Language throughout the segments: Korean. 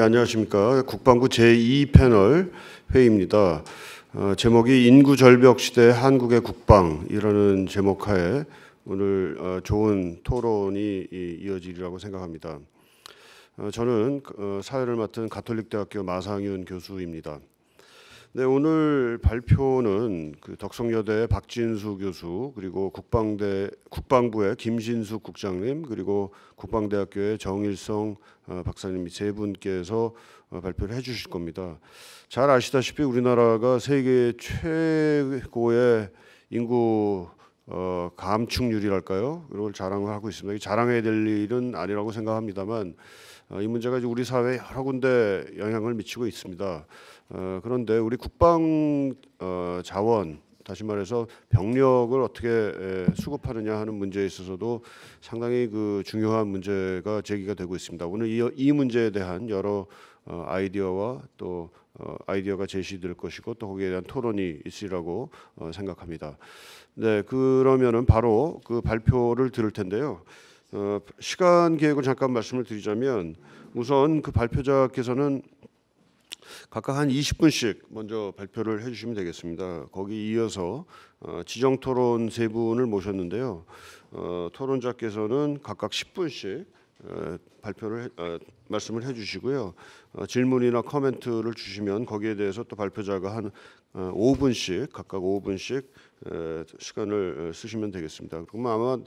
예, 안녕하십니까. 국방부 제2패널 회의입니다. 어, 제목이 인구절벽 시대 한국의 국방이라는 제목하에 오늘 어, 좋은 토론이 이어지리라고 생각합니다. 어, 저는 어, 사회를 맡은 가톨릭대학교 마상윤 교수입니다. 네, 오늘 발표는 그 덕성여대 박진수 교수 그리고 국방대 국방부의 김신숙 국장님 그리고 국방대학교의 정일성 어, 박사님 이세 분께서 어, 발표를 해주실 겁니다. 잘 아시다시피 우리나라가 세계 최고의 인구 어, 감축률이랄까요? 이걸 자랑을 하고 있습니다. 자랑해야 될 일은 아니라고 생각합니다만 어, 이 문제가 이제 우리 사회 여러 군데 영향을 미치고 있습니다. 어, 그런데 우리 국방 어, 자원 다시 말해서 병력을 어떻게 수급하느냐 하는 문제에 있어서도 상당히 그 중요한 문제가 제기가 되고 있습니다. 오늘 이, 이 문제에 대한 여러 어, 아이디어와 또 어, 아이디어가 제시될 것이고 또 거기에 대한 토론이 있으리라고 어, 생각합니다. 네, 그러면은 바로 그 발표를 들을 텐데요. 어, 시간 계획을 잠깐 말씀을 드리자면 우선 그 발표자께서는 각각 한 20분씩 먼저 발표를 해주시면 되겠습니다. 거기 이어서 어, 지정 토론 세 분을 모셨는데요. 어, 토론자께서는 각각 10분씩 어, 발표를 말씀을 해주시고요. 질문이나 커멘트를 주시면 거기에 대해서 또 발표자가 한 5분씩 각각 5분씩 시간을 쓰시면 되겠습니다. 그럼 아마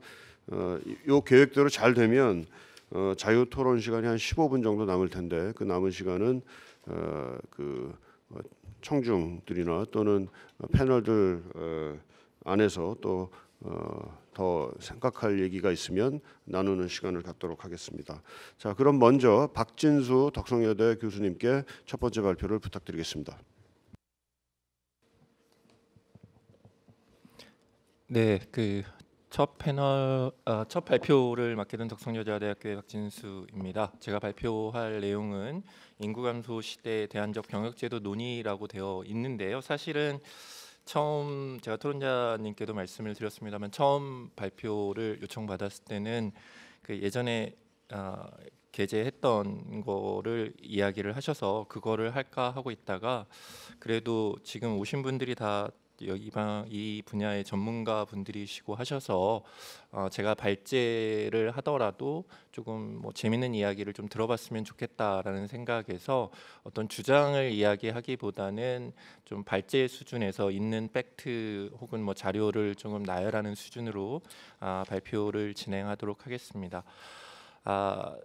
이 계획대로 잘 되면 자유 토론 시간이 한 15분 정도 남을 텐데 그 남은 시간은 어, 그 어, 청중들이나 또는 패널들 어, 안에서 또 어, 더 생각할 얘기가 있으면 나누는 시간을 갖도록 하겠습니다. 자, 그럼 먼저 박진수 덕성여대 교수님께 첫 번째 발표를 부탁드리겠습니다. 네, 그 첫 패널 아, 첫 발표를 맡게 된 덕성여자대학교의 박진수입니다. 제가 발표할 내용은 인구 감소 시대에대한적 병역제도 논의라고 되어 있는데요. 사실은 처음 제가 토론자님께도 말씀을 드렸습니다만 처음 발표를 요청받았을 때는 그 예전에 어, 게재했던 거를 이야기를 하셔서 그거를 할까 하고 있다가 그래도 지금 오신 분들이 다 여기 이 분야의 전문가 분들이시고 하셔서 어, 제가 발제를 하더라도 조금 뭐 재밌는 이야기를 좀 들어봤으면 좋겠다라는 생각에서 어떤 주장을 이야기하기보다는 좀 발제 수준에서 있는 팩트 혹은 뭐 자료를 조금 나열하는 수준으로 아, 발표를 진행하도록 하겠습니다. 아,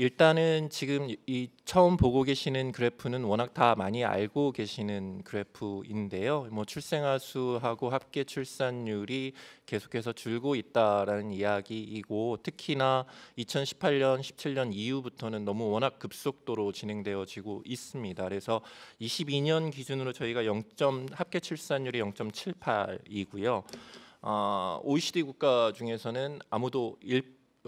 일단은 지금 이 처음 보고 계시는 그래프는 워낙 다 많이 알고 계시는 그래프인데요. 뭐 출생아 수하고 합계 출산율이 계속해서 줄고 있다라는 이야기이고 특히나 2018년, 17년 이후부터는 너무 워낙 급속도로 진행되어지고 있습니다. 그래서 22년 기준으로 저희가 0. 합계 출산율이 0.78이고요. 어, OECD 국가 중에서는 아무도 1,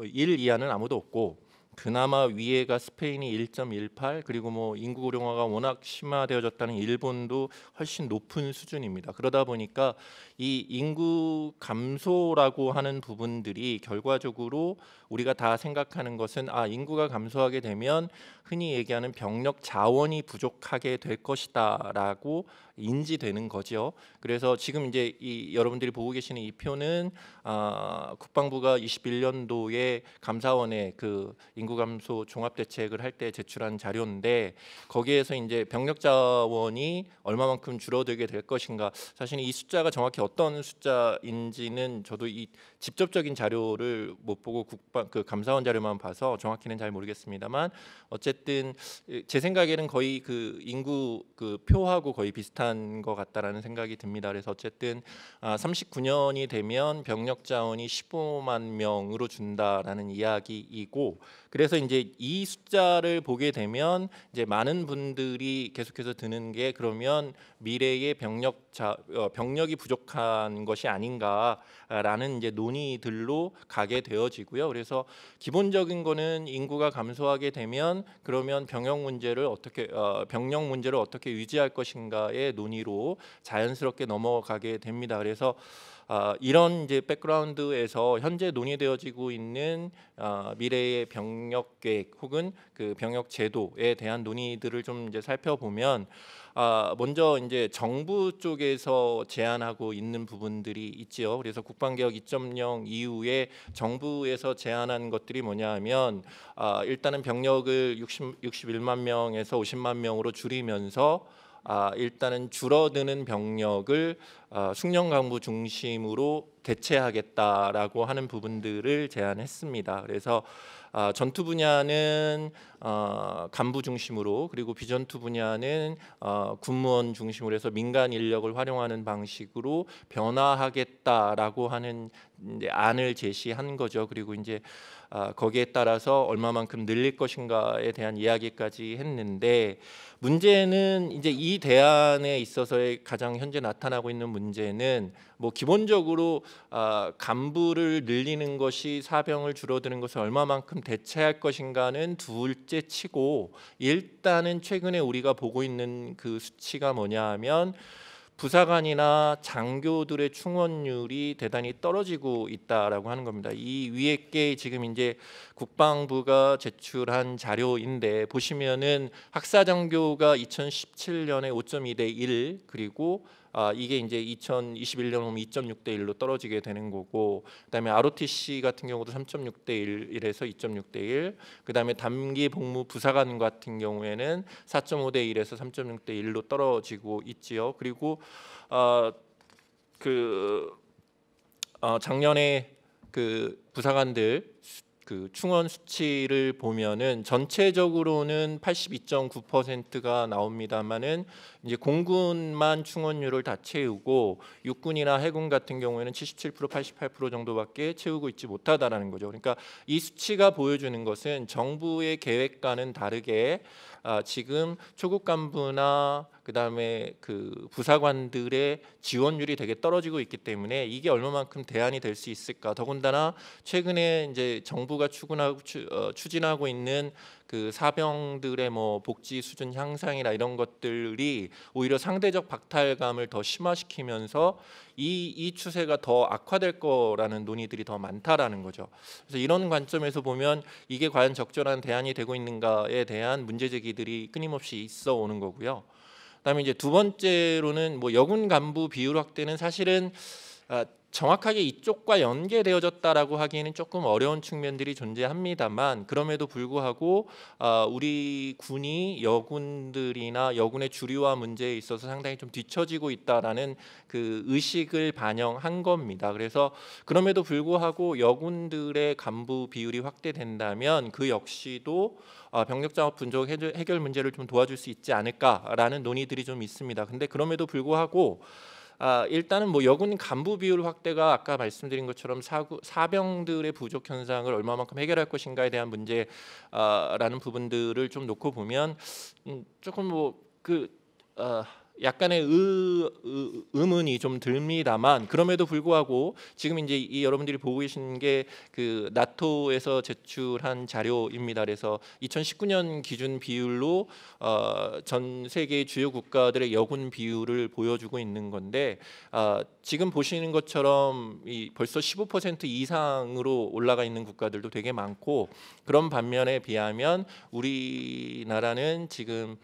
1 어, 이하는 아무도 없고 그나마 위에가 스페인이 1.18 그리고 뭐 인구 고령화가 워낙 심화되어졌다는 일본도 훨씬 높은 수준입니다. 그러다 보니까 이 인구 감소라고 하는 부분들이 결과적으로 우리가 다 생각하는 것은 아 인구가 감소하게 되면 흔히 얘기하는 병력 자원이 부족하게 될 것이다라고 인지되는 거죠. 그래서 지금 이제 이 여러분들이 보고 계시는 이 표는 아, 국방부가 21년도에 감사원의 그 인구 감소 종합 대책을 할 때 제출한 자료인데 거기에서 이제 병력 자원이 얼마만큼 줄어들게 될 것인가 사실 이 숫자가 정확히 어떤 숫자인지는 저도 이 직접적인 자료를 못 보고 국방 그 감사원 자료만 봐서 정확히는 잘 모르겠습니다만 어쨌든 제 생각에는 거의 그 인구 그 표하고 거의 비슷한 중요한 것 같다라는 생각이 듭니다. 그래서 어쨌든 39년이 아, 되면 병력 자원이 15만 명으로 준다라는 이야기이고 그래서 이제 이 숫자를 보게 되면 이제 많은 분들이 계속해서 드는 게 그러면 미래의 병력 자, 어, 병력이 부족한 것이 아닌가라는 이제 논의들로 가게 되어지고요. 그래서 기본적인 거는 인구가 감소하게 되면 그러면 병역 문제를 어떻게 어, 병력 문제를 어떻게 유지할 것인가의 논의로 자연스럽게 넘어가게 됩니다. 그래서 어, 이런 이제 백그라운드에서 현재 논의되어지고 있는 어, 미래의 병역 계획 혹은 그 병역 제도에 대한 논의들을 좀 이제 살펴보면 아, 먼저 이제 정부 쪽에서 제안하고 있는 부분들이 있지요. 그래서 국방개혁 2.0 이후에 정부에서 제안한 것들이 뭐냐하면 아, 일단은 병력을 60, 61만 명에서 50만 명으로 줄이면서 아, 일단은 줄어드는 병력을 아, 숙련 강부 중심으로 대체하겠다라고 하는 부분들을 제안했습니다. 그래서 아, 전투 분야는 어, 간부 중심으로 그리고 비전투 분야는 어, 군무원 중심으로 해서 민간 인력을 활용하는 방식으로 변화하겠다라고 하는 안을 제시한 거죠. 그리고 이제 아, 거기에 따라서 얼마만큼 늘릴 것인가에 대한 이야기까지 했는데 문제는 이제 이 대안에 있어서의 가장 현재 나타나고 있는 문제는 뭐 기본적으로 아, 간부를 늘리는 것이 사병을 줄어드는 것을 얼마만큼 대체할 것인가는 둘째 치고 일단은 최근에 우리가 보고 있는 그 수치가 뭐냐 하면 부사관이나 장교들의 충원율이 대단히 떨어지고 있다라고 하는 겁니다. 이 위에 게 지금 이제 국방부가 제출한 자료인데 보시면은 학사 장교가 2017년에 5.2대1 그리고 아, 이게 이제 2021년 오면 2.6대 1로 떨어지게 되는 거고 그다음에 ROTC 같은 경우도 3.6대 1에서 2.6대 1 그다음에 단기 복무 부사관 같은 경우에는 4.5대 1에서 3.6대 1로 떨어지고 있지요. 그리고 어, 그 어, 작년에 그 부사관들 그 충원 수치를 보면은 전체적으로는 82.9%가 나옵니다만은 이제 공군만 충원율을 다 채우고 육군이나 해군 같은 경우에는 77% 88% 정도밖에 채우고 있지 못하다라는 거죠. 그러니까 이 수치가 보여주는 것은 정부의 계획과는 다르게 아, 지금 초급 간부나 그다음에 그 부사관들의 지원율이 되게 떨어지고 있기 때문에 이게 얼마만큼 대안이 될 수 있을까 더군다나 최근에 이제 정부가 추구하고 어, 추진하고 있는 그 사병들의 뭐 복지 수준 향상이나 이런 것들이 오히려 상대적 박탈감을 더 심화시키면서 이, 이 추세가 더 악화될 거라는 논의들이 더 많다라는 거죠. 그래서 이런 관점에서 보면 이게 과연 적절한 대안이 되고 있는가에 대한 문제 제기들이 끊임없이 있어 오는 거고요. 그다음에 이제 두 번째로는 뭐 여군 간부 비율 확대는 사실은 아, 정확하게 이쪽과 연계되어졌다라고 하기에는 조금 어려운 측면들이 존재합니다만 그럼에도 불구하고 아, 우리 군이 여군들이나 여군의 주류화 문제에 있어서 상당히 좀 뒤처지고 있다라는 그 의식을 반영한 겁니다. 그래서 그럼에도 불구하고 여군들의 간부 비율이 확대된다면 그 역시도 아, 병력 장업 분족 해결 문제를 좀 도와줄 수 있지 않을까라는 논의들이 좀 있습니다. 근데 그럼에도 불구하고 아, 일단은 뭐 여군 간부 비율 확대가 아까 말씀드린 것처럼 사구, 사병들의 부족 현상을 얼마만큼 해결할 것인가에 대한 문제라는 아, 부분들을 좀 놓고 보면 음, 조금 뭐그 어, 아, 약간의 의, 의, 의문이 좀 듭니다만 그럼에도 불구하고 지금 이제 이 여러분들이 보고 계신 게 그 나토에서 제출한 자료입니다. 그래서 2019년 기준 비율로 어, 전 세계 주요 국가들의 여군 비율을 보여주고 있는 건데 어, 지금 보시는 것처럼 이 벌써 15% 이상으로 올라가 있는 국가들도 되게 많고 그런 반면에 비하면 우리나라는 지금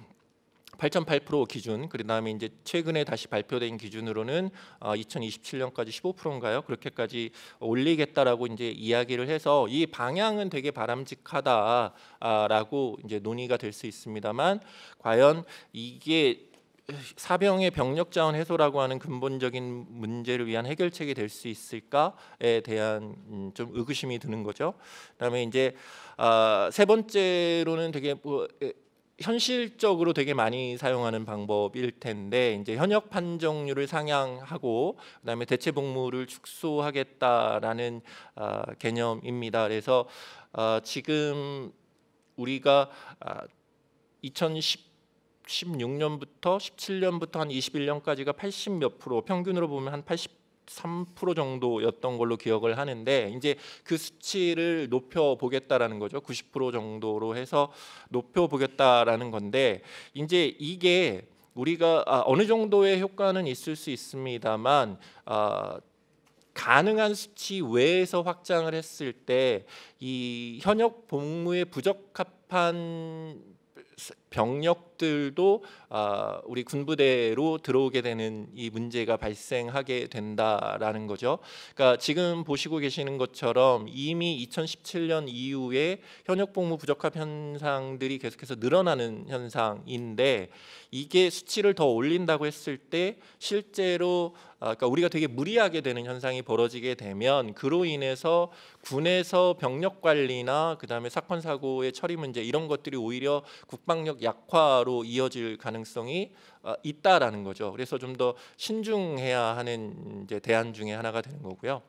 8.8% 기준 그다음에 이제 최근에 다시 발표된 기준으로는 2027년까지 어, 15%인가요? 그렇게까지 올리겠다라고 이제 이야기를 해서 이 방향은 되게 바람직하다라고 이제 논의가 될 수 있습니다만 과연 이게 사병의 병력 자원 해소라고 하는 근본적인 문제를 위한 해결책이 될 수 있을까에 대한 음, 좀 의구심이 드는 거죠. 그다음에 이제 아, 세 번째로는 되게 뭐 현실적으로 되게 많이 사용하는 방법일 텐데 이제 현역 판정률을 상향하고 그다음에 대체 복무를 축소하겠다라는 어, 개념입니다. 그래서 어, 지금 우리가 아, 2 0 1 6년부터 17년부터 한 21년까지가 80몇 프로 평균으로 보면 한80 3% 정도였던 걸로 기억을 하는데 이제 그 수치를 높여 보겠다라는 거죠. 90% 정도로 해서 높여 보겠다라는 건데 이제 이게 우리가 아, 어느 정도의 효과는 있을 수 있습니다만 아, 가능한 수치 외에서 확장을 했을 때 이 현역 복무에 부적합한 병력들도 아, 우리 군부대로 들어오게 되는 이 문제가 발생하게 된다라는 거죠. 그러니까 지금 보시고 계시는 것처럼 이미 2017년 이후에 현역 복무 부적합 현상들이 계속해서 늘어나는 현상인데 이게 수치를 더 올린다고 했을 때 실제로 아, 그러니까 우리가 되게 무리하게 되는 현상이 벌어지게 되면 그로 인해서 군에서 병력 관리나 그다음에 사건 사고의 처리 문제 이런 것들이 오히려 국방력 약화로 이어질 가능성이 아, 있다라는 거죠. 그래서 좀 더 신중해야 하는 이제 대안 중에 하나가 되는 거고요.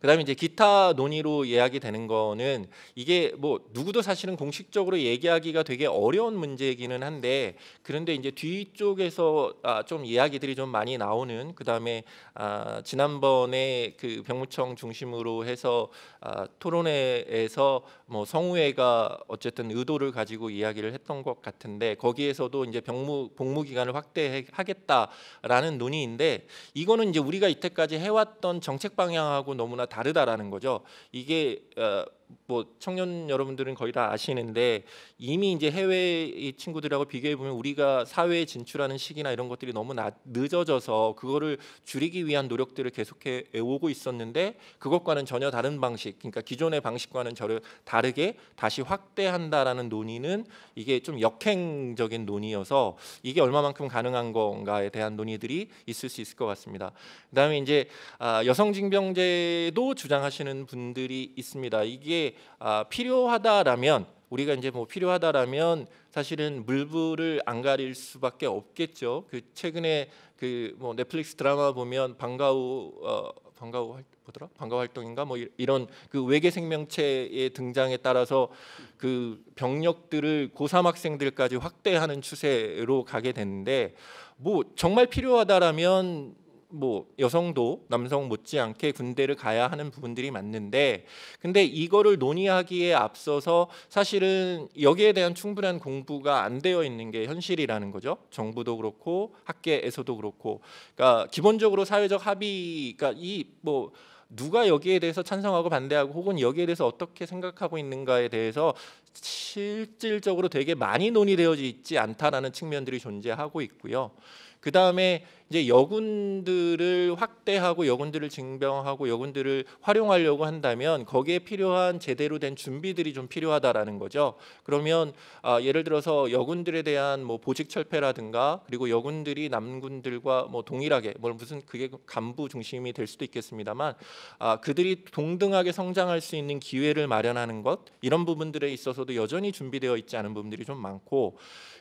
그다음에 이제 기타 논의로 이야기되는 거는 이게 뭐 누구도 사실은 공식적으로 얘기하기가 되게 어려운 문제이기는 한데 그런데 이제 뒤쪽에서 아, 좀 이야기들이 좀 많이 나오는 그다음에 아, 지난번에 그 병무청 중심으로 해서 아, 토론회에서 뭐 성우회가 어쨌든 의도를 가지고 이야기를 했던 것 같은데 거기에서도 이제 병무 복무 기간을 확대하겠다라는 논의인데 이거는 이제 우리가 이때까지 해왔던 정책 방향하고 너무나 다르다라는 거죠. 이게 어, 뭐 청년 여러분들은 거의 다 아시는데 이미 이제 해외 친구들하고 비교해 보면 우리가 사회에 진출하는 시기나 이런 것들이 너무 나, 늦어져서 그거를 줄이기 위한 노력들을 계속해 오고 있었는데 그것과는 전혀 다른 방식, 그러니까 기존의 방식과는 저를 다르게 다시 확대한다라는 논의는 이게 좀 역행적인 논의여서 이게 얼마만큼 가능한 건가에 대한 논의들이 있을 수 있을 것 같습니다. 그다음에 이제 아, 여성 징병제도 주장하시는 분들이 있습니다. 이게 아, 필요하다라면 우리가 이제 뭐 필요하다라면 사실은 물불을 안 가릴 수밖에 없겠죠. 그 최근에 그 뭐 넷플릭스 드라마 보면 방가우 어, 방가우 뭐더라 방가 활동인가 뭐 이런 그 외계 생명체의 등장에 따라서 그 병력들을 고3 학생들까지 확대하는 추세로 가게 되는데 뭐 정말 필요하다라면 뭐 여성도 남성 못지않게 군대를 가야 하는 부분들이 맞는데 근데 이거를 논의하기에 앞서서 사실은 여기에 대한 충분한 공부가 안 되어 있는 게 현실이라는 거죠. 정부도 그렇고 학계에서도 그렇고 그러니까 기본적으로 사회적 합의 가 이뭐 누가 여기에 대해서 찬성하고 반대하고 혹은 여기에 대해서 어떻게 생각하고 있는가에 대해서 실질적으로 되게 많이 논의되어 있지 않다라는 측면들이 존재하고 있고요. 그 다음에 이제 여군들을 확대하고 여군들을 증병하고 여군들을 활용하려고 한다면 거기에 필요한 제대로 된 준비들이 좀 필요하다라는 거죠. 그러면 아, 예를 들어서 여군들에 대한 뭐 보직 철폐라든가 그리고 여군들이 남군들과 뭐 동일하게 뭐 무슨 그게 간부 중심이 될 수도 있겠습니다만 아, 그들이 동등하게 성장할 수 있는 기회를 마련하는 것 이런 부분들에 있어서도 여전히 준비되어 있지 않은 부분들이 좀 많고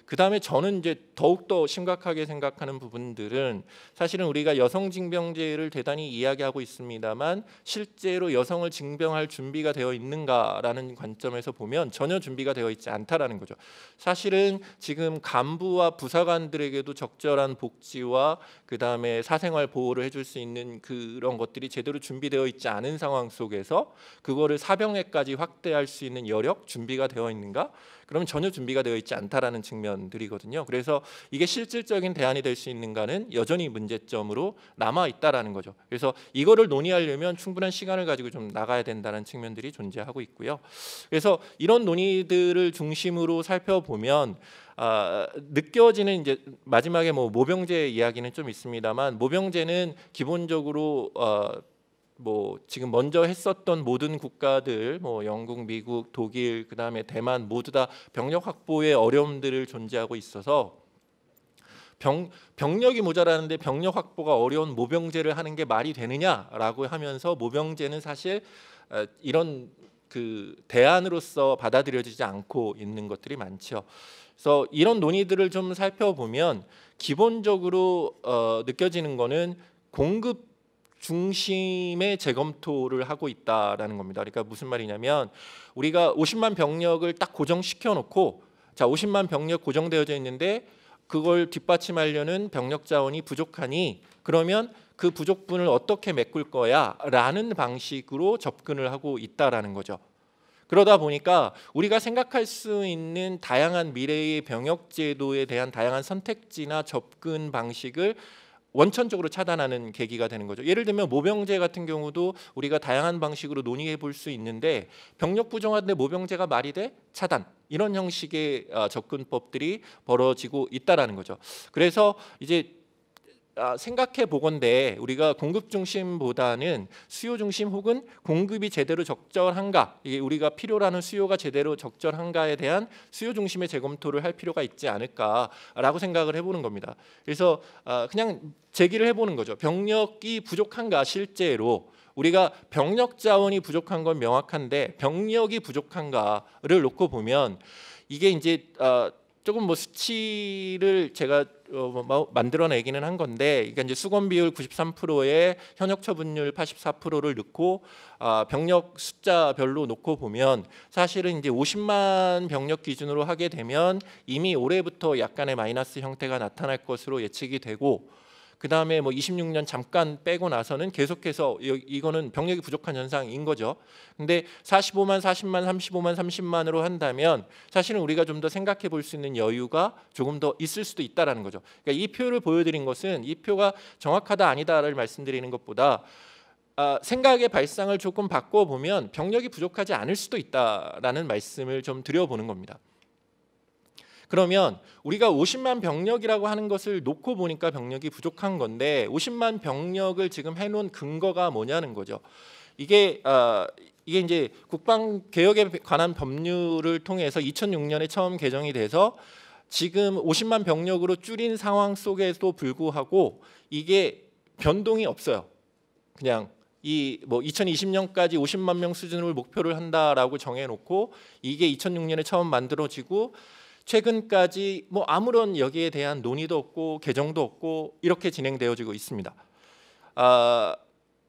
그 다음에 저는 이제 더욱더 심각하게 생각하는 부분들은 사실은 우리가 여성 징병제를 대단히 이야기하고 있습니다만 실제로 여성을 징병할 준비가 되어 있는가라는 관점에서 보면 전혀 준비가 되어 있지 않다라는 거죠. 사실은 지금 간부와 부사관들에게도 적절한 복지와 그 다음에 사생활 보호를 해줄 수 있는 그런 것들이 제대로 준비되어 있지 않은 상황 속에서 그거를 사병에까지 확대할 수 있는 여력 준비가 되어 있는가? 그러면 전혀 준비가 되어 있지 않다라는 측면들이거든요. 그래서 이게 실질적인 대안이 될 수 있는가는 여전히 문제점으로 남아 있다라는 거죠. 그래서 이거를 논의하려면 충분한 시간을 가지고 좀 나가야 된다는 측면들이 존재하고 있고요. 그래서 이런 논의들을 중심으로 살펴보면 아, 느껴지는 이제 마지막에 뭐 모병제 이야기는 좀 있습니다만 모병제는 기본적으로 어, 뭐 지금 먼저 했었던 모든 국가들 뭐 영국, 미국, 독일 그다음에 대만 모두 다 병력 확보에 어려움들을 존재하고 있어서 병, 병력이 모자라는데 병력 확보가 어려운 모병제를 하는 게 말이 되느냐라고 하면서 모병제는 사실 어, 이런 그 대안으로서 받아들여지지 않고 있는 것들이 많죠. 그래서 이런 논의들을 좀 살펴보면 기본적으로 어, 느껴지는 거는 공급 중심의 재검토를 하고 있다라는 겁니다. 그러니까 무슨 말이냐면 우리가 50만 병력을 딱 고정시켜 놓고 자 50만 병력 고정되어져 있는데 그걸 뒷받침하려는 병력 자원이 부족하니 그러면 그 부족분을 어떻게 메꿀 거야라는 방식으로 접근을 하고 있다라는 거죠. 그러다 보니까 우리가 생각할 수 있는 다양한 미래의 병역 제도에 대한 다양한 선택지나 접근 방식을 원천적으로 차단하는 계기가 되는 거죠. 예를 들면 모병제 같은 경우도 우리가 다양한 방식으로 논의해 볼 수 있는데 병력 부정화인데 모병제가 말이 돼 차단 이런 형식의 어, 접근법들이 벌어지고 있다라는 거죠. 그래서 이제 아, 생각해 보건데 우리가 공급 중심보다는 수요 중심 혹은 공급이 제대로 적절한가 이게 우리가 필요로 하는 수요가 제대로 적절한가에 대한 수요 중심의 재검토를 할 필요가 있지 않을까라고 생각을 해보는 겁니다. 그래서 아, 그냥 제기를 해보는 거죠. 병력이 부족한가 실제로 우리가 병력 자원이 부족한 건 명확한데 병력이 부족한가를 놓고 보면 이게 이제 아, 조금 뭐 수치를 제가 어, 뭐, 뭐 만들어내기는 한 건데 그러니까 이제 수건 비율 93%에 현역 처분율 84%를 넣고 아, 병력 숫자별로 놓고 보면 사실은 이제 50만 병력 기준으로 하게 되면 이미 올해부터 약간의 마이너스 형태가 나타날 것으로 예측이 되고 그 다음에 뭐 26년 잠깐 빼고 나서는 계속해서 이거는 병력이 부족한 현상인 거죠. 근데 45만, 40만, 35만, 30만으로 한다면 사실은 우리가 좀 더 생각해 볼 수 있는 여유가 조금 더 있을 수도 있다라는 거죠. 그러니까 이 표를 보여드린 것은 이 표가 정확하다 아니다를 말씀드리는 것보다 아, 생각의 발상을 조금 바꿔 보면 병력이 부족하지 않을 수도 있다라는 말씀을 좀 드려보는 겁니다. 그러면 우리가 50만 병력이라고 하는 것을 놓고 보니까 병력이 부족한 건데 50만 병력을 지금 해놓은 근거가 뭐냐는 거죠. 이게 어, 이게 이제 국방 개혁에 관한 법률을 통해서 2006년에 처음 개정이 돼서 지금 50만 병력으로 줄인 상황 속에도 불구하고 이게 변동이 없어요. 그냥 이 뭐 2020년까지 50만 명 수준을 목표를 한다라고 정해놓고 이게 2006년에 처음 만들어지고 최근까지 뭐 아무런 여기에 대한 논의도 없고 개정도 없고 이렇게 진행되어지고 있습니다. 아,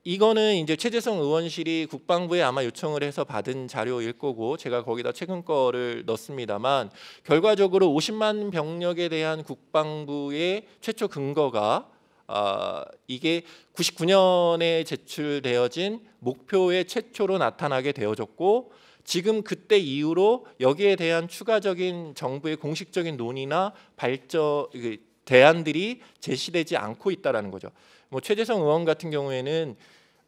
이거는 이제 최재성 의원실이 국방부에 아마 요청을 해서 받은 자료일 거고 제가 거기다 최근 거를 넣습니다만 결과적으로 50만 병력에 대한 국방부의 최초 근거가 아, 이게 99년에 제출되어진 목표의 최초로 나타나게 되어졌고 지금 그때 이후로 여기에 대한 추가적인 정부의 공식적인 논의나 발전 그 대안들이 제시되지 않고 있다라는 거죠. 뭐 최재성 의원 같은 경우에는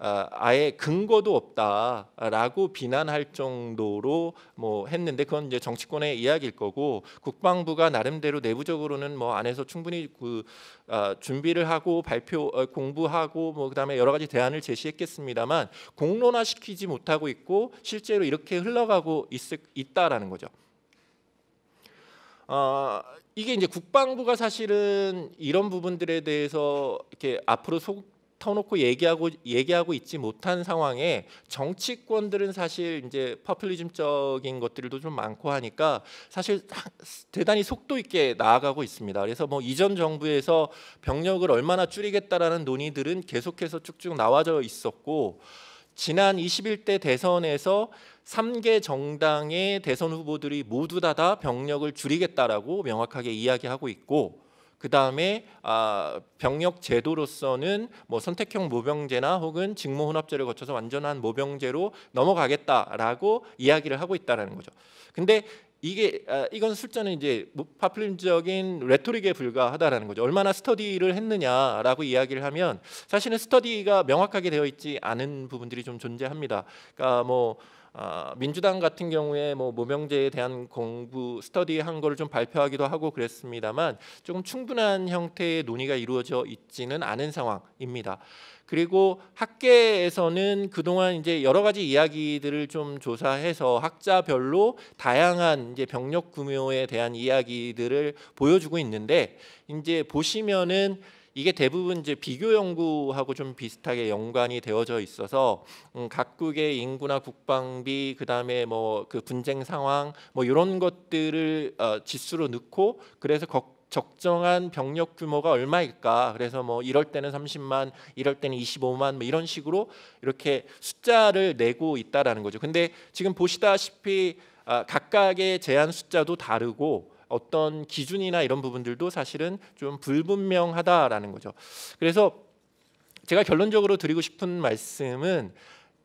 어, 아예 근거도 없다라고 비난할 정도로 뭐 했는데 그건 이제 정치권의 이야기일 거고 국방부가 나름대로 내부적으로는 뭐 안에서 충분히 그 어, 준비를 하고 발표 어, 공부하고 뭐 그다음에 여러 가지 대안을 제시했겠습니다만 공론화시키지 못하고 있고 실제로 이렇게 흘러가고 있, 있다라는 거죠. 어, 이게 이제 국방부가 사실은 이런 부분들에 대해서 이렇게 앞으로 속, 터놓고 얘기하고 얘기하고 있지 못한 상황에 정치권들은 사실 이제 퍼플리즘적인 것들도 좀 많고 하니까 사실 대단히 속도 있게 나아가고 있습니다. 그래서 뭐 이전 정부에서 병력을 얼마나 줄이겠다라는 논의들은 계속해서 쭉쭉 나와져 있었고 지난 21대 대선에서 3개 정당의 대선 후보들이 모두 다, 다 병력을 줄이겠다라고 명확하게 이야기하고 있고 그 다음에 아, 병력 제도로서는 뭐 선택형 모병제나 혹은 직무 혼합제를 거쳐서 완전한 모병제로 넘어가겠다라고 이야기를 하고 있다라는 거죠. 근데 이게 아, 이건 술자는 이제 뭐 파퓰리적인 레토릭에 불과하다라는 거죠. 얼마나 스터디를 했느냐라고 이야기를 하면 사실은 스터디가 명확하게 되어 있지 않은 부분들이 좀 존재합니다. 그러니까 뭐 아, 민주당 같은 경우에 뭐 모명제에 대한 공부 스터디한 걸좀 발표하기도 하고 그랬습니다만 조금 충분한 형태의 논의가 이루어져 있지는 않은 상황입니다. 그리고 학계에서는 그동안 이제 여러 가지 이야기들을 좀 조사해서 학자별로 다양한 이제 병력 규모에 대한 이야기들을 보여주고 있는데 이제 보시면은 이게 대부분 이제 비교 연구하고 좀 비슷하게 연관이 되어져 있어서 음, 각국의 인구나 국방비 그다음에 뭐 그 분쟁 상황 뭐 이런 것들을 어, 지수로 넣고 그래서 거, 적정한 병력 규모가 얼마일까? 그래서 뭐 이럴 때는 30만, 이럴 때는 25만 뭐 이런 식으로 이렇게 숫자를 내고 있다라는 거죠. 근데 지금 보시다시피 아, 각각의 제한 숫자도 다르고 어떤 기준이나 이런 부분들도 사실은 좀 불분명하다라는 거죠. 그래서 제가 결론적으로 드리고 싶은 말씀은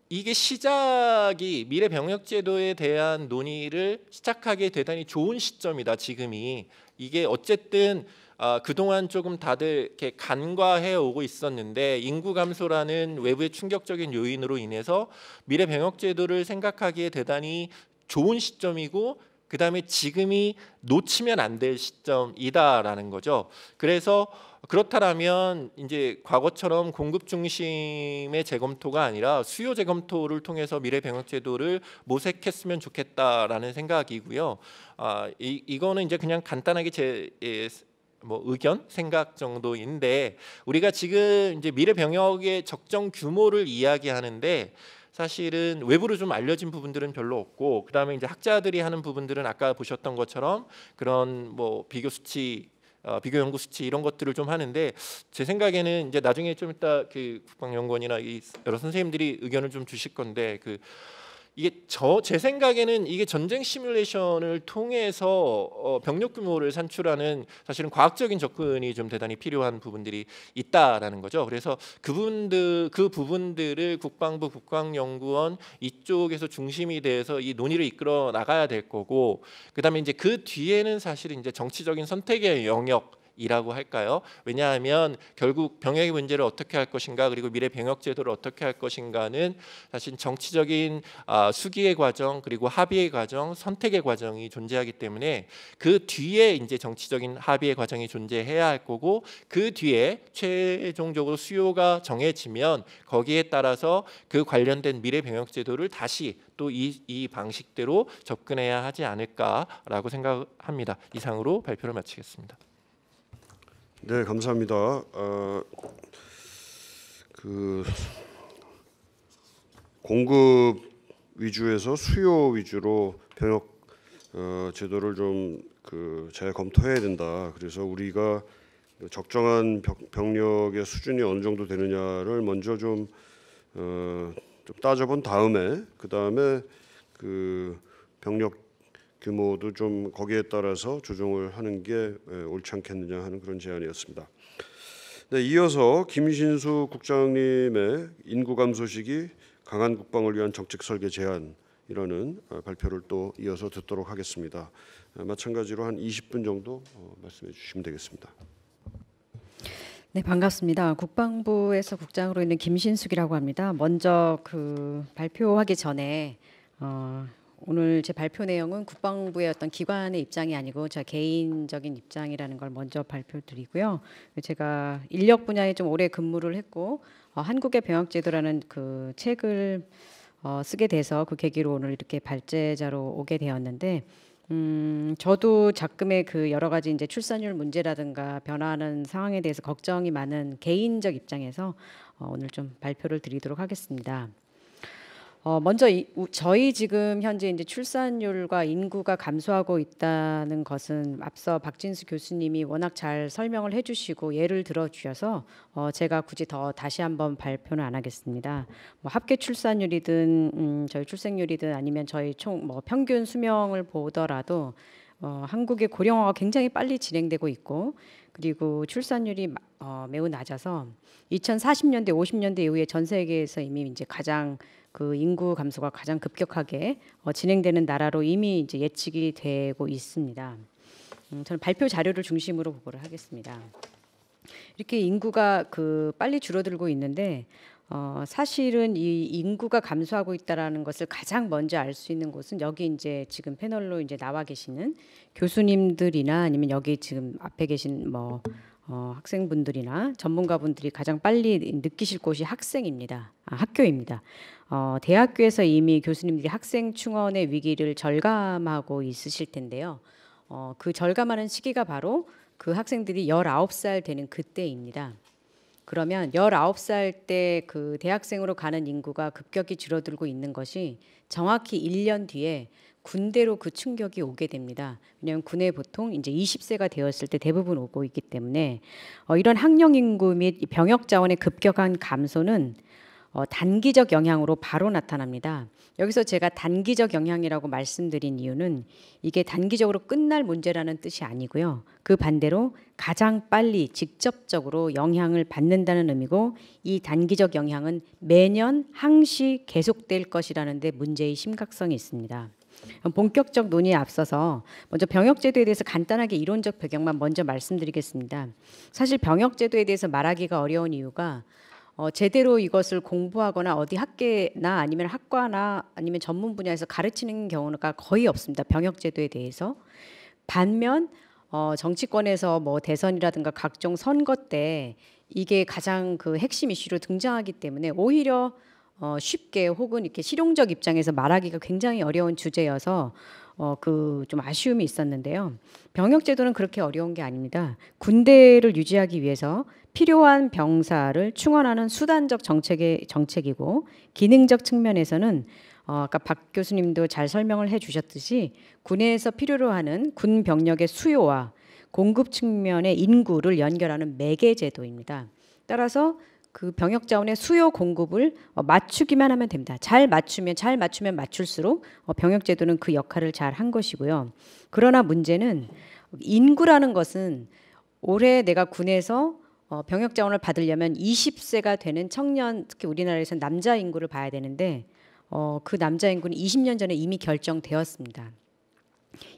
이게 시작이 미래 병역 제도에 대한 논의를 시작하게 되다니 좋은 시점이다 지금이 이게 어쨌든 아, 그동안 조금 다들 이렇게 간과해 오고 있었는데 인구 감소라는 외부의 충격적인 요인으로 인해서 미래 병역 제도를 생각하기에 대단히 좋은 시점이고 그 다음에 지금이 놓치면 안 될 시점이다라는 거죠. 그래서 그렇다라면 이제 과거처럼 공급 중심의 재검토가 아니라 수요 재검토를 통해서 미래 병역 제도를 모색했으면 좋겠다라는 생각이고요. 아, 이, 이거는 이제 그냥 간단하게 제 예, 뭐 의견 생각 정도인데 우리가 지금 이제 미래 병역의 적정 규모를 이야기하는데 사실은 외부로 좀 알려진 부분들은 별로 없고 그다음에 이제 학자들이 하는 부분들은 아까 보셨던 것처럼 그런 뭐 비교 수치 어, 비교 연구 수치 이런 것들을 좀 하는데 제 생각에는 이제 나중에 좀 이따 그 국방연구원이나 이 여러 선생님들이 의견을 좀 주실 건데 그 이게 저 제 생각에는 이게 전쟁 시뮬레이션을 통해서 어, 병력 규모를 산출하는 사실은 과학적인 접근이 좀 대단히 필요한 부분들이 있다라는 거죠. 그래서 그분들 그 부분들을 국방부 국방연구원 이쪽에서 중심이 돼서 이 논의를 이끌어 나가야 될 거고 그다음에 이제 그 뒤에는 사실 이제 정치적인 선택의 영역 이라고 할까요? 왜냐하면 결국 병역의 문제를 어떻게 할 것인가 그리고 미래 병역 제도를 어떻게 할 것인가는 사실 정치적인 아, 수기의 과정 그리고 합의의 과정 선택의 과정이 존재하기 때문에 그 뒤에 이제 정치적인 합의의 과정이 존재해야 할 거고 그 뒤에 최종적으로 수요가 정해지면 거기에 따라서 그 관련된 미래 병역 제도를 다시 또이 이 방식대로 접근해야 하지 않을까라고 생각합니다. 이상으로 발표를 마치겠습니다. 네, 감사합니다. 어, 그 공급 위주에서 수요 위주로 변혁 어, 제도를 좀그 재검토해야 된다. 그래서 우리가 적정한 병력의 수준이 어느 정도 되느냐를 먼저 좀, 어, 좀 따져본 다음에 그 다음에 그 병력 규모도 좀 거기에 따라서 조정을 하는 게 옳지 않겠느냐 하는 그런 제안이었습니다. 네, 이어서 김신수 국장님의 인구 감소시기 강한 국방을 위한 정책 설계 제안이라는 어, 발표를 또 이어서 듣도록 하겠습니다. 아, 마찬가지로 한 20분 정도 어, 말씀해 주시면 되겠습니다. 네, 반갑습니다. 국방부에서 국장으로 있는 김신숙이라고 합니다. 먼저 그 발표하기 전에 어, 오늘 제 발표 내용은 국방부의 어떤 기관의 입장이 아니고 제 개인적인 입장이라는 걸 먼저 발표드리고요. 제가 인력 분야에 좀 오래 근무를 했고 어, 한국의 병역제도라는 그 책을 어, 쓰게 돼서 그 계기로 오늘 이렇게 발제자로 오게 되었는데 음, 저도 작금의 그 여러 가지 이제 출산율 문제라든가 변화하는 상황에 대해서 걱정이 많은 개인적 입장에서 어, 오늘 좀 발표를 드리도록 하겠습니다. 어, 먼저 이, 우, 저희 지금 현재 이제 출산율과 인구가 감소하고 있다는 것은 앞서 박진수 교수님이 워낙 잘 설명을 해주시고 예를 들어주셔서 어, 제가 굳이 더 다시 한번 발표는 안 하겠습니다. 뭐 합계 출산율이든 음, 저희 출생률이든 아니면 저희 총 뭐 평균 수명을 보더라도 어, 한국의 고령화가 굉장히 빨리 진행되고 있고 그리고 출산율이 어, 매우 낮아서 2040년대, 50년대 이후에 전 세계에서 이미 이제 가장 그 인구 감소가 가장 급격하게 어, 진행되는 나라로 이미 이제 예측이 되고 있습니다. 음, 저는 발표 자료를 중심으로 보고를 하겠습니다. 이렇게 인구가 그 빨리 줄어들고 있는데 어, 사실은 이 인구가 감소하고 있다라는 것을 가장 먼저 알 수 있는 곳은 여기 이제 지금 패널로 이제 나와 계시는 교수님들이나 아니면 여기 지금 앞에 계신 뭐 어, 학생분들이나 전문가분들이 가장 빨리 느끼실 곳이 학생입니다. 아, 학교입니다. 어, 대학교에서 이미 교수님들이 학생 충원의 위기를 절감하고 있으실 텐데요. 어, 그 절감하는 시기가 바로 그 학생들이 19살 되는 그때입니다. 그러면 19살 때 그 대학생으로 가는 인구가 급격히 줄어들고 있는 것이 정확히 1년 뒤에 군대로 그 충격이 오게 됩니다. 왜냐하면 군에 보통 이제 20세가 되었을 때 대부분 오고 있기 때문에 어, 이런 학령 인구 및 병역 자원의 급격한 감소는 어, 단기적 영향으로 바로 나타납니다. 여기서 제가 단기적 영향이라고 말씀드린 이유는 이게 단기적으로 끝날 문제라는 뜻이 아니고요. 그 반대로 가장 빨리 직접적으로 영향을 받는다는 의미고 이 단기적 영향은 매년 항시 계속될 것이라는 데 문제의 심각성이 있습니다. 본격적 논의에 앞서서 먼저 병역제도에 대해서 간단하게 이론적 배경만 먼저 말씀드리겠습니다. 사실 병역제도에 대해서 말하기가 어려운 이유가 어, 제대로 이것을 공부하거나 어디 학계나 아니면 학과나 아니면 전문 분야에서 가르치는 경우가 거의 없습니다. 병역제도에 대해서. 반면 어, 정치권에서 뭐 대선이라든가 각종 선거 때 이게 가장 그 핵심 이슈로 등장하기 때문에 오히려 어, 쉽게 혹은 이렇게 실용적 입장에서 말하기가 굉장히 어려운 주제여서 어, 그좀 아쉬움이 있었는데요. 병역제도는 그렇게 어려운 게 아닙니다. 군대를 유지하기 위해서 필요한 병사를 충원하는 수단적 정책의 정책이고 기능적 측면에서는 어, 아까 박 교수님도 잘 설명을 해주셨듯이 군에서 필요로 하는 군 병력의 수요와 공급 측면의 인구를 연결하는 매개 제도입니다. 따라서 그 병역 자원의 수요 공급을 어, 맞추기만 하면 됩니다. 잘 맞추면 잘 맞추면 맞출수록 어, 병역 제도는 그 역할을 잘 한 것이고요. 그러나 문제는 인구라는 것은 올해 내가 군에서 어, 병역 자원을 받으려면 20세가 되는 청년 특히 우리나라에서 남자 인구를 봐야 되는데 어, 그 남자 인구는 20년 전에 이미 결정되었습니다.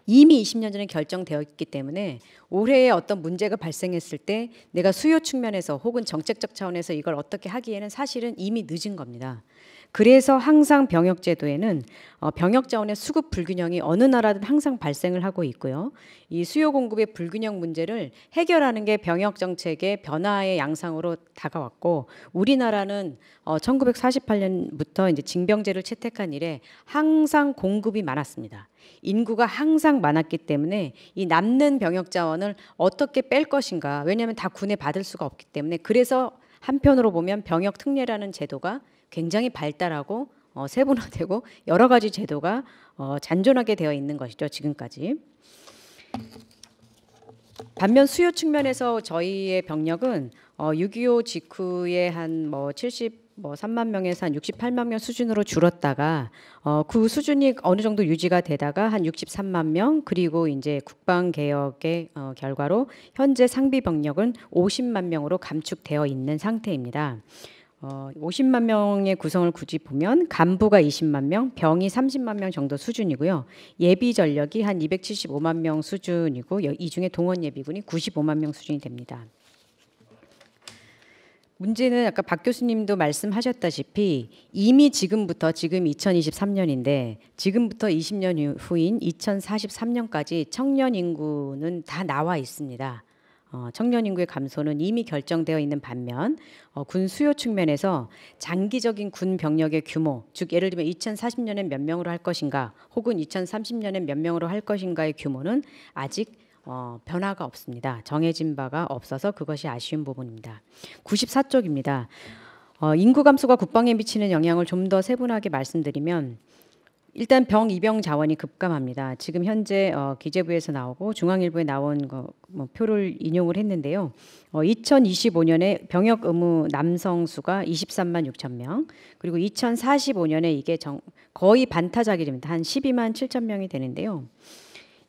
이미 20년 전에 결정되었기 때문에 올해에 어떤 문제가 발생했을 때 내가 수요 측면에서 혹은 정책적 차원에서 이걸 어떻게 하기에는 사실은 이미 늦은 겁니다. 그래서 항상 병역 제도에는 어, 병역 자원의 수급 불균형이 어느 나라든 항상 발생을 하고 있고요. 이 수요 공급의 불균형 문제를 해결하는 게 병역 정책의 변화의 양상으로 다가왔고 우리나라는 1948년부터 어, 이제 징병제를 채택한 이래 항상 공급이 많았습니다. 인구가 항상 많았기 때문에 이 남는 병역 자원을 어떻게 뺄 것인가? 왜냐하면 다 군에 받을 수가 없기 때문에 그래서 한편으로 보면 병역 특례라는 제도가 굉장히 발달하고 어, 세분화되고 여러 가지 제도가 어, 잔존하게 되어 있는 것이죠 지금까지. 반면 수요 측면에서 저희의 병력은 어, 6.25 직후에 한뭐 70, 뭐 3만 뭐 명에서 한 68만 명 수준으로 줄었다가 어, 그 수준이 어느 정도 유지가 되다가 한 63만 명 그리고 이제 국방 개혁의 어, 결과로 현재 상비 병력은 50만 명으로 감축되어 있는 상태입니다. 어, 50만 명의 구성을 굳이 보면 간부가 20만 명, 병이 30만 명 정도 수준이고요. 예비 전력이 한 275만 명 수준이고 이 중에 동원 예비군이 95만 명 수준이 됩니다. 문제는 아까 박 교수님도 말씀하셨다시피 이미 지금부터 지금 2023년인데 지금부터 20년 후인 2043년까지 청년 인구는 다 나와 있습니다. 어, 청년 인구의 감소는 이미 결정되어 있는 반면 어, 군 수요 측면에서 장기적인 군 병력의 규모, 즉 예를 들면 2040년에 몇 명으로 할 것인가, 혹은 2030년에 몇 명으로 할 것인가의 규모는 아직 어, 변화가 없습니다. 정해진 바가 없어서 그것이 아쉬운 부분입니다. 94쪽입니다. 어, 인구 감소가 국방에 미치는 영향을 좀 더 세분하게 말씀드리면 일단 병 입영 자원이 급감합니다. 지금 현재 어, 기재부에서 나오고 중앙일보에 나온 거, 뭐, 표를 인용을 했는데요. 어, 2025년에 병역 의무 남성 수가 23만 6천 명, 그리고 2045년에 이게 정, 거의 반타작이 됩니다. 한 12만 7천 명이 되는데요.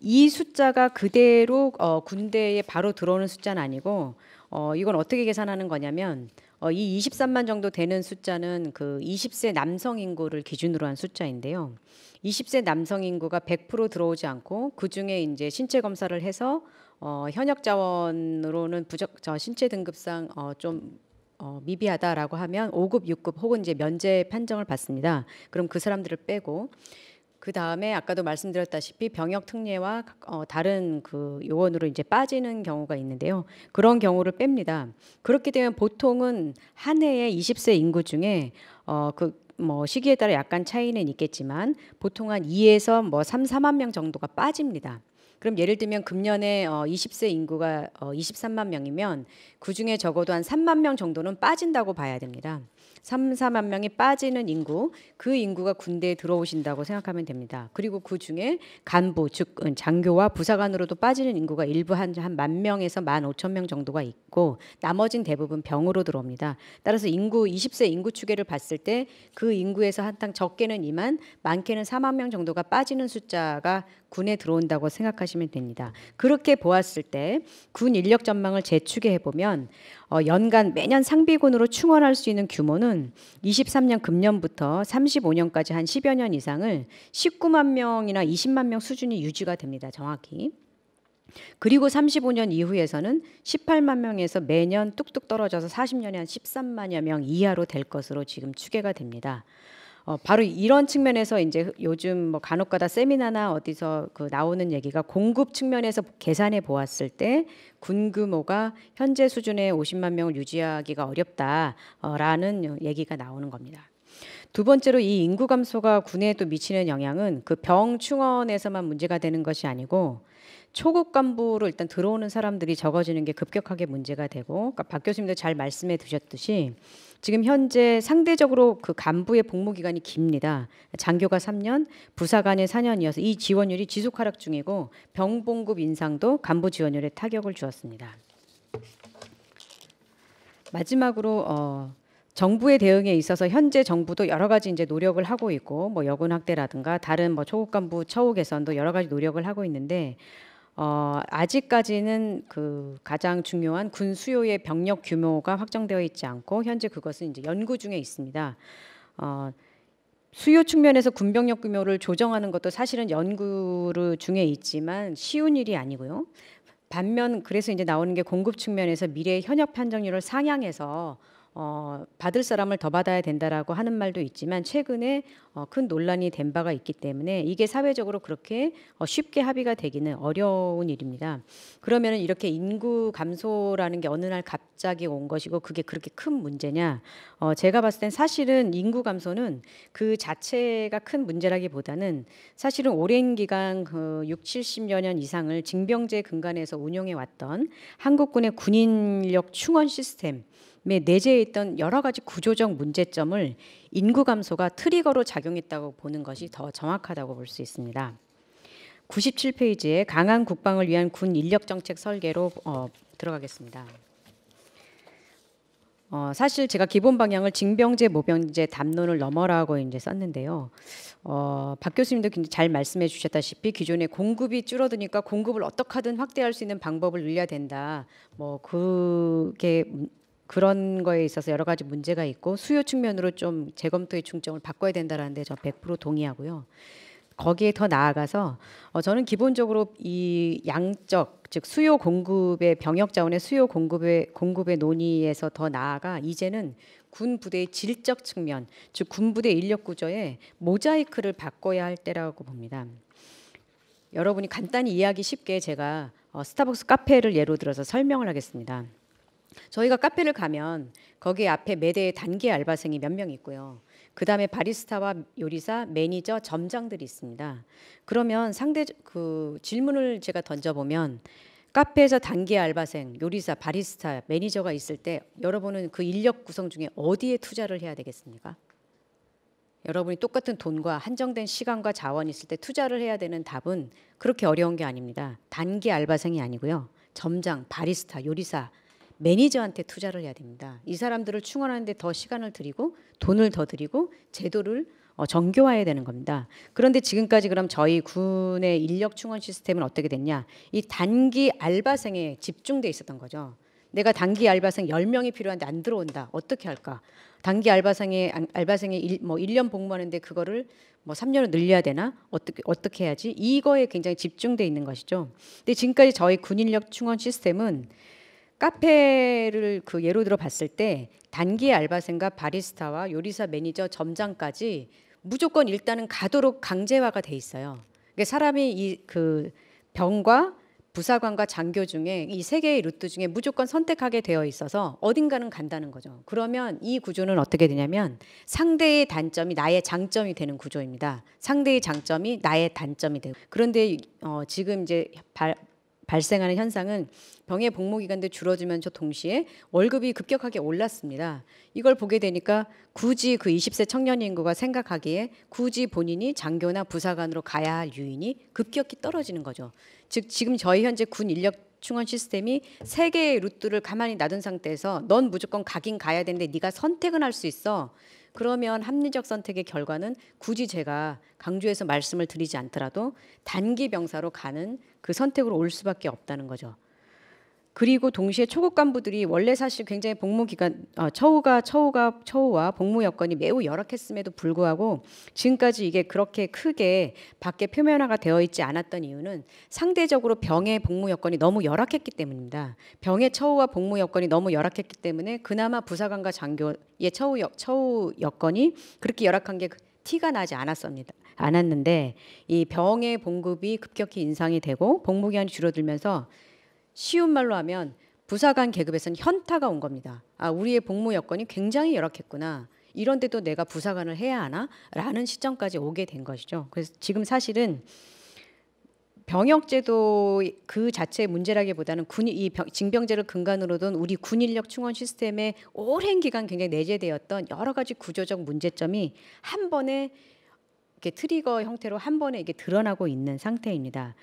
이 숫자가 그대로 어, 군대에 바로 들어오는 숫자는 아니고 어, 이건 어떻게 계산하는 거냐면 어, 이 23만 정도 되는 숫자는 그 20세 남성 인구를 기준으로 한 숫자인데요. 20세 남성 인구가 100% 들어오지 않고 그 중에 이제 신체 검사를 해서 어, 현역 자원으로는 부적 저 신체 등급상 어, 좀 어, 미비하다라고 하면 5급, 6급 혹은 이제 면제 판정을 받습니다. 그럼 그 사람들을 빼고 그 다음에 아까도 말씀드렸다시피 병역 특례와 어, 다른 그 요원으로 이제 빠지는 경우가 있는데요. 그런 경우를 뺍니다. 그렇게 되면 보통은 한 해에 20세 인구 중에 어, 그뭐 시기에 따라 약간 차이는 있겠지만 보통 한 2에서 뭐 3, 4만 명 정도가 빠집니다. 그럼 예를 들면 금년에 어 20세 인구가 어 23만 명이면 그 중에 적어도 한 3만 명 정도는 빠진다고 봐야 됩니다. 3, 4만 명이 빠지는 인구, 그 인구가 군대에 들어오신다고 생각하면 됩니다. 그리고 그 중에 간부, 즉 장교와 부사관으로도 빠지는 인구가 일부 한한 명에서 만 오천 명 정도가 있고 나머진 대부분 병으로 들어옵니다. 따라서 인구 20세 인구 추계를 봤을 때 그 인구에서 한탕 적게는 2만, 많게는 4만 명 정도가 빠지는 숫자가 군에 들어온다고 생각하시면 됩니다. 그렇게 보았을 때 군 인력 전망을 재추계해 보면 어, 연간 매년 상비군으로 충원할 수 있는 규모는 23년 금년부터 35년까지 한 10여 년 이상을 19만 명이나 20만 명 수준이 유지가 됩니다. 정확히. 그리고 35년 이후에서는 18만 명에서 매년 뚝뚝 떨어져서 40년에 한 13만여 명 이하로 될 것으로 지금 추계가 됩니다. 어, 바로 이런 측면에서 이제 요즘 뭐 간혹가다 세미나나 어디서 그 나오는 얘기가 공급 측면에서 계산해 보았을 때 군 규모가 현재 수준의 50만 명을 유지하기가 어렵다라는 얘기가 나오는 겁니다. 두 번째로 이 인구 감소가 군에 또 미치는 영향은 그 병충원에서만 문제가 되는 것이 아니고 초급 간부로 일단 들어오는 사람들이 적어지는 게 급격하게 문제가 되고 그러니까 박 교수님도 잘 말씀해 주셨듯이 지금 현재 상대적으로 그 간부의 복무 기간이 깁니다. 장교가 3년, 부사관이 4년이어서 이 지원율이 지속 하락 중이고 병봉급 인상도 간부 지원율에 타격을 주었습니다. 마지막으로 어, 정부의 대응에 있어서 현재 정부도 여러 가지 이제 노력을 하고 있고 뭐 여군 학대라든가 다른 뭐 초급 간부 처우 개선도 여러 가지 노력을 하고 있는데 어, 아직까지는 그 가장 중요한 군 수요의 병력 규모가 확정되어 있지 않고 현재 그것은 이제 연구 중에 있습니다. 어, 수요 측면에서 군병력 규모를 조정하는 것도 사실은 연구 를 중에 있지만 쉬운 일이 아니고요. 반면 그래서 이제 나오는 게 공급 측면에서 미래 의 현역 판정률을 상향해서 어, 받을 사람을 더 받아야 된다라고 하는 말도 있지만 최근에 어, 큰 논란이 된 바가 있기 때문에 이게 사회적으로 그렇게 어, 쉽게 합의가 되기는 어려운 일입니다. 그러면 이렇게 인구 감소라는 게 어느 날 갑자기 온 것이고 그게 그렇게 큰 문제냐? 어, 제가 봤을 땐 사실은 인구 감소는 그 자체가 큰 문제라기보다는 사실은 오랜 기간 그 6, 70여 년 이상을 징병제 근간에서 운영해 왔던 한국군의 군인력 충원 시스템 내재에 있던 여러 가지 구조적 문제점을 인구 감소가 트리거로 작용했다고 보는 것이 더 정확하다고 볼 수 있습니다. 97페이지에 강한 국방을 위한 군 인력 정책 설계로 어, 들어가겠습니다. 어, 사실 제가 기본 방향을 징병제, 모병제, 담론을 넘어라고 이제 썼는데요. 어, 박 교수님도 굉장히 잘 말씀해 주셨다시피 기존에 공급이 줄어드니까 공급을 어떻게든 확대할 수 있는 방법을 늘려야 된다. 뭐 그게 그런 거에 있어서 여러 가지 문제가 있고 수요 측면으로 좀 재검토의 중점을 바꿔야 된다라는 데 저 100% 동의하고요. 거기에 더 나아가서 어, 저는 기본적으로 이 양적 즉 수요 공급의 병역 자원의 수요 공급의 공급의 논의에서 더 나아가 이제는 군 부대의 질적 측면 즉 군부대 인력 구조에 모자이크를 바꿔야 할 때라고 봅니다. 여러분이 간단히 이해하기 쉽게 제가 어, 스타벅스 카페를 예로 들어서 설명을 하겠습니다. 저희가 카페를 가면 거기 앞에 매대에 단기 알바생이 몇 명 있고요. 그 다음에 바리스타와 요리사, 매니저, 점장들이 있습니다. 그러면 상대 그 질문을 제가 던져보면 카페에서 단기 알바생, 요리사, 바리스타, 매니저가 있을 때 여러분은 그 인력 구성 중에 어디에 투자를 해야 되겠습니까? 여러분이 똑같은 돈과 한정된 시간과 자원이 있을 때 투자를 해야 되는 답은 그렇게 어려운 게 아닙니다. 단기 알바생이 아니고요. 점장, 바리스타, 요리사, 매니저한테 투자를 해야 됩니다. 이 사람들을 충원하는데 더 시간을 들이고 돈을 더 들이고 제도를 어, 정교화해야 되는 겁니다. 그런데 지금까지 그럼 저희 군의 인력 충원 시스템은 어떻게 됐냐? 이 단기 알바생에 집중돼 있었던 거죠. 내가 단기 알바생 10명이 필요한데 안 들어온다. 어떻게 할까? 단기 알바생에 알바생이 일, 뭐 1년 복무하는데 그거를 뭐 3년을 늘려야 되나? 어떻게 어떻게 해야지? 이거에 굉장히 집중돼 있는 것이죠. 근데 지금까지 저희 군인력 충원 시스템은 카페를 그 예로 들어 봤을 때 단기 알바생과 바리스타와 요리사 매니저 점장까지 무조건 일단은 가도록 강제화가 돼 있어요. 그러니까 사람이 이 그 병과 부사관과 장교 중에 이 세 개의 루트 중에 무조건 선택하게 되어 있어서 어딘가는 간다는 거죠. 그러면 이 구조는 어떻게 되냐면 상대의 단점이 나의 장점이 되는 구조입니다. 상대의 장점이 나의 단점이 되고 그런데 어, 지금 이제 발, 발생하는 현상은 병의 복무 기간도 줄어지면서 동시에 월급이 급격하게 올랐습니다. 이걸 보게 되니까 굳이 그 20세 청년 인구가 생각하기에 굳이 본인이 장교나 부사관으로 가야 할 유인이 급격히 떨어지는 거죠. 즉 지금 저희 현재 군 인력 충원 시스템이 세 개의 루트를 가만히 놔둔 상태에서 넌 무조건 가긴 가야 되는데 네가 선택은 할 수 있어. 그러면 합리적 선택의 결과는 굳이 제가 강조해서 말씀을 드리지 않더라도 단기 병사로 가는 그 선택으로 올 수밖에 없다는 거죠. 그리고 동시에 초급 간부들이 원래 사실 굉장히 복무 기간 어, 처우가 처우가 처우와 복무 여건이 매우 열악했음에도 불구하고 지금까지 이게 그렇게 크게 밖에 표면화가 되어 있지 않았던 이유는 상대적으로 병의 복무 여건이 너무 열악했기 때문입니다. 병의 처우와 복무 여건이 너무 열악했기 때문에 그나마 부사관과 장교의 처우 여, 처우 여건이 그렇게 열악한 게 티가 나지 않았습니다. 않았는데 이 병의 봉급이 급격히 인상이 되고 복무기간이 줄어들면서 쉬운 말로 하면 부사관 계급에선 현타가 온 겁니다. 아, 우리의 복무 여건이 굉장히 열악했구나. 이런데도 내가 부사관을 해야 하나? 라는 시점까지 오게 된 것이죠. 그래서 지금 사실은 병역제도 그 자체의 문제라기보다는 군이 이 징병제를 근간으로 둔 우리 군 인력 충원 시스템에 오랜 기간 굉장히 내재되었던 여러 가지 구조적 문제점이 한 번에 이렇게 트리거 형태로 한 번에 이게 드러나고 있는 상태입니다.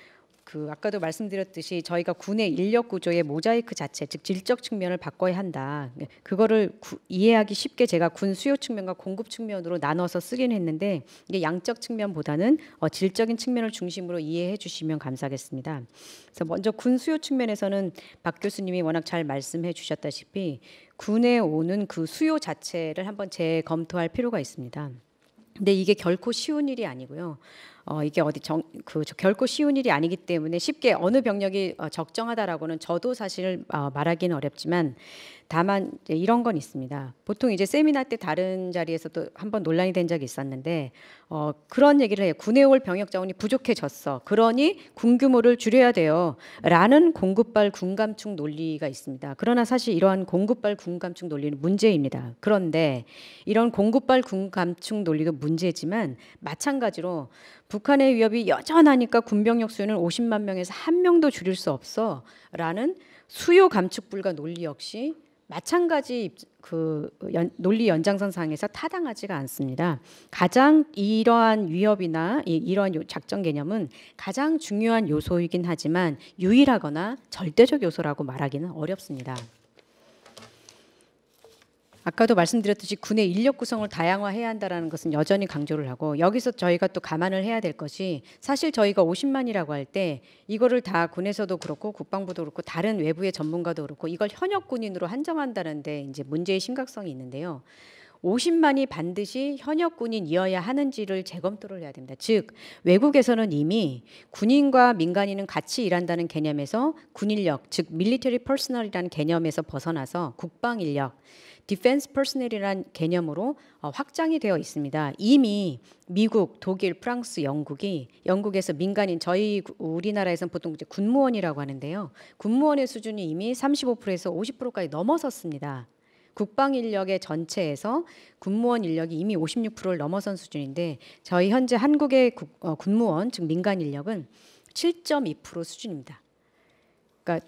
그 아까도 말씀드렸듯이 저희가 군의 인력 구조의 모자이크 자체 즉 질적 측면을 바꿔야 한다. 그거를 구, 이해하기 쉽게 제가 군 수요 측면과 공급 측면으로 나눠서 쓰긴 했는데 이게 양적 측면보다는 어, 질적인 측면을 중심으로 이해해 주시면 감사하겠습니다. 그래서 먼저 군 수요 측면에서는 박 교수님이 워낙 잘 말씀해 주셨다시피 군에 오는 그 수요 자체를 한번 재검토할 필요가 있습니다. 근데 이게 결코 쉬운 일이 아니고요. 어, 이게 어디 정, 그 저, 결코 쉬운 일이 아니기 때문에 쉽게 어느 병력이 어, 적정하다라고는 저도 사실 어, 말하기는 어렵지만 다만 이런 건 있습니다. 보통 이제 세미나 때 다른 자리에서도 한번 논란이 된 적이 있었는데 어, 그런 얘기를 해요. 군에 올 병역 자원이 부족해졌어. 그러니 군 규모를 줄여야 돼요.라는 공급발 군감축 논리가 있습니다. 그러나 사실 이러한 공급발 군감축 논리는 문제입니다. 그런데 이런 공급발 군감축 논리도 문제지만 마찬가지로 북한의 위협이 여전하니까 군병력 수는 요 50만 명에서 한 명도 줄일 수 없어라는 수요 감축 불가 논리 역시 마찬가지 그 연, 논리 연장선상에서 타당하지가 않습니다. 가장 이러한 위협이나 이, 러한 작전 개념은 가장 중요한 요소이긴 하지만 유일하거나 절대적 요소라고 말하기는 어렵습니다. 아까도 말씀드렸듯이 군의 인력 구성을 다양화해야 한다는 것은 여전히 강조를 하고 여기서 저희가 또 감안을 해야 될 것이 사실 저희가 50만이라고 할 때 이거를 다 군에서도 그렇고 국방부도 그렇고 다른 외부의 전문가도 그렇고 이걸 현역 군인으로 한정한다는데 이제 문제의 심각성이 있는데요. 50만이 반드시 현역 군인이어야 하는지를 재검토를 해야 됩니다. 즉 외국에서는 이미 군인과 민간인은 같이 일한다는 개념에서 군인력, 즉 밀리터리 퍼스널이라는 개념에서 벗어나서 국방 인력, 디펜스 퍼스널이란 개념으로 어, 확장이 되어 있습니다. 이미 미국, 독일, 프랑스, 영국이 영국에서 민간인 저희 우리나라에선 보통 군무원이라고 하는데요. 군무원의 수준이 이미 35%에서 50%까지 넘어섰습니다. 국방 인력의 전체에서 군무원 인력이 이미 56%를 넘어선 수준인데 저희 현재 한국의 어, 군무원 즉 민간 인력은 7.2% 수준입니다. 그러니까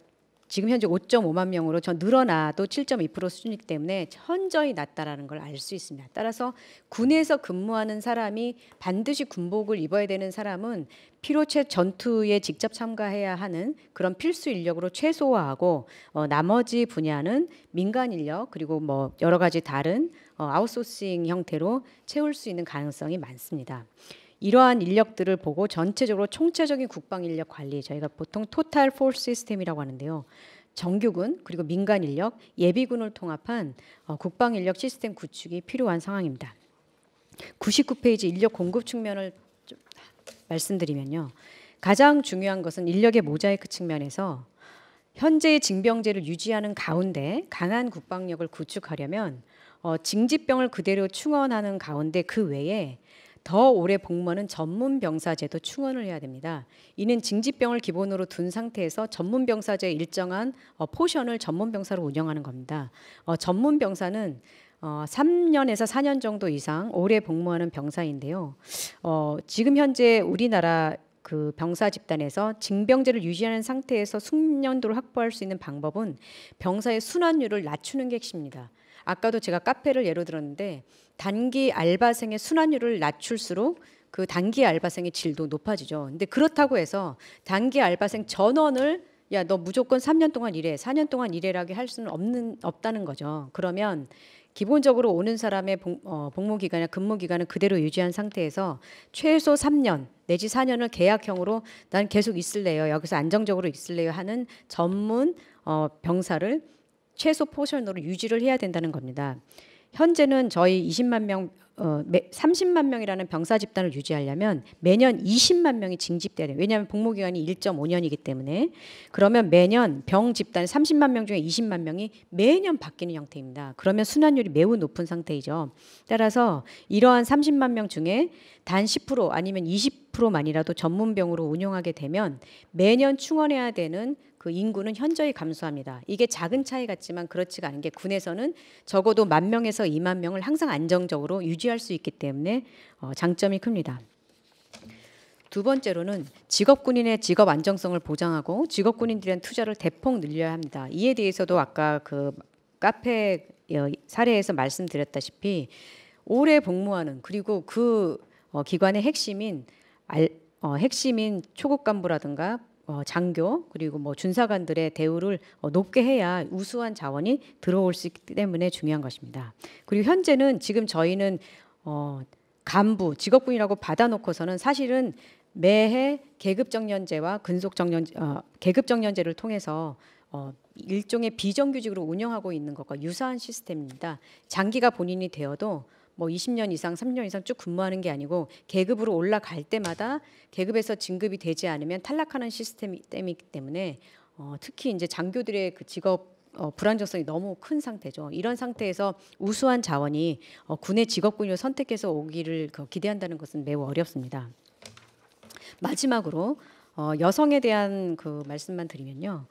지금 현재 5.5만 명으로 전 늘어나도 7.2% 수준이기 때문에 현저히 낮다라는 걸 알 수 있습니다. 따라서 군에서 근무하는 사람이 반드시 군복을 입어야 되는 사람은 피로체 전투에 직접 참가해야 하는 그런 필수 인력으로 최소화하고 어, 나머지 분야는 민간 인력 그리고 뭐 여러 가지 다른 어, 아웃소싱 형태로 채울 수 있는 가능성이 많습니다. 이러한 인력들을 보고 전체적으로 총체적인 국방 인력 관리 저희가 보통 토탈 포스 시스템이라고 하는데요. 정규군 그리고 민간 인력 예비군을 통합한 어, 국방 인력 시스템 구축이 필요한 상황입니다. 99페이지 인력 공급 측면을 좀 말씀드리면요. 가장 중요한 것은 인력의 모자이크 측면에서 현재의 징병제를 유지하는 가운데 강한 국방력을 구축하려면 어, 징집병을 그대로 충원하는 가운데 그 외에 더 오래 복무하는 전문 병사제도 충원을 해야 됩니다. 이는 징집병을 기본으로 둔 상태에서 전문 병사제 일정한 어, 포션을 전문 병사로 운영하는 겁니다. 어, 전문 병사는 3년에서 어, 4년 정도 이상 오래 복무하는 병사인데요. 지금 현재 우리나라 그 병사 집단에서 징병제를 유지하는 상태에서 숙련도를 확보할 수 있는 방법은 병사의 순환율을 낮추는 게 핵심입니다. 아까도 제가 카페를 예로 들었는데 단기 알바생의 순환율을 낮출수록 그 단기 알바생의 질도 높아지죠. 근데 그렇다고 해서 단기 알바생 전원을 야 너 무조건 3년 동안 일해, 4년 동안 일해라고 할 수는 없는 없다는 거죠. 그러면 기본적으로 오는 사람의 복, 어, 복무 기간이나 근무 기간은 그대로 유지한 상태에서 최소 3년 내지 4년을 계약형으로 난 계속 있을래요. 여기서 안정적으로 있을래요 하는 전문 어, 병사를 최소 포션으로 유지를 해야 된다는 겁니다. 현재는 저희 20만 명, 30만 어, 명이라는 병사 집단을 유지하려면 매년 20만 명이 징집돼야 돼요. 왜냐하면 복무 기간이 1.5년이기 때문에 그러면 매년 병 집단 30만 명 중에 20만 명이 매년 바뀌는 형태입니다. 그러면 순환율이 매우 높은 상태이죠. 따라서 이러한 30만 명 중에 단 10% 아니면 20%만이라도 전문병으로 운영하게 되면 매년 충원해야 되는 그 인구는 현저히 감소합니다. 이게 작은 차이 같지만 그렇지가 않은 게 군에서는 적어도 만 명에서 2만 명을 항상 안정적으로 유지할 수 있기 때문에 어, 장점이 큽니다. 두 번째로는 직업군인의 직업 안정성을 보장하고 직업군인들에 투자를 대폭 늘려야 합니다. 이에 대해서도 아까 그 카페 어, 사례에서 말씀드렸다시피 오래 복무하는 그리고 그 어, 기관의 핵심인 알, 어, 핵심인 초급 간부라든가 어, 장교 그리고 뭐 준사관들의 대우를 어, 높게 해야 우수한 자원이 들어올 수 있기 때문에 중요한 것입니다. 그리고 현재는 지금 저희는 어, 간부 직업군이라고 받아놓고서는 사실은 매해 계급 정년제와 근속 정년 어, 계급 정년제를 통해서 어, 일종의 비정규직으로 운영하고 있는 것과 유사한 시스템입니다. 장기가 본인이 되어도 뭐 20년 이상, 3년 이상 쭉 근무하는 게 아니고 계급으로 올라갈 때마다 계급에서 진급이 되지 않으면 탈락하는 시스템이기 때문에 어, 특히 이제 장교들의 그 직업 어, 불안정성이 너무 큰 상태죠. 이런 상태에서 우수한 자원이 어, 군의 직업군을 선택해서 오기를 그, 기대한다는 것은 매우 어렵습니다. 마지막으로 어, 여성에 대한 그 말씀만 드리면요.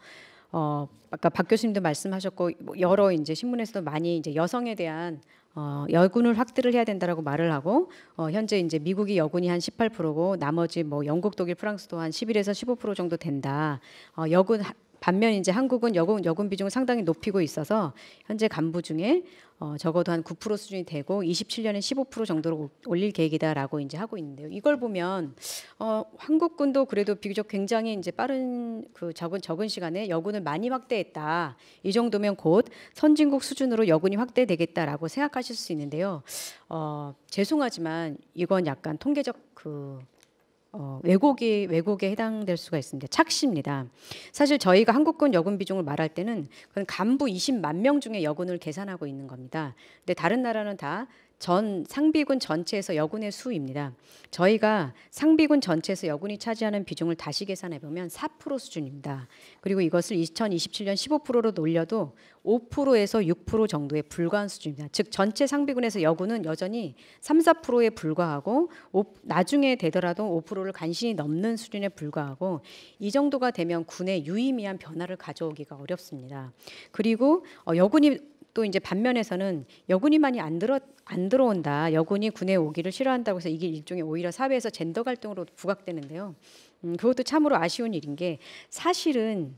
어, 아까 박 교수님도 말씀하셨고 뭐 여러 이제 신문에서도 많이 이제 여성에 대한 어, 여군을 확대를 해야 된다라고 말을 하고 어, 현재 이제 미국이 여군이 한 18%고 나머지 뭐 영국, 독일, 프랑스도 한 11에서 15% 정도 된다. 어, 여군 반면 이제 한국은 여군 여군 비중을 상당히 높이고 있어서 현재 간부 중에 어, 적어도 한 9% 수준이 되고 27년에 15% 정도로 올릴 계획이다라고 이제 하고 있는데요. 이걸 보면 어, 한국군도 그래도 비교적 굉장히 이제 빠른 그 적은 적은 시간에 여군을 많이 확대했다. 이 정도면 곧 선진국 수준으로 여군이 확대되겠다라고 생각하실 수 있는데요. 어, 죄송하지만 이건 약간 통계적 그 어, 왜곡이 왜곡에 해당될 수가 있습니다. 착시입니다. 사실 저희가 한국군 여군 비중을 말할 때는 그건 간부 20만 명 중에 여군을 계산하고 있는 겁니다. 근데 다른 나라는 다전 상비군 전체에서 여군의 수입니다. 저희가 상비군 전체에서 여군이 차지하는 비중을 다시 계산해 보면 4% 수준입니다. 그리고 이것을 2027년 15%로 놀려도 5%에서 6% 정도에 불과한 수준입니다. 즉 전체 상비군에서 여군은 여전히 3, 4%에 불과하고 5, 나중에 되더라도 5%를 간신히 넘는 수준에 불과하고 이 정도가 되면 군의 유의미한 변화를 가져오기가 어렵습니다. 그리고 어, 여군이 또 이제 반면에서는 여군이 많이 안 들어 안 들어온다. 여군이 군에 오기를 싫어한다고 해서 이게 일종의 오히려 사회에서 젠더 갈등으로 부각되는데요. 음, 그것도 참으로 아쉬운 일인 게 사실은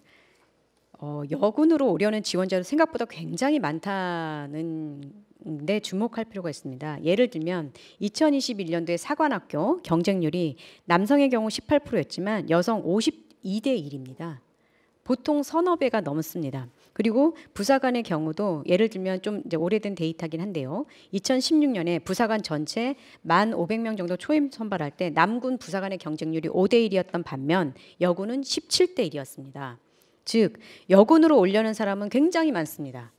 어, 여군으로 오려는 지원자도 생각보다 굉장히 많다는 데 주목할 필요가 있습니다. 예를 들면 2021년도에 사관학교 경쟁률이 남성의 경우 18%였지만 여성 52대 1입니다. 보통 서너 배가 넘습니다. 그리고 부사관의 경우도 예를 들면 좀 오래된 데이터긴 한데요. 2016년에 부사관 전체 1만 500명 정도 초임 선발할 때 남군 부사관의 경쟁률이 5대 1이었던 반면 여군은 17대 1이었습니다. 즉 여군으로 올려는 사람은 굉장히 많습니다.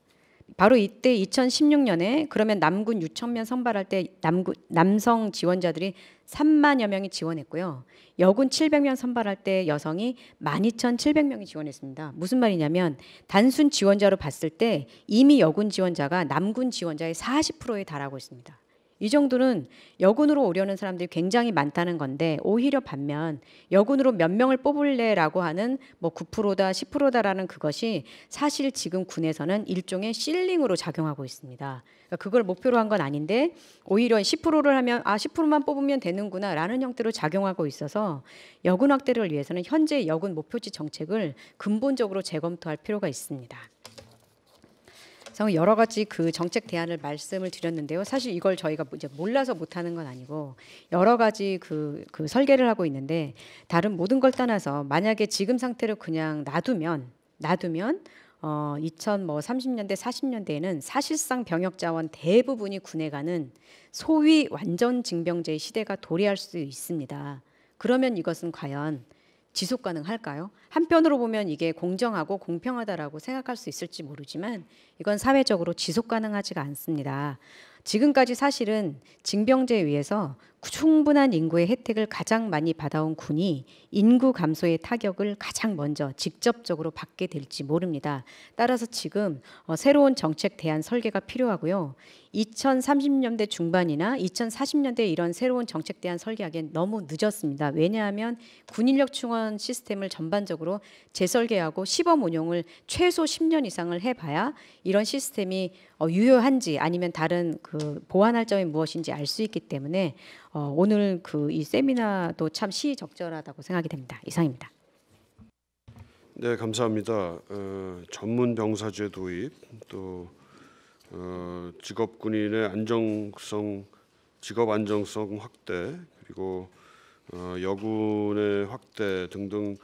바로 이때 2016년에 그러면 남군 6천 명 선발할 때 남군 남성 지원자들이 3만여 명이 지원했고요. 여군 700명 선발할 때 여성이 12,700명이 지원했습니다. 무슨 말이냐면 단순 지원자로 봤을 때 이미 여군 지원자가 남군 지원자의 40%에 달하고 있습니다. 이 정도는 여군으로 오려는 사람들이 굉장히 많다는 건데 오히려 반면 여군으로 몇 명을 뽑을래라고 하는 뭐 9%다 10%다라는 그것이 사실 지금 군에서는 일종의 실링으로 작용하고 있습니다. 그러니까 그걸 목표로 한 건 아닌데 오히려 10%를 하면 아 10%만 뽑으면 되는구나라는 형태로 작용하고 있어서 여군 확대를 위해서는 현재 여군 목표치 정책을 근본적으로 재검토할 필요가 있습니다. 그래 여러 가지 그 정책 대안을 말씀을 드렸는데요. 사실 이걸 저희가 이제 몰라서 못하는 건 아니고 여러 가지 그, 그 설계를 하고 있는데 다른 모든 걸 떠나서 만약에 지금 상태로 그냥 놔두면 놔두면 어, 2030년대, 뭐 40년대에는 사실상 병역 자원 대부분이 군에 가는 소위 완전 징병제의 시대가 도래할 수 있습니다. 그러면 이것은 과연 지속 가능할까요? 한편으로 보면 이게 공정하고 공평하다라고 생각할 수 있을지 모르지만 이건 사회적으로 지속 가능하지가 않습니다. 지금까지 사실은 징병제에 의해서 충분한 인구의 혜택을 가장 많이 받아온 군이 인구 감소의 타격을 가장 먼저 직접적으로 받게 될지 모릅니다. 따라서 지금 어, 새로운 정책 대안 설계가 필요하고요. 2030년대 중반이나 2040년대 이런 새로운 정책 대안 설계하기엔 너무 늦었습니다. 왜냐하면 군인력 충원 시스템을 전반적으로 재설계하고 시범 운영을 최소 10년 이상을 해봐야 이런 시스템이 어, 유효한지 아니면 다른 그 보완할 점이 무엇인지 알 수 있기 때문에 어, 오늘 그 이 세미나도 참 시적절하다고 생각이 됩니다. 이상입니다. 네, 감사합니다. 어, 전문 병사제 도입 또 어, 직업 군인의 안정성 직업 안정성 확대 그리고 어, 여군의 확대 등등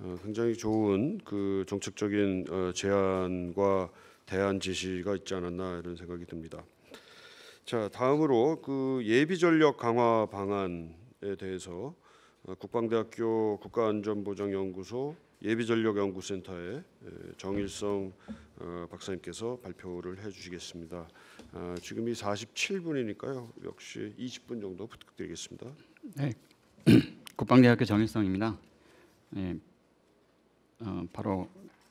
어, 굉장히 좋은 그 정책적인 어, 제안과 대한 지시가 있지 않았나 이런 생각이 듭니다. 자 다음으로 그 예비 전력 강화 방안에 대해서 어, 국방대학교 국가안전보장연구소 예비전력연구센터의 정일성 어, 박사님께서 발표를 해주시겠습니다. 아, 지금이 47분이니까요. 역시 20분 정도 부탁드리겠습니다. 네, 국방대학교 정일성입니다. 네. 어, 바로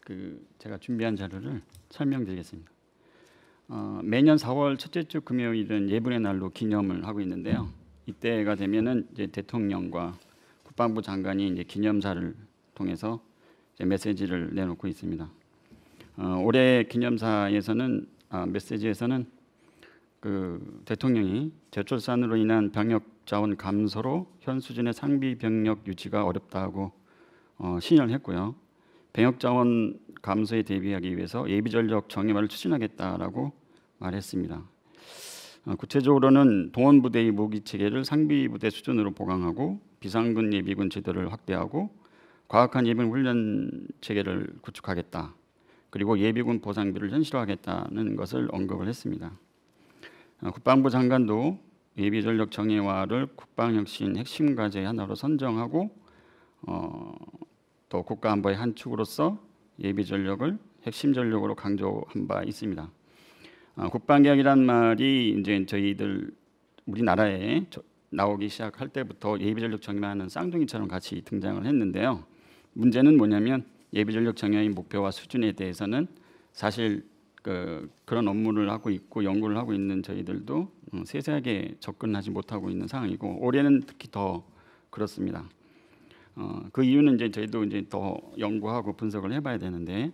그 제가 준비한 자료를 설명드리겠습니다. 어, 매년 4월 첫째 주 금요일은 예불의 날로 기념을 하고 있는데요. 이때가 되면은 이제 대통령과 국방부 장관이 이제 기념사를 통해서 이제 메시지를 내놓고 있습니다. 어, 올해 기념사에서는 아, 메시지에서는 그 대통령이 제출산으로 인한 병역 자원 감소로 현 수준의 상비 병력 유지가 어렵다고 어, 신연했고요. 병역 자원 감소에 대비하기 위해서 예비 전력 정예화를 추진하겠다라고 말했습니다. 어, 구체적으로는 동원 부대의 무기 체계를 상비 부대 수준으로 보강하고 비상군 예비군 제도를 확대하고 과학한 예비 훈련 체계를 구축하겠다. 그리고 예비군 보상비를 현실화하겠다는 것을 언급을 했습니다. 어, 국방부 장관도 예비 전력 정예화를 국방 혁신 핵심 과제 하나로 선정하고 어, 또 국가안보의 한 축으로서 예비 전력을 핵심 전력으로 강조한 바 있습니다. 어, 국방개혁이란 말이 이제 저희들 우리나라에 저, 나오기 시작할 때부터 예비 전력 정의하는 쌍둥이처럼 같이 등장을 했는데요. 문제는 뭐냐면 예비 전력 정의의 목표와 수준에 대해서는 사실 그, 런 업무를 하고 있고 연구를 하고 있는 저희들도 음, 세세하게 접근하지 못하고 있는 상황이고 올해는 특히 더 그렇습니다. 어, 그 이유는 이제 저희도 이제 더 연구하고 분석을 해봐야 되는데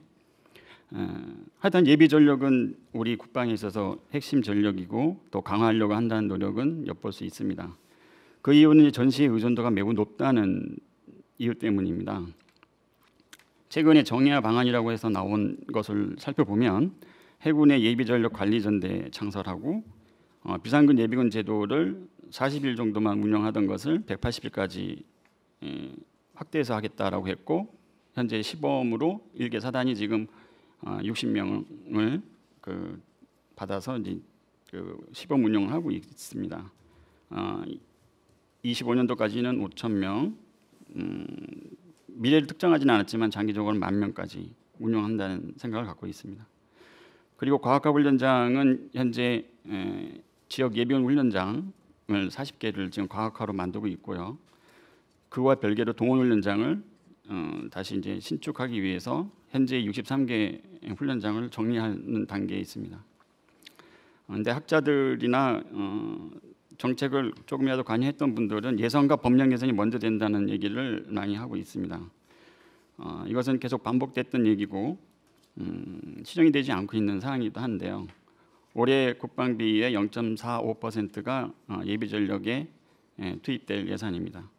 어, 하여튼 예비 전력은 우리 국방에 있어서 핵심 전력이고 또 강화하려고 한다는 노력은 엿볼 수 있습니다. 그 이유는 전시의 의존도가 매우 높다는 이유 때문입니다. 최근에 정의화 방안이라고 해서 나온 것을 살펴보면 해군의 예비 전력 관리 전대 창설하고 어, 비상군 예비군 제도를 40일 정도만 운영하던 것을 180일까지 에, 예, 확대해서 하겠다라고 했고 현재 시범으로 일개 사단이 지금 60명을 어, 그 받아서 이제 그 시범 운영을 하고 있습니다. 25년도까지는 어, 5천 명, 음, 미래를 특정하지는 않았지만 장기적으로는 만 명까지 운영한다는 생각을 갖고 있습니다. 그리고 과학학 훈련장은 현재 지역 예비군 훈련장을 40개를 지금 과학화로 만들고 있고요. 그와 별개로 동원훈련장을 어, 다시 이제 신축하기 위해서 현재 63개 훈련장을 정리하는 단계에 있습니다. 그런데 어, 학자들이나 어, 정책을 조금이라도 관여했던 분들은 예산과 법령 개선이 먼저 된다는 얘기를 많이 하고 있습니다. 어, 이것은 계속 반복됐던 얘기고 음, 실행이 되지 않고 있는 상황이기도 한데요. 올해 국방비의 0.45%가 어, 예비 전력에 예, 투입될 예산입니다.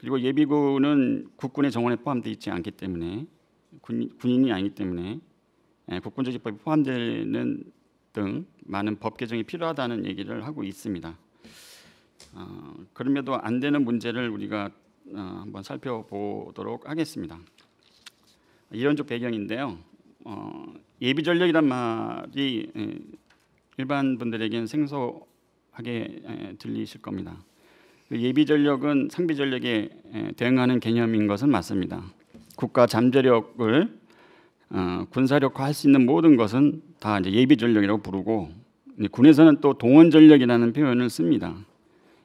그리고 예비군은 국군의 정원에 포함되어 있지 않기 때문에 군, 군인이 아니기 때문에 예, 국군조직법이 포함되는 등 많은 법 개정이 필요하다는 얘기를 하고 있습니다. 어, 그럼에도 안 되는 문제를 우리가 어, 한번 살펴보도록 하겠습니다. 이론적 배경인데요. 어, 예비 전력이란 말이 예, 일반 분들에겐 생소하게 예, 들리실 겁니다. 그 예비 전력은 상비 전력에 대응하는 개념인 것은 맞습니다. 국가 잠재력을 어, 군사력화할 수 있는 모든 것은 다 이제 예비 전력이라고 부르고 군에서는 또 동원 전력이라는 표현을 씁니다.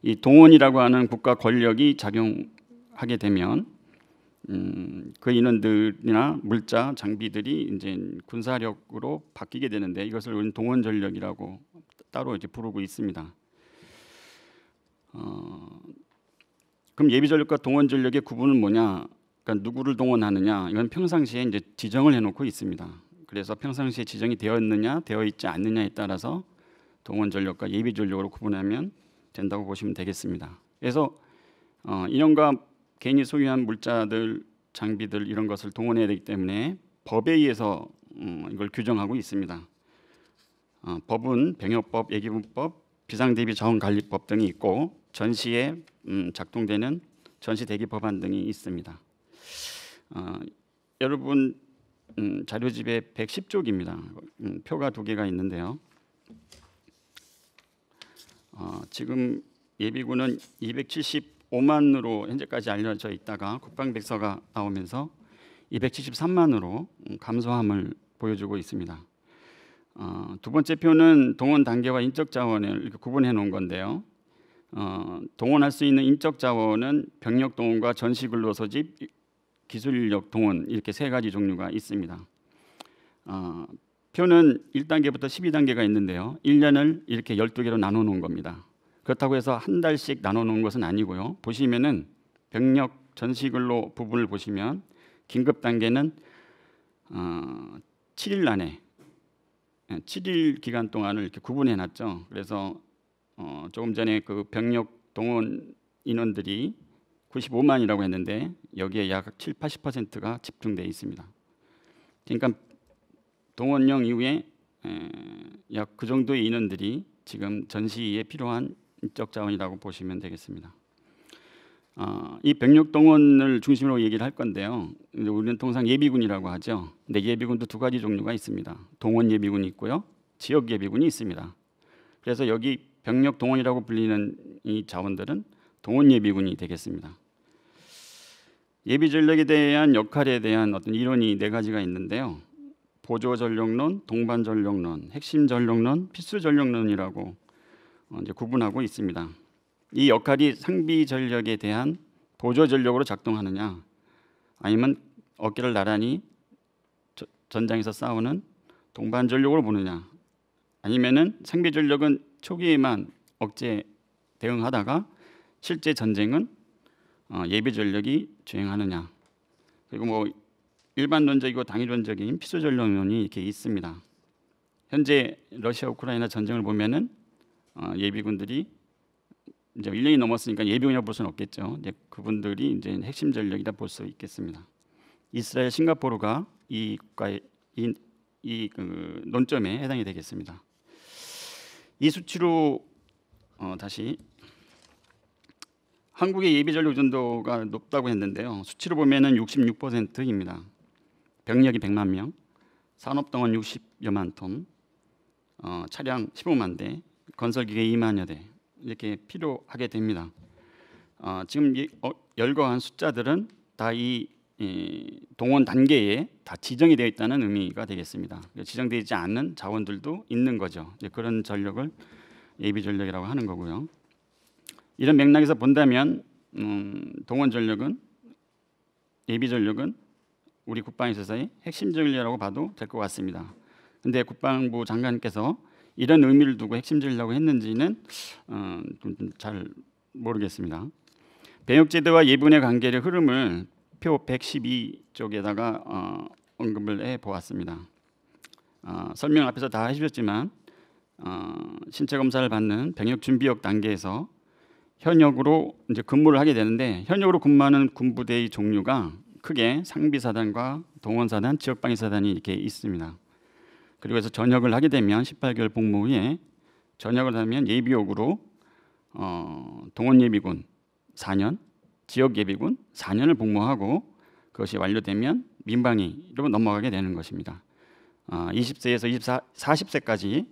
이 동원이라고 하는 국가 권력이 작용하게 되면 음, 그 인원들이나 물자, 장비들이 이제 군사력으로 바뀌게 되는데 이것을 우리는 동원 전력이라고 따로 이제 부르고 있습니다. 어, 그럼 예비 전력과 동원 전력의 구분은 뭐냐? 그러니까 누구를 동원하느냐? 이건 평상시에 이제 지정을 해놓고 있습니다. 그래서 평상시에 지정이 되었느냐, 되어 있지 않느냐에 따라서 동원 전력과 예비 전력으로 구분하면 된다고 보시면 되겠습니다. 그래서 어, 인원과 개인이 소유한 물자들, 장비들 이런 것을 동원해야 되기 때문에 법에 의해서 음, 이걸 규정하고 있습니다. 어, 법은 병역법, 예기분법, 비상대비 자원관리법 등이 있고 전시에 음, 작동되는 전시 대기 법안 등이 있습니다. 어, 여러분 음, 자료집에 110쪽입니다. 음, 표가 두 개가 있는데요. 어, 지금 예비군은 275만으로 현재까지 알려져 있다가 국방백서가 나오면서 273만으로 음, 감소함을 보여주고 있습니다. 어, 두 번째 표는 동원 단계와 인적 자원을 구분해 놓은 건데요. 어, 동원할 수 있는 인적 자원은 병력 동원과 전시 근로 소집, 기술 인력 동원 이렇게 세 가지 종류가 있습니다. 어, 표는 1단계부터 12단계가 있는데요. 1년을 이렇게 12개로 나눠 놓은 겁니다. 그렇다고 해서 한 달씩 나눠 놓은 것은 아니고요. 보시면은 병력 전시 근로 부분을 보시면 긴급 단계는 어, 7일 안에 7일 예, 기간 동안을 이렇게 구분해 놨죠. 그래서 어, 조금 전에 그 병력 동원 인원들이 95만이라고 했는데 여기에 약 7, 80%가 집중돼 있습니다. 그러니까 동원령 이후에 약 그 정도의 인원들이 지금 전시에 필요한 인적 자원이라고 보시면 되겠습니다. 어, 이 병력 동원을 중심으로 얘기를 할 건데요. 우리는 통상 예비군이라고 하죠. 근데 예비군도 두 가지 종류가 있습니다. 동원 예비군이 있고요. 지역 예비군이 있습니다. 그래서 여기 병력 동원이라고 불리는 이 자원들은 동원 예비군이 되겠습니다. 예비 전력에 대한 역할에 대한 어떤 이론이 네 가지가 있는데요. 보조 전력론, 동반 전력론, 핵심 전력론, 필수 전력론이라고 어, 이제 구분하고 있습니다. 이 역할이 상비 전력에 대한 보조 전력으로 작동하느냐, 아니면 어깨를 나란히 전장에서 싸우는 동반 전력으로 보느냐, 아니면은 상비 전력은 초기에만 억제 대응하다가 실제 전쟁은 어, 예비 전력이 주행하느냐 그리고 뭐 일반론적이고 당위론적인 필수 전론이 이렇게 있습니다. 현재 러시아 우크라이나 전쟁을 보면은 어, 예비군들이 이제 1년이 넘었으니까 예비군이라 볼 수는 없겠죠. 이제 그분들이 이제 핵심 전력이다 볼수 있겠습니다. 이스라엘, 싱가포르가 이 국가의 이, 이그 논점에 해당이 되겠습니다. 이 수치로 어, 다시 한국의 예비 전력 의존도가 높다고 했는데요. 수치로 보면 66%입니다. 병력이 100만 명, 산업 동원 60여만 톤, 어, 차량 15만 대, 건설 기계 2만여 대 이렇게 필요하게 됩니다. 어, 지금 이, 어, 열거한 숫자들은 다이 동원 단계에 다 지정이 되어 있다는 의미가 되겠습니다. 그러니까 지정되지 않은 자원들도 있는 거죠. 그런 전력을 예비 전력이라고 하는 거고요. 이런 맥락에서 본다면 음, 동원 전력은 예비 전력은 우리 국방 인사의 핵심 전력이라고 봐도 될 것 같습니다. 근데 국방부 장관께서 이런 의미를 두고 핵심 전력이라고 했는지는 어, 잘 모르겠습니다. 배역 제도와 예분의 관계를 흐름을 표 112쪽에다가 어, 언급을 해 보았습니다. 어, 설명 앞에서 다해셨지만 어, 신체 검사를 받는 병역 준비역 단계에서 현역으로 이제 근무를 하게 되는데 현역으로 근무하는 군부대의 종류가 크게 상비사단과 동원사단, 지역방위사단이 이렇게 있습니다. 그리고 해서 전역을 하게 되면 18개월 복무 후에 전역을 하면 예비역으로 어, 동원예비군 4년, 지역 예비군 4년을 복무하고 그것이 완료되면 민방위로 넘어가게 되는 것입니다. 20세에서 아, 24, 40세까지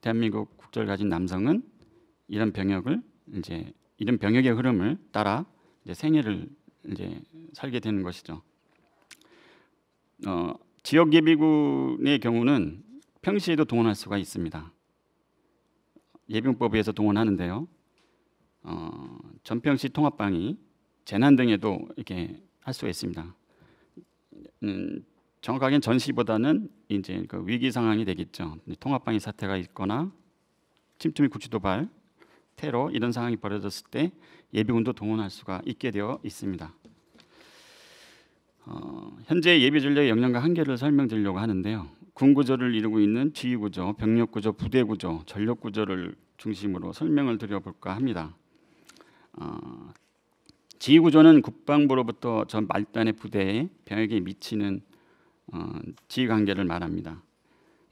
대한민국 국적을 가진 남성은 이런 병역을 이제 이런 병역의 흐름을 따라 이제 생애를 이제 살게 되는 것이죠. 어, 지역 예비군의 경우는 평시에도 동원할 수가 있습니다. 예비군법에 서 동원하는데요. 어, 전평시 통합방위 재난 등에도 이렇게 할 수가 있습니다. 음, 정확하게는 전시보다는 이제 그 위기 상황이 되겠죠. 통합방위 사태가 있거나 침투및 국지도발, 테러 이런 상황이 벌어졌을 때 예비군도 동원할 수가 있게 되어 있습니다. 어, 현재 예비 전력의 역량과 한계를 설명드리려고 하는데요. 군 구조를 이루고 있는 지휘 구조, 병력 구조, 부대 구조, 전력 구조를 중심으로 설명을 드려볼까 합니다. 어, 지휘구조는 국방부로부터 전 말단의 부대에 병역에 미치는 어, 지휘관계를 말합니다.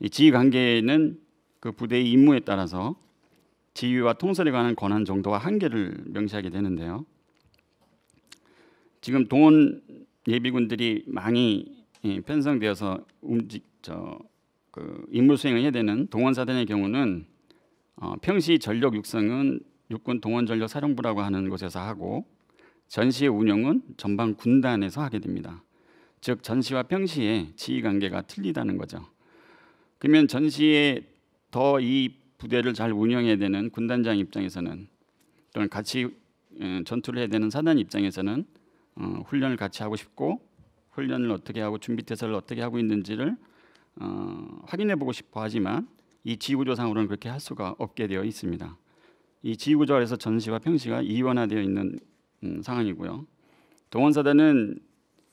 이 지휘관계는 그 부대의 임무에 따라서 지휘와 통솔에 관한 권한 정도와 한계를 명시하게 되는데요. 지금 동원 예비군들이 많이 예, 편성되어서 움직 저그 임무 수행을 해야 되는 동원 사단의 경우는 어, 평시 전력 육성은 육군 동원 전력 사령부라고 하는 곳에서 하고 전시의 운영은 전방 군단에서 하게 됩니다. 즉 전시와 평시의 지휘관계가 틀리다는 거죠. 그러면 전시에 더 이 부대를 잘 운영해야 되는 군단장 입장에서는 또는 같이 어, 전투를 해야 되는 사단 입장에서는 어, 훈련을 같이 하고 싶고 훈련을 어떻게 하고 준비 태세를 어떻게 하고 있는지를 어, 확인해 보고 싶어 하지만 이 지구조상으로는 그렇게 할 수가 없게 되어 있습니다. 이 지구조에서 전시와 평시가 이원화되어 있는 음, 상황이고요. 동원사단은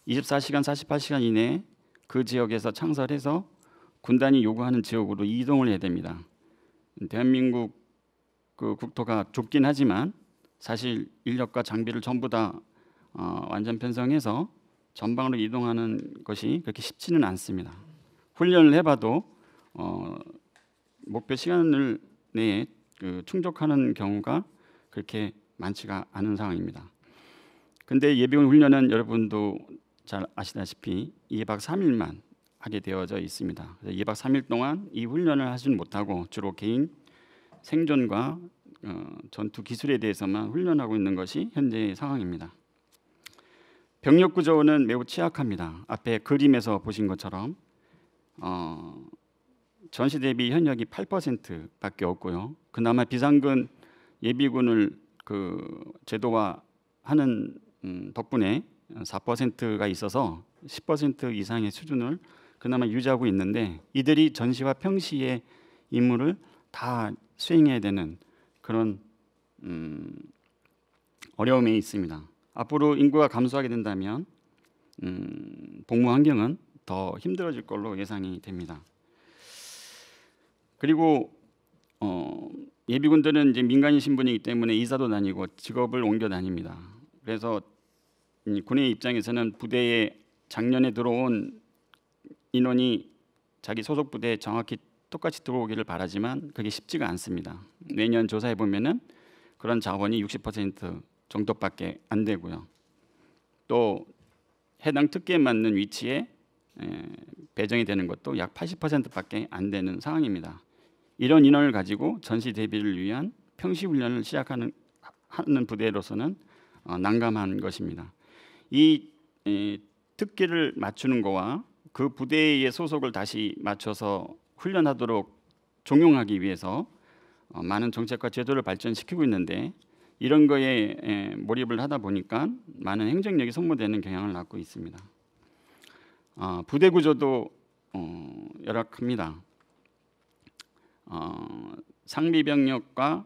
24시간, 48시간 이내에 그 지역에서 창설해서 군단이 요구하는 지역으로 이동을 해야 됩니다. 대한민국 그 국토가 좁긴 하지만 사실 인력과 장비를 전부 다 어, 완전 편성해서 전방으로 이동하는 것이 그렇게 쉽지는 않습니다. 훈련을 해봐도 어, 목표 시간을 내에 그 충족하는 경우가 그렇게 많지가 않은 상황입니다. 근데 예비군 훈련은 여러분도 잘 아시다시피 2박 3일만 하게 되어져 있습니다. 2박 3일 동안 이 훈련을 하진 못하고 주로 개인 생존과 어, 전투 기술에 대해서만 훈련하고 있는 것이 현재의 상황입니다. 병력 구조는 매우 취약합니다. 앞에 그림에서 보신 것처럼 어, 전시 대비 현역이 8%밖에 없고요. 그나마 비상근 예비군을 그 제도화 하는 음, 덕분에 4%가 있어서 10% 이상의 수준을 그나마 유지하고 있는데 이들이 전시와 평시의 임무를 다 수행해야 되는 그런 음, 어려움이 있습니다. 앞으로 인구가 감소하게 된다면 음, 복무 환경은 더 힘들어질 걸로 예상이 됩니다. 그리고 어, 예비군들은 이제 민간인 신분이기 때문에 이사도 다니고 직업을 옮겨 다닙니다. 그래서 군의 입장에서는 부대에 작년에 들어온 인원이 자기 소속 부대에 정확히 똑같이 들어오기를 바라지만 그게 쉽지가 않습니다. 내년 조사해 보면은 그런 자원이 60% 정도밖에 안 되고요. 또 해당 특기에 맞는 위치에 배정이 되는 것도 약 80%밖에 안 되는 상황입니다. 이런 인원을 가지고 전시 대비를 위한 평시 훈련을 시작하는 하는 부대로서는 어, 난감한 것입니다. 이 특기를 맞추는 거와 그 부대에 소속을 다시 맞춰서 훈련하도록 종용하기 위해서 어, 많은 정책과 제도를 발전시키고 있는데 이런 거에 몰입을 하다 보니까 많은 행정력이 소모되는 경향을 갖고 있습니다. 어, 부대 구조도 열악합니다. 상비 병력과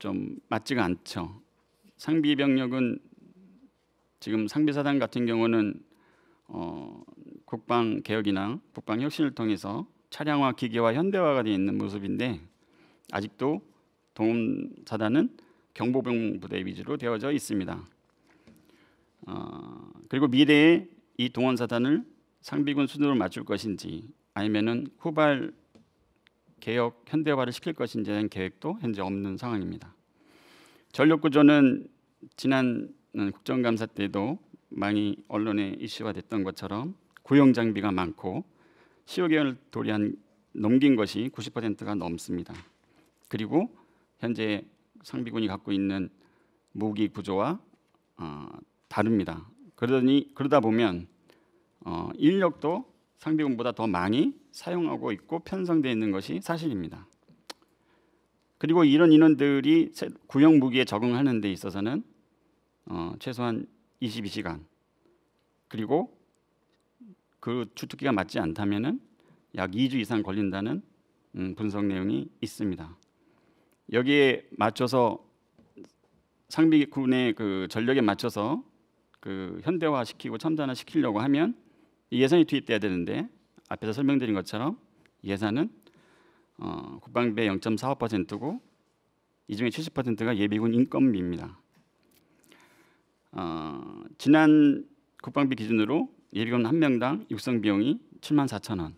좀 맞지가 않죠. 상비 병력은 지금 상비사단 같은 경우는 어, 국방 개혁이나 국방 혁신을 통해서 차량화 기계화 현대화가 되어 있는 모습인데 아직도 동사단은 경보병 부대 위주로 되어져 있습니다. 어, 그리고 미래에 이 동원사단을 상비군 순으로 맞출 것인지 아니면은 후발 개혁 현대화를 시킬 것인지는 계획도 현재 없는 상황입니다. 전력 구조는 지난 국정감사 때도 많이 언론에 이슈화 됐던 것처럼 고용 장비가 많고 10여 개월 도리한 넘긴 것이 90%가 넘습니다. 그리고 현재 상비군이 갖고 있는 무기 구조와 어, 다릅니다. 그러니 그러다 보면 어, 인력도 상비군보다 더 많이 사용하고 있고 편성되 있는 것이 사실입니다. 그리고 이런 인원들이 구형 무기에 적응하는 데 있어서는 어, 최소한 22시간 그리고 그 주특기가 맞지 않다면은 약 2주 이상 걸린다는 음, 분석 내용이 있습니다. 여기에 맞춰서 상비군의 그 전력에 맞춰서 그 현대화시키고 첨단화시키려고 하면 예산이 투입돼야 되는데 앞에서 설명드린 것처럼 예산은 어, 국방비의 0.45%고 이 중에 70%가 예비군 인건비입니다. 어, 지난 국방비 기준으로 예비군 한 명당 육성 비용이 7만 4천 원,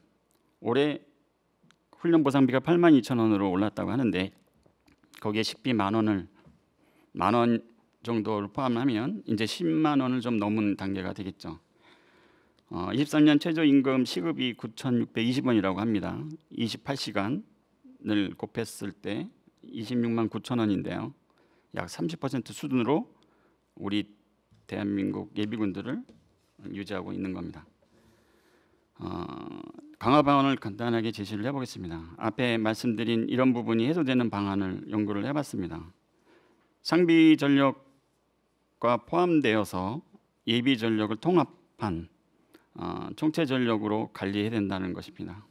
올해 훈련 보상비가 8만 2천 원으로 올랐다고 하는데 거기에 식비 만 원을 만원 정도를 포함하면 이제 10만 원을 좀 넘은 단계가 되겠죠. 어, 23년 최저임금 시급이 9,620원이라고 합니다. 28시간을 곱했을 때 26만 9천 원인데요. 약 30% 수준으로 우리 대한민국 예비군들을 유지하고 있는 겁니다. 어, 강화 방안을 간단하게 제시를 해보겠습니다. 앞에 말씀드린 이런 부분이 해소되는 방안을 연구를 해봤습니다. 상비 전력과 포함되어서 예비 전력을 통합한 어, 총체 전력으로 관리해야 된다는 것입니다.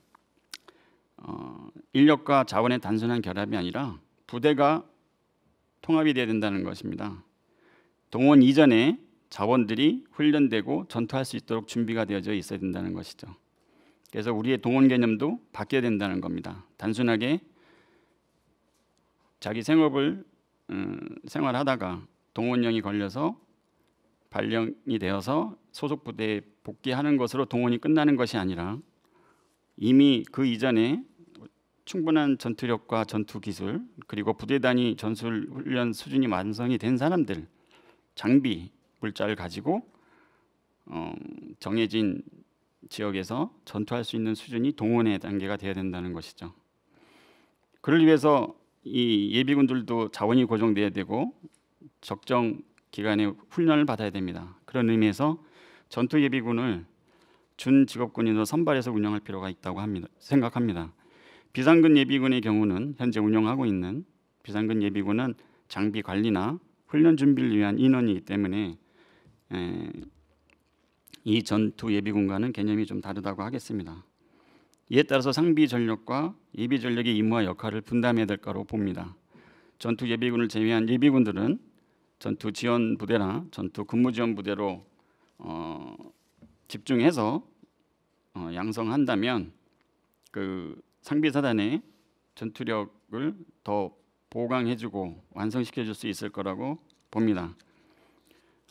어, 인력과 자원의 단순한 결합이 아니라 부대가 통합이 돼야 된다는 것입니다. 동원 이전에 자원들이 훈련되고 전투할 수 있도록 준비가 되어져 있어야 된다는 것이죠. 그래서 우리의 동원 개념도 바뀌어야 된다는 겁니다. 단순하게 자기 생업을 음, 생활하다가 동원령이 걸려서 발령이 되어서 소속 부대에 복귀하는 것으로 동원이 끝나는 것이 아니라 이미 그 이전에 충분한 전투력과 전투 기술 그리고 부대단위 전술 훈련 수준이 완성이 된 사람들 장비 글자를 가지고 어, 정해진 지역에서 전투할 수 있는 수준이 동원의 단계가 되어야 된다는 것이죠. 그를 위해서 이 예비군들도 자원이 고정돼야 되고 적정 기간에 훈련을 받아야 됩니다. 그런 의미에서 전투 예비군을 준 직업군인으로 선발해서 운영할 필요가 있다고 합니다. 생각합니다. 비상근 예비군의 경우는 현재 운영하고 있는 비상근 예비군은 장비 관리나 훈련 준비를 위한 인원이기 때문에 예. 이 전투 예비군과는 개념이 좀 다르다고 하겠습니다. 이에 따라서 상비 전력과 예비 전력의 임무와 역할을 분담해야 될 거로 봅니다. 전투 예비군을 제외한 예비군들은 전투 지원 부대나 전투 근무 지원 부대로 어, 집중해서 어, 양성한다면 그 상비 사단의 전투력을 더 보강해주고 완성시켜줄 수 있을 거라고 봅니다.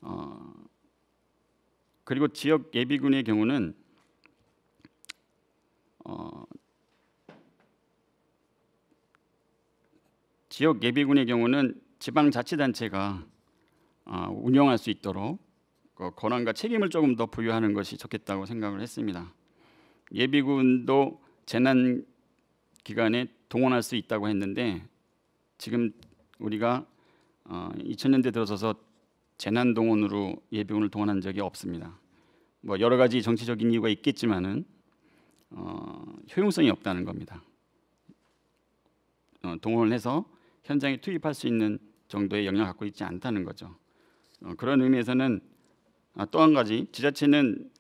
어, 그리고 지역 예비군의 경우는 어, 지역 예비군의 경우는 지방자치단체가 어, 아, 운영할 수 있도록 그 권한과 책임을 조금 더 부여하는 것이 좋겠다고 생각을 했습니다. 예비군도 재난 기간에 동원할 수 있다고 했는데 지금 우리가 어, 2000년대 들어서서 재난 동원으로 예비군을 동원한 적이 없습니다. 뭐 여러 가지 정치적인 이유가 있겠지만은 어, 효용성이 없다는 겁니다. 어, 동원을 해서 현장에 투입할 수 있는 정도의 영향 갖고 있지 않다는 거죠. 어, 그런 의미에서는 아, 또한 가지 지자체는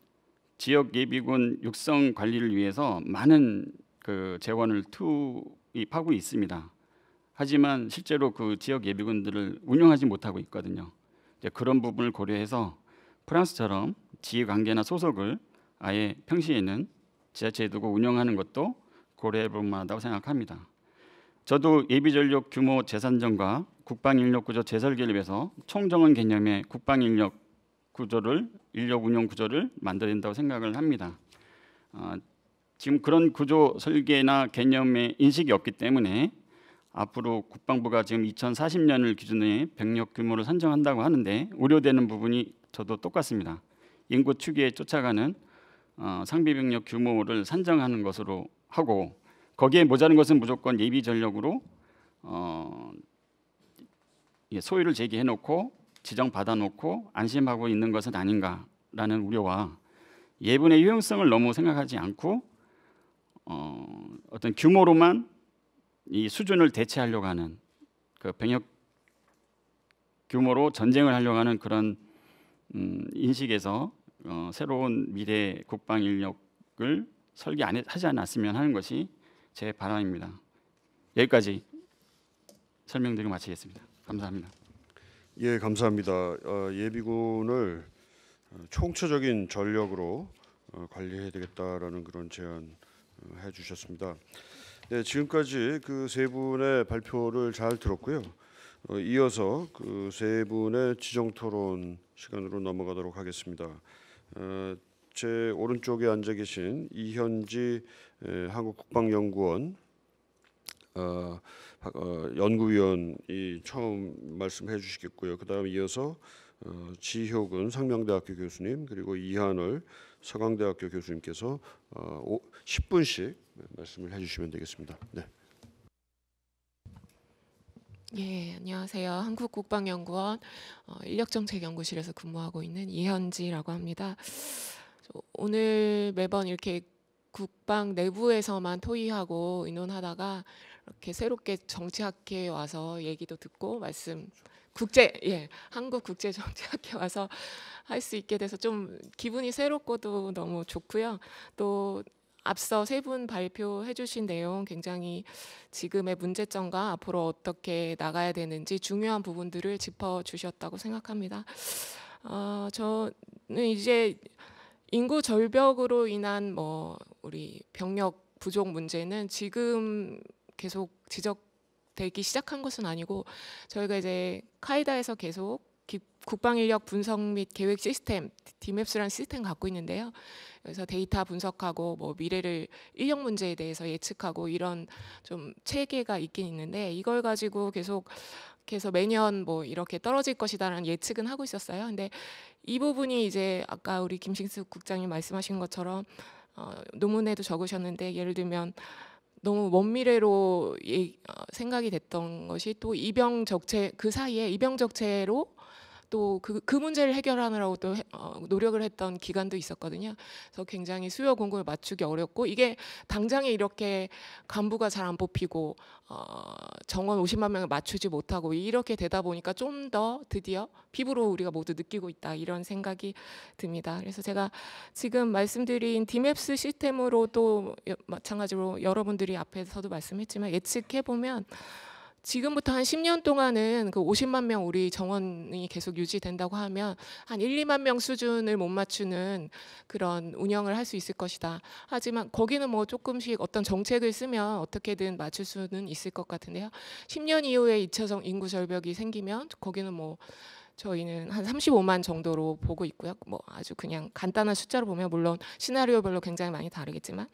지역 예비군 육성 관리를 위해서 많은 그 재원을 투입하고 있습니다. 하지만 실제로 그 지역 예비군들을 운영하지 못하고 있거든요. 그런 부분을 고려해서 프랑스처럼 지휘 관계나 소속을 아예 평시에는 지자체에 두고 운영하는 것도 고려해 볼 만하다고 생각합니다. 저도 예비전력 규모 재산정과 국방인력구조 재설계를 위해서 총정원 개념의 국방인력 구조를 인력 운영 구조를 만들어낸다고 생각을 합니다. 어, 지금 그런 구조 설계나 개념의 인식이 없기 때문에 앞으로 국방부가 지금 2040년을 기준에 병력 규모를 산정한다고 하는데 우려되는 부분이 저도 똑같습니다. 인구 추이에 쫓아가는 어, 상비 병력 규모를 산정하는 것으로 하고 거기에 모자른 것은 무조건 예비 전력으로 어, 예, 소유를 제기해 놓고 지정 받아 놓고 안심하고 있는 것은 아닌가라는 우려와 예분의 유용성을 너무 생각하지 않고 어, 어떤 규모로만 이 수준을 대체하려고 하는 그 병역 규모로 전쟁을 하려고 하는 그런 음, 인식에서 어, 새로운 미래 국방 인력을 설계 안 해, 하지 않았으면 하는 것이 제 바람입니다. 여기까지 설명드리고 마치겠습니다. 감사합니다. 예, 감사합니다. 어, 예비군을 총체적인 전력으로 어, 관리해야 되겠다라는 그런 제안 어, 해주셨습니다. 네, 지금까지 그 세 분의 발표를 잘 들었고요. 어, 이어서 그 세 분의 지정 토론 시간으로 넘어가도록 하겠습니다. 어, 제 오른쪽에 앉아 계신 이현지 에, 한국국방연구원 어, 어 연구위원이 처음 말씀해 주시겠고요. 그다음 이어서 어, 지효근 상명대학교 교수님 그리고 이한을 서강대학교 교수님께서 어, 10분씩 말씀을 해주시면 되겠습니다. 네. 예, 안녕하세요. 한국국방연구원 어, 인력정책연구실에서 근무하고 있는 이현지라고 합니다. 오늘 매번 이렇게 국방 내부에서만 토의하고 의논하다가 이렇게 새롭게 정치학회에 와서 얘기도 듣고 말씀 국제 예 한국 국제 정치학회 와서 할 수 있게 돼서 좀 기분이 새롭고도 너무 좋고요. 또 앞서 세 분 발표해 주신 내용 굉장히 지금의 문제점과 앞으로 어떻게 나가야 되는지 중요한 부분들을 짚어 주셨다고 생각합니다. 어, 저는 이제 인구 절벽으로 인한 뭐 우리 병력 부족 문제는 지금 계속 지적되기 시작한 것은 아니고 저희가 이제 카이다에서 계속 국방인력 분석 및 계획 시스템 디맵스라는 시스템 갖고 있는데요. 그래서 데이터 분석하고 뭐 미래를 인력 문제에 대해서 예측하고 이런 좀 체계가 있긴 있는데 이걸 가지고 계속 계속 매년 뭐 이렇게 떨어질 것이다라는 예측은 하고 있었어요. 근데 이 부분이 이제 아까 우리 김신수 국장님 말씀하신 것처럼 어, 논문에도 적으셨는데 예를 들면 너무 먼 미래로 예, 어, 생각이 됐던 것이 또 이병 적체 그 사이에 이병 적체로 또그 그 문제를 해결하느라고 또 어, 노력을 했던 기간도 있었거든요. 그래서 굉장히 수요 공급을 맞추기 어렵고 이게 당장에 이렇게 간부가 잘 안 뽑히고 어, 정원 50만 명을 맞추지 못하고 이렇게 되다 보니까 좀 더 드디어 피부로 우리가 모두 느끼고 있다 이런 생각이 듭니다. 그래서 제가 지금 말씀드린 디맵스 시스템으로도 마찬가지로 여러분들이 앞에서도 말씀했지만 예측해 보면 지금부터 한 10년 동안은 그 50만 명 우리 정원이 계속 유지된다고 하면 한 1, 2만 명 수준을 못 맞추는 그런 운영을 할 수 있을 것이다. 하지만 거기는 뭐 조금씩 어떤 정책을 쓰면 어떻게든 맞출 수는 있을 것 같은데요. 10년 이후에 2차성 인구 절벽이 생기면 거기는 뭐 저희는 한 35만 정도로 보고 있고요. 뭐 아주 그냥 간단한 숫자로 보면 물론 시나리오별로 굉장히 많이 다르겠지만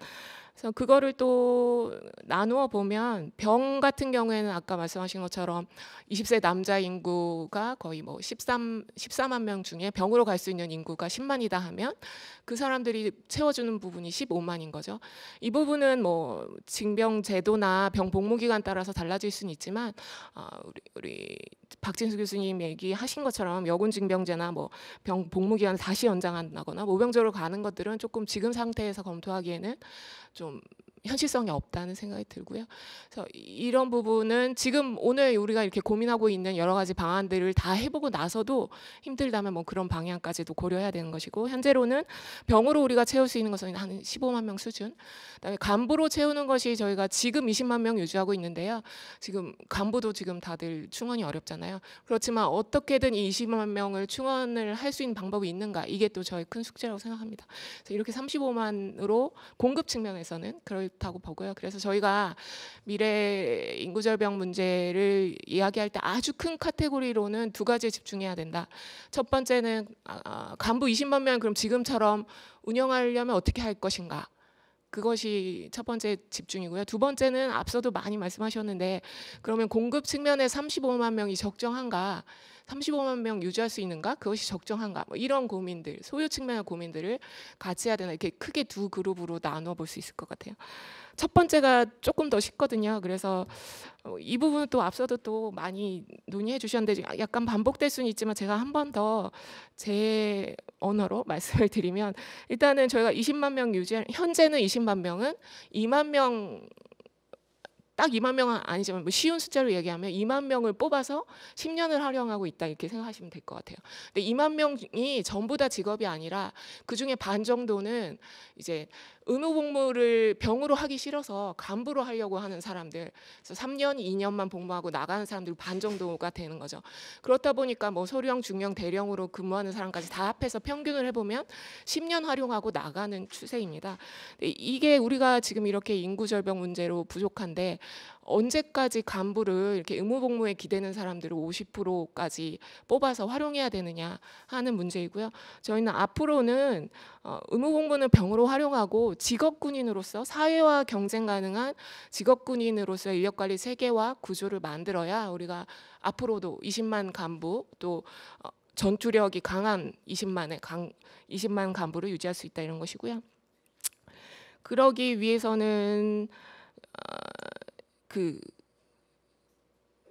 그래서 그거를 또 나누어 보면 병 같은 경우에는 아까 말씀하신 것처럼 20세 남자 인구가 거의 뭐 13, 14만 명 중에 병으로 갈 수 있는 인구가 10만이다 하면 그 사람들이 채워주는 부분이 15만인 거죠. 이 부분은 뭐 징병 제도나 병 복무 기간 따라서 달라질 수는 있지만 어, 우리, 우리 박진수 교수님 얘기하신 것처럼 여군 징병제나 뭐 병 복무 기한을 다시 연장한다거나 모병제로 가는 것들은 조금 지금 상태에서 검토하기에는 좀 현실성이 없다는 생각이 들고요. 그래서 이런 부분은 지금 오늘 우리가 이렇게 고민하고 있는 여러 가지 방안들을 다 해보고 나서도 힘들다면 뭐 그런 방향까지도 고려해야 되는 것이고 현재로는 병으로 우리가 채울 수 있는 것은 한 15만 명 수준. 그다음에 간부로 채우는 것이 저희가 지금 20만 명 유지하고 있는데요. 지금 간부도 지금 다들 충원이 어렵잖아요. 그렇지만 어떻게든 이 20만 명을 충원을 할 수 있는 방법이 있는가 이게 또 저의 큰 숙제라고 생각합니다. 그래서 이렇게 35만으로 공급 측면에서는 그럴 그렇다고 보고요. 그래서 저희가 미래 인구절벽 문제를 이야기할 때 아주 큰 카테고리로는 두 가지에 집중해야 된다. 첫 번째는 아, 아, 간부 20만 명 그럼 지금처럼 운영하려면 어떻게 할 것인가. 그것이 첫 번째 집중이고요. 두 번째는 앞서도 많이 말씀하셨는데 그러면 공급 측면에 35만 명이 적정한가? 35만 명 유지할 수 있는가? 그것이 적정한가? 뭐 이런 고민들, 소요 측면의 고민들을 같이 해야 되나 이렇게 크게 두 그룹으로 나눠 볼 수 있을 것 같아요. 첫 번째가 조금 더 쉽거든요. 그래서 어, 이 부분은 또 앞서도 또 많이 논의해 주셨는데 약간 반복될 수는 있지만 제가 한 번 더 제 언어로 말씀을 드리면 일단은 저희가 20만 명 유지할 현재는 20만 명은 2만 명딱 2만 명은 아니지만 뭐 쉬운 숫자로 얘기하면 2만 명을 뽑아서 10년을 활용하고 있다 이렇게 생각하시면 될 것 같아요. 근데 2만 명이 전부 다 직업이 아니라 그 중에 반 정도는 이제 의무 복무를 병으로 하기 싫어서 간부로 하려고 하는 사람들, 그래서 3년, 2년만 복무하고 나가는 사람들 반 정도가 되는 거죠. 그렇다 보니까 뭐 소령, 중령, 대령으로 근무하는 사람까지 다 합해서 평균을 해보면 10년 활용하고 나가는 추세입니다. 이게 우리가 지금 이렇게 인구 절벽 문제로 부족한데 언제까지 간부를 이렇게 의무복무에 기대는 사람들을 50%까지 뽑아서 활용해야 되느냐 하는 문제이고요. 저희는 앞으로는 어, 의무복무는 병으로 활용하고 직업군인으로서 사회와 경쟁 가능한 직업군인으로서 인력관리 체계와 구조를 만들어야 우리가 앞으로도 20만 간부 또 어, 전투력이 강한 20만의 강 20만 간부를 유지할 수 있다 이런 것이고요. 그러기 위해서는 어, 그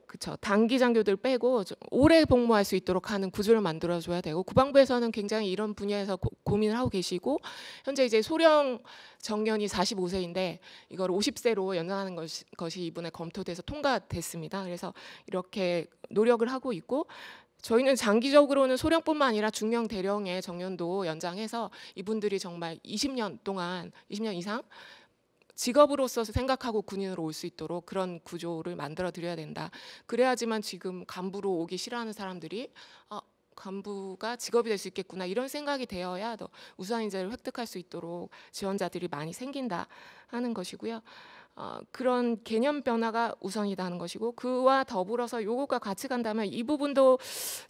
그쵸 단기 장교들 빼고 오래 복무할 수 있도록 하는 구조를 만들어 줘야 되고 국방부에서는 굉장히 이런 분야에서 고, 민을 하고 계시고 현재 이제 소령 정년이 45세인데 이걸 50세로 연장하는 것이, 것이 이번에 검토돼서 통과됐습니다. 그래서 이렇게 노력을 하고 있고 저희는 장기적으로는 소령뿐만 아니라 중령 대령의 정년도 연장해서 이분들이 정말 20년 동안 20년 이상 직업으로서 생각하고 군인으로 올 수 있도록 그런 구조를 만들어 드려야 된다. 그래야지만 지금 간부로 오기 싫어하는 사람들이 아, 간부가 직업이 될 수 있겠구나 이런 생각이 되어야 더 우수한 인재를 획득할 수 있도록 지원자들이 많이 생긴다 하는 것이고요. 어, 그런 개념 변화가 우선이다 하는 것이고 그와 더불어서 요것과 같이 간다면 이 부분도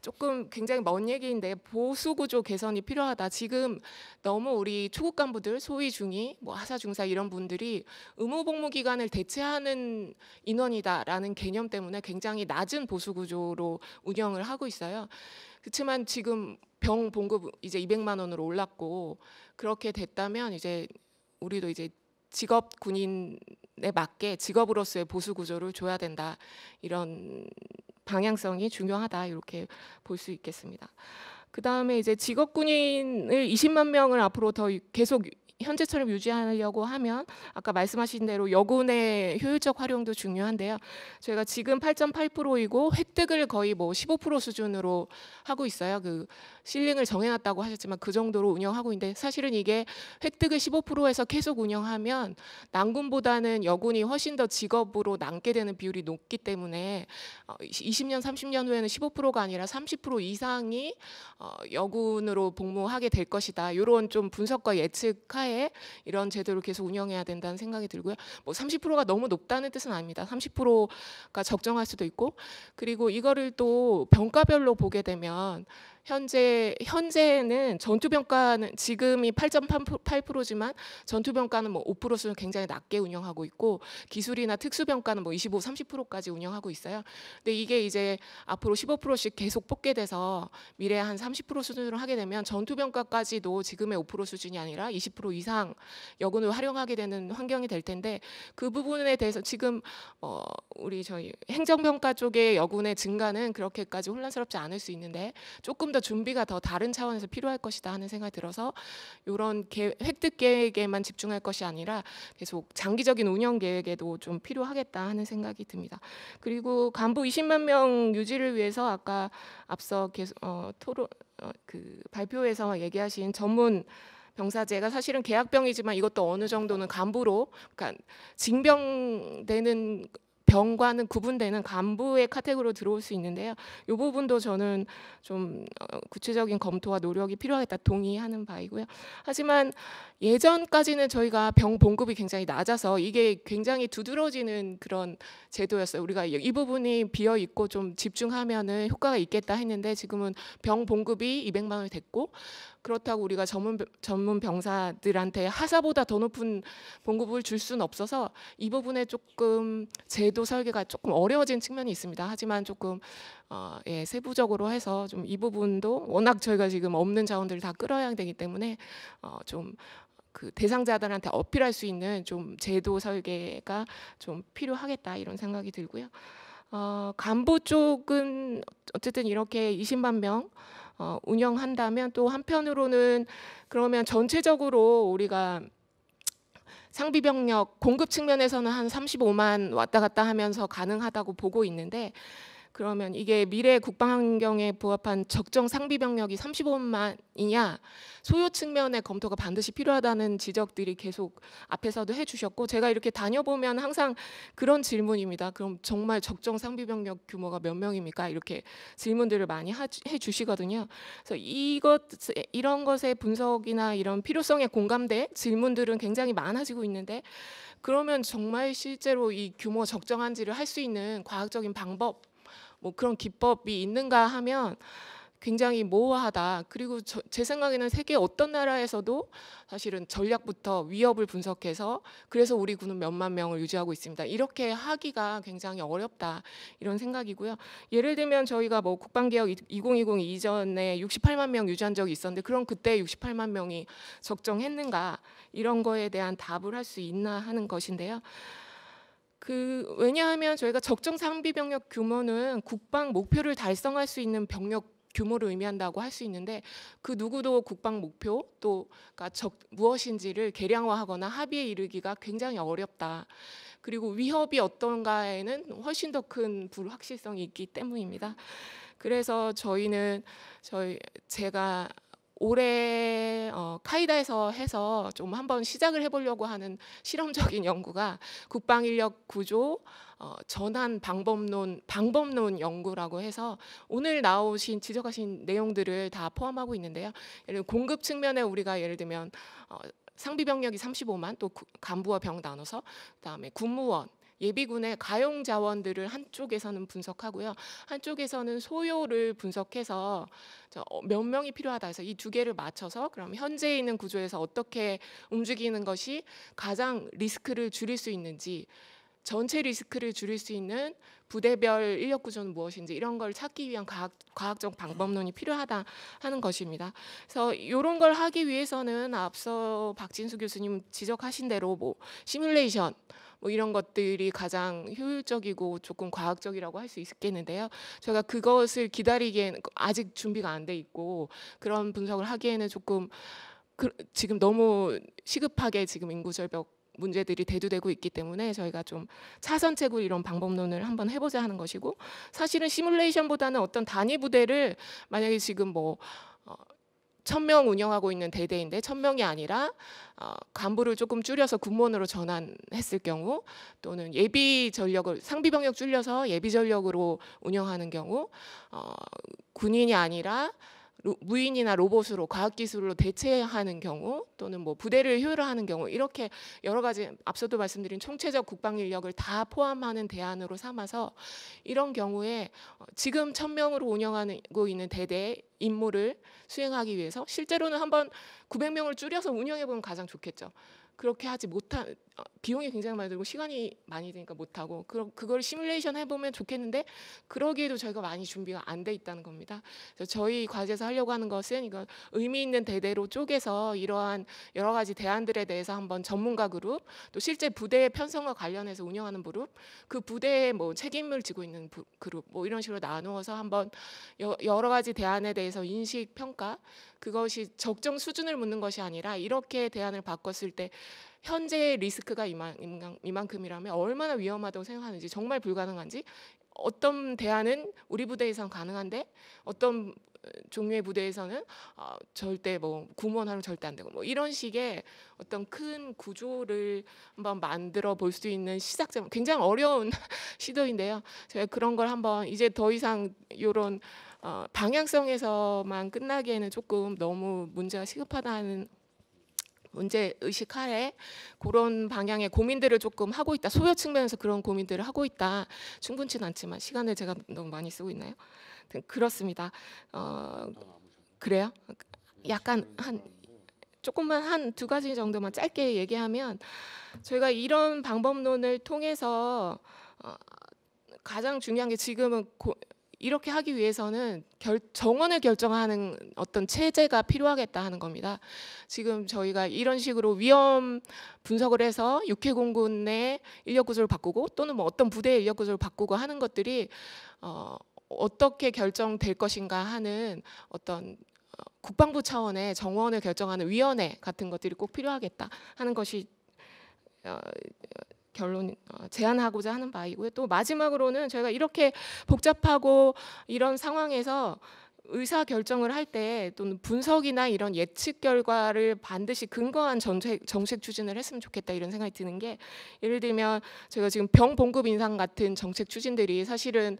조금 굉장히 먼 얘기인데 보수 구조 개선이 필요하다. 지금 너무 우리 초급 간부들 소위 중위 뭐 하사 중사 이런 분들이 의무 복무 기간을 대체하는 인원이다라는 개념 때문에 굉장히 낮은 보수 구조로 운영을 하고 있어요. 그렇지만 지금 병 봉급 이제 200만 원으로 올랐고 그렇게 됐다면 이제 우리도 이제 직업 군인 에 맞게 직업으로서의 보수 구조를 줘야 된다 이런 방향성이 중요하다 이렇게 볼 수 있겠습니다. 그 다음에 이제 직업 군인을 20만 명을 앞으로 더 계속 현재처럼 유지하려고 하면 아까 말씀하신 대로 여군의 효율적 활용도 중요한데요. 저희가 지금 8.8%이고 획득을 거의 뭐 15% 수준으로 하고 있어요. 그 실링을 정해놨다고 하셨지만 그 정도로 운영하고 있는데 사실은 이게 획득을 15%에서 계속 운영하면 남군보다는 여군이 훨씬 더 직업으로 남게 되는 비율이 높기 때문에 20년, 어, 30년 후에는 15%가 아니라 30% 이상이 어, 여군으로 복무하게 될 것이다. 이런 좀 분석과 예측하에 하에 이런 제도를 계속 운영해야 된다는 생각이 들고요. 뭐 30%가 너무 높다는 뜻은 아닙니다. 30%가 적정할 수도 있고 그리고 이거를 또 병가별로 보게 되면 현재 현재는 전투병가는 지금이 8.8%지만 전투병가는 뭐 5% 수준 굉장히 낮게 운영하고 있고 기술이나 특수병가는 뭐 25, 30%까지 운영하고 있어요. 근데 이게 이제 앞으로 15%씩 계속 뽑게 돼서 미래 에한 30% 수준으로 하게 되면 전투병가까지도 지금의 5% 수준이 아니라 20% 이상 여군을 활용하게 되는 환경이 될 텐데 그 부분에 대해서 지금 어 우리 저희 행정병가 쪽의 여군의 증가는 그렇게까지 혼란스럽지 않을 수 있는데 조금 더더 준비가 더 다른 차원에서 필요할 것이다 하는 생각이 들어서 이런 계, 획득 계획에만 집중할 것이 아니라 계속 장기적인 운영 계획에도 좀 필요하겠다 하는 생각이 듭니다. 그리고 간부 20만 명 유지를 위해서 아까 앞서 계속 어, 토론 어, 그 발표에서 얘기하신 전문 병사제가 사실은 계약병이지만 이것도 어느 정도는 간부로 그러니까 징병되는 병과는 구분되는 간부의 카테고리로 들어올 수 있는데요. 이 부분도 저는 좀 어, 구체적인 검토와 노력이 필요하겠다 동의하는 바이고요. 하지만 예전까지는 저희가 병 봉급이 굉장히 낮아서 이게 굉장히 두드러지는 그런 제도였어요. 우리가 이 부분이 비어 있고 좀 집중하면은 효과가 있겠다 했는데 지금은 병 봉급이 200만 원이 됐고 그렇다고 우리가 전문 전문 병사들한테 하사보다 더 높은 봉급을 줄 수는 없어서 이 부분에 조금 제도 설계가 조금 어려워진 측면이 있습니다. 하지만 조금 어, 예, 세부적으로 해서 좀 이 부분도 워낙 저희가 지금 없는 자원들을 다 끌어야 되기 때문에 어, 좀그 대상자들한테 어필할 수 있는 좀 제도 설계가 좀 필요하겠다 이런 생각이 들고요. 어, 간부 쪽은 어쨌든 이렇게 20만 명 어, 운영한다면 또 한편으로는 그러면 전체적으로 우리가 상비 병력 공급 측면에서는 한 35만 왔다 갔다 하면서 가능하다고 보고 있는데 그러면 이게 미래 국방 환경에 부합한 적정 상비 병력이 35만이냐 소요 측면의 검토가 반드시 필요하다는 지적들이 계속 앞에서도 해주셨고 제가 이렇게 다녀보면 항상 그런 질문입니다. 그럼 정말 적정 상비 병력 규모가 몇 명입니까? 이렇게 질문들을 많이 해주시거든요. 그래서 이것 이런 것의 분석이나 이런 필요성에 공감돼 질문들은 굉장히 많아지고 있는데 그러면 정말 실제로 이 규모 적정한지를 할 수 있는 과학적인 방법 뭐 그런 기법이 있는가 하면 굉장히 모호하다. 그리고 저, 제 생각에는 세계 어떤 나라에서도 사실은 전략부터 위협을 분석해서 그래서 우리 군은 몇만 명을 유지하고 있습니다. 이렇게 하기가 굉장히 어렵다. 이런 생각이고요. 예를 들면 저희가 뭐 국방개혁 2020 이전에 68만 명 유지한 적이 있었는데 그럼 그때 68만 명이 적정했는가 이런 거에 대한 답을 할 수 있나 하는 것인데요. 그 왜냐하면 저희가 적정 상비 병력 규모는 국방 목표를 달성할 수 있는 병력 규모를 의미한다고 할 수 있는데 그 누구도 국방 목표 또 그러니까 적, 무엇인지를 계량화하거나 합의에 이르기가 굉장히 어렵다. 그리고 위협이 어떤가에는 훨씬 더 큰 불확실성이 있기 때문입니다. 그래서 저희는 저희 제가 올해 어, 카이다에서 해서 좀 한번 시작을 해보려고 하는 실험적인 연구가 국방 인력 구조 어, 전환 방법론 방법론 연구라고 해서 오늘 나오신 지적하신 내용들을 다 포함하고 있는데요. 예를 공급 측면에 우리가 예를 들면 어, 상비 병력이 35만 또 간부와 병 나눠서 그다음에 군무원 예비군의 가용 자원들을 한쪽에서는 분석하고요. 한쪽에서는 소요를 분석해서 어, 몇 명이 필요하다 해서 이 두 개를 맞춰서 그럼 현재 있는 구조에서 어떻게 움직이는 것이 가장 리스크를 줄일 수 있는지 전체 리스크를 줄일 수 있는 부대별 인력 구조는 무엇인지 이런 걸 찾기 위한 과학, 과학적 방법론이 필요하다 하는 것입니다. 그래서 이런 걸 하기 위해서는 앞서 박진수 교수님 지적하신 대로 뭐 시뮬레이션 뭐 이런 것들이 가장 효율적이고 조금 과학적이라고 할 수 있겠는데요. 저가 그것을 기다리기에는 아직 준비가 안 돼 있고 그런 분석을 하기에는 조금 그, 지금 너무 시급하게 지금 인구절벽 문제들이 대두되고 있기 때문에 저희가 좀 차선책으로 이런 방법론을 한번 해보자 하는 것이고 사실은 시뮬레이션보다는 어떤 단위 부대를 만약에 지금 뭐 어, 천명 운영하고 있는 대대인데 천명이 아니라 어, 간부를 조금 줄여서 군무원으로 전환했을 경우 또는 예비 전력을 상비 병력 줄여서 예비 전력으로 운영하는 경우 어, 군인이 아니라 로, 무인이나 로봇으로 과학 기술로 대체하는 경우 또는 뭐 부대를 효율화하는 경우 이렇게 여러 가지 앞서도 말씀드린 총체적 국방 인력을 다 포함하는 대안으로 삼아서 이런 경우에 어, 지금 천명으로 운영하고 있는 대대 임무를 수행하기 위해서 실제로는 한번 900명을 줄여서 운영해 보면 가장 좋겠죠. 그렇게 하지 못한 어, 비용이 굉장히 많이 들고 시간이 많이 드니까 못하고 그걸 시뮬레이션 해보면 좋겠는데 그러기에도 저희가 많이 준비가 안 돼 있다는 겁니다. 그래서 저희 과제에서 하려고 하는 것은 이거 의미 있는 대대로 쪼개서 이러한 여러 가지 대안들에 대해서 한번 전문가 그룹 또 실제 부대의 편성과 관련해서 운영하는 그룹 그 부대에 뭐 책임을 지고 있는 그룹 뭐 이런 식으로 나누어서 한번 여, 여러 가지 대안에 대해서 대해서 인식 평가 그것이 적정 수준을 묻는 것이 아니라 이렇게 대안을 바꿨을 때 현재의 리스크가 이만, 이만큼이라면 얼마나 위험하다고 생각하는지 정말 불가능한지 어떤 대안은 우리 부대에선 가능한데 어떤 어, 종류의 부대에서는 어, 절대 뭐 구몬하면 절대 안 되고 뭐 이런 식의 어떤 큰 구조를 한번 만들어 볼 수 있는 시작점 굉장히 어려운 시도인데요. 제가 그런 걸 한번 이제 더 이상 이런 어, 방향성에서만 끝나기에는 조금 너무 문제가 시급하다는 문제 의식하에 그런 방향의 고민들을 조금 하고 있다. 소요 측면에서 그런 고민들을 하고 있다. 충분치는 않지만 시간을 제가 너무 많이 쓰고 있나요? 그렇습니다. 어, 그래요? 약간 한 조금만 한 두 가지 정도만 짧게 얘기하면 저희가 이런 방법론을 통해서 어, 가장 중요한 게 지금은 고, 이렇게 하기 위해서는 결, 정원을 결정하는 어떤 체제가 필요하겠다 하는 겁니다. 지금 저희가 이런 식으로 위험 분석을 해서 육해공군의 인력 구조를 바꾸고 또는 뭐 어떤 부대의 인력 구조를 바꾸고 하는 것들이 어, 어떻게 결정될 것인가 하는 어떤 어, 국방부 차원의 정원을 결정하는 위원회 같은 것들이 꼭 필요하겠다 하는 것이 어, 결론 어, 제안하고자 하는 바이고요. 또 마지막으로는 저희가 이렇게 복잡하고 이런 상황에서 의사 결정을 할 때 또는 분석이나 이런 예측 결과를 반드시 근거한 정책, 정책 추진을 했으면 좋겠다 이런 생각이 드는 게 예를 들면 저희가 지금 병 봉급 인상 같은 정책 추진들이 사실은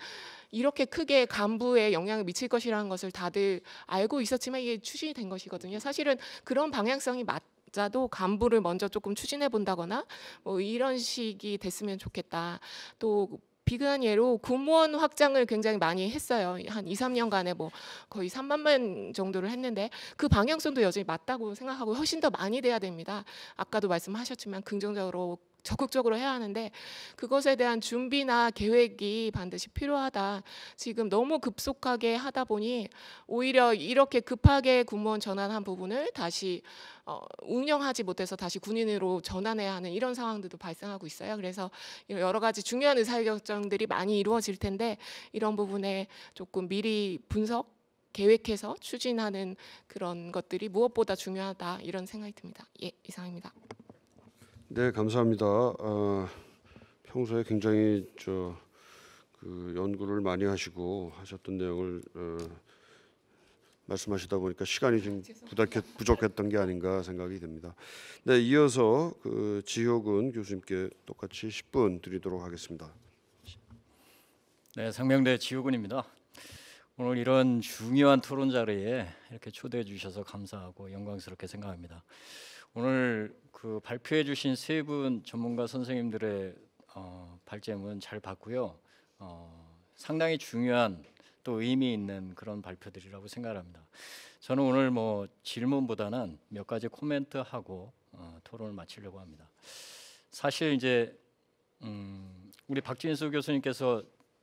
이렇게 크게 간부에 영향을 미칠 것이라는 것을 다들 알고 있었지만 이게 추진이 된 것이거든요. 사실은 그런 방향성이 맞 자도 간부를 먼저 조금 추진해 본다거나 뭐 이런 식이 됐으면 좋겠다. 또비근한 예로 군무원 확장을 굉장히 많이 했어요. 한 2, 3년간에 뭐 거의 3만 명 정도를 했는데 그 방향성도 여전히 맞다고 생각하고 훨씬 더 많이 돼야 됩니다. 아까도 말씀하셨지만 긍정적으로 적극적으로 해야 하는데 그것에 대한 준비나 계획이 반드시 필요하다. 지금 너무 급속하게 하다 보니 오히려 이렇게 급하게 군무원 전환한 부분을 다시 어, 운영하지 못해서 다시 군인으로 전환해야 하는 이런 상황들도 발생하고 있어요. 그래서 여러 가지 중요한 의사결정들이 많이 이루어질 텐데 이런 부분에 조금 미리 분석 계획해서 추진하는 그런 것들이 무엇보다 중요하다 이런 생각이 듭니다. 예, 이상입니다. 네, 감사합니다. 어, 평소에 굉장히 저그 연구를 많이 하시고 하셨던 내용을 어, 말씀하시다 보니까 시간이 좀 아, 부족했, 부족했던 게 아닌가 생각이 됩니다. 네, 이어서 그 지효근 교수님께 똑같이 10분 드리도록 하겠습니다. 네, 상명대 지효근입니다. 오늘 이런 중요한 토론 자리에 이렇게 초대해 주셔서 감사하고 영광스럽게 생각합니다. 오늘 그 발표해 주신 세 분 전문가 선생님들의 어, 발제문 잘 봤고요. 어, 상당히 중요한 또 의미 있는 그런 발표들이라고 생각합니다. 저는 오늘 뭐 질문보다는 몇 가지 코멘트하고 어, 토론을 마치려고 합니다. 사실 이제 음, 우리 박진수 교수님께서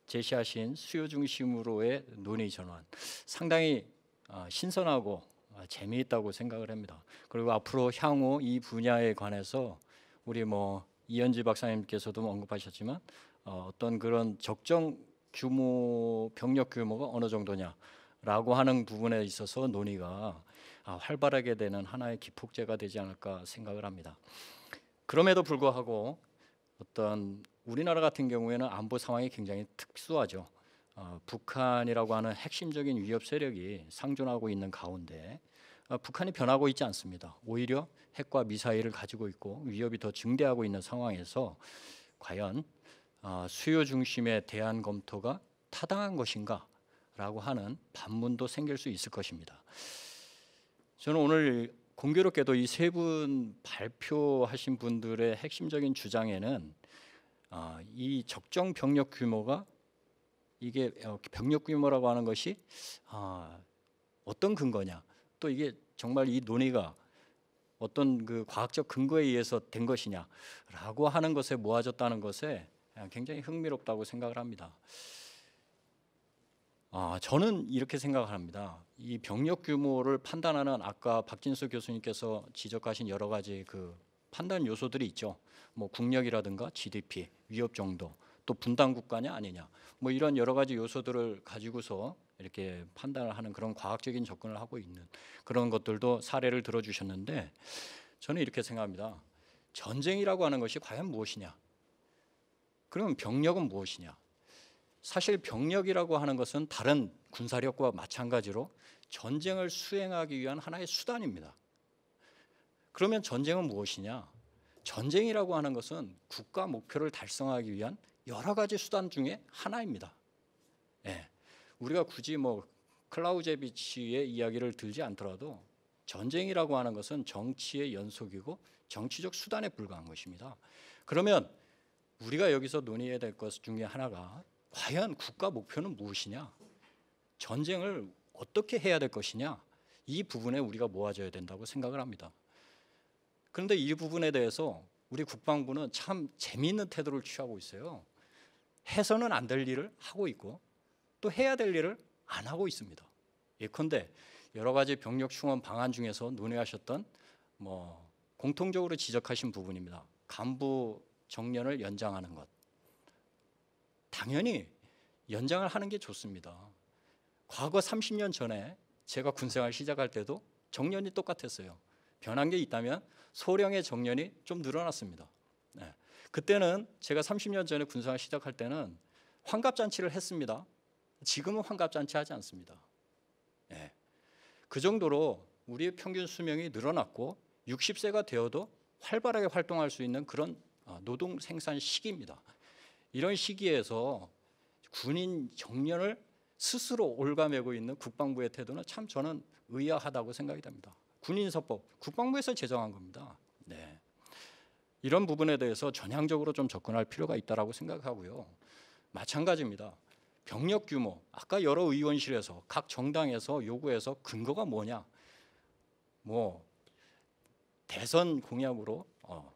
제시하신 수요 중심으로의 논의 전환 상당히 어, 신선하고 아, 재미있다고 생각을 합니다. 그리고 앞으로 향후 이 분야에 관해서 우리 뭐 이현지 박사님께서도 언급하셨지만 어, 떤 그런 적정 규모 병력 규모가 어느 정도냐라고 하는 부분에 있어서 논의가 아, 활발하게 되는 하나의 기폭제가 되지 않을까 생각을 합니다. 그럼에도 불구하고 어떤 우리나라 같은 경우에는 안보 상황이 굉장히 특수하죠. 어, 북한이라고 하는 핵심적인 위협 세력이 상존하고 있는 가운데 어, 북한이 변하고 있지 않습니다. 오히려 핵과 미사일을 가지고 있고 위협이 더 증대하고 있는 상황에서 과연 어, 수요 중심의 대한 검토가 타당한 것인가라고 하는 반문도 생길 수 있을 것입니다. 저는 오늘 공교롭게도 이 세 분 발표하신 분들의 핵심적인 주장에는 어, 이 적정 병력 규모가 이게 어, 병력 규모라고 하는 것이 아, 어떤 근거냐 또 이게 정말 이 논의가 어떤 그 과학적 근거에 의해서 된 것이냐라고 하는 것에 모아졌다는 것에 굉장히 흥미롭다고 생각을 합니다. 아, 저는 이렇게 생각 합니다. 이 병력 규모를 판단하는 아까 박진수 교수님께서 지적하신 여러 가지 그 판단 요소들이 있죠. 뭐 국력이라든가 GDP, 위협 정도, 또 분단 국가냐 아니냐 뭐 이런 여러 가지 요소들을 가지고서 이렇게 판단을 하는 그런 과학적인 접근을 하고 있는 그런 것들도 사례를 들어주셨는데 저는 이렇게 생각합니다. 전쟁이라고 하는 것이 과연 무엇이냐? 그럼 병력은 무엇이냐? 사실 병력이라고 하는 것은 다른 군사력과 마찬가지로 전쟁을 수행하기 위한 하나의 수단입니다. 그러면 전쟁은 무엇이냐? 전쟁이라고 하는 것은 국가 목표를 달성하기 위한 여러 가지 수단 중에 하나입니다. 예. 우리가 굳이 뭐 클라우제비치의 이야기를 들지 않더라도 전쟁이라고 하는 것은 정치의 연속이고 정치적 수단에 불과한 것입니다. 그러면 우리가 여기서 논의해야 될 것 중에 하나가 과연 국가 목표는 무엇이냐? 전쟁을 어떻게 해야 될 것이냐? 이 부분에 우리가 모아져야 된다고 생각을 합니다. 그런데 이 부분에 대해서 우리 국방부는 참 재미있는 태도를 취하고 있어요. 해서는 안 될 일을 하고 있고 또 해야 될 일을 안 하고 있습니다. 예컨대 여러 가지 병력 충원 방안 중에서 논의하셨던 뭐 공통적으로 지적하신 부분입니다. 간부 정년을 연장하는 것. 당연히 연장을 하는 게 좋습니다. 과거 30년 전에 제가 군생활 시작할 때도 정년이 똑같았어요. 변한 게 있다면 소령의 정년이 좀 늘어났습니다. 네. 그때는 제가 30년 전에 군사를 시작할 때는 환갑잔치를 했습니다. 지금은 환갑잔치 하지 않습니다. 예. 그 정도로 우리의 평균 수명이 늘어났고 60세가 되어도 활발하게 활동할 수 있는 그런 아, 노동 생산 시기입니다. 이런 시기에서 군인 정년을 스스로 올가매고 있는 국방부의 태도는 참 저는 의아하다고 생각이 됩니다. 군인서법 국방부에서 제정한 겁니다. 네. 이런 부분에 대해서 전향적으로 좀 접근할 필요가 있다라고 생각하고요. 마찬가지입니다. 병력 규모 아까 여러 의원실에서 각 정당에서 요구해서 근거가 뭐냐? 뭐 대선 공약으로 어,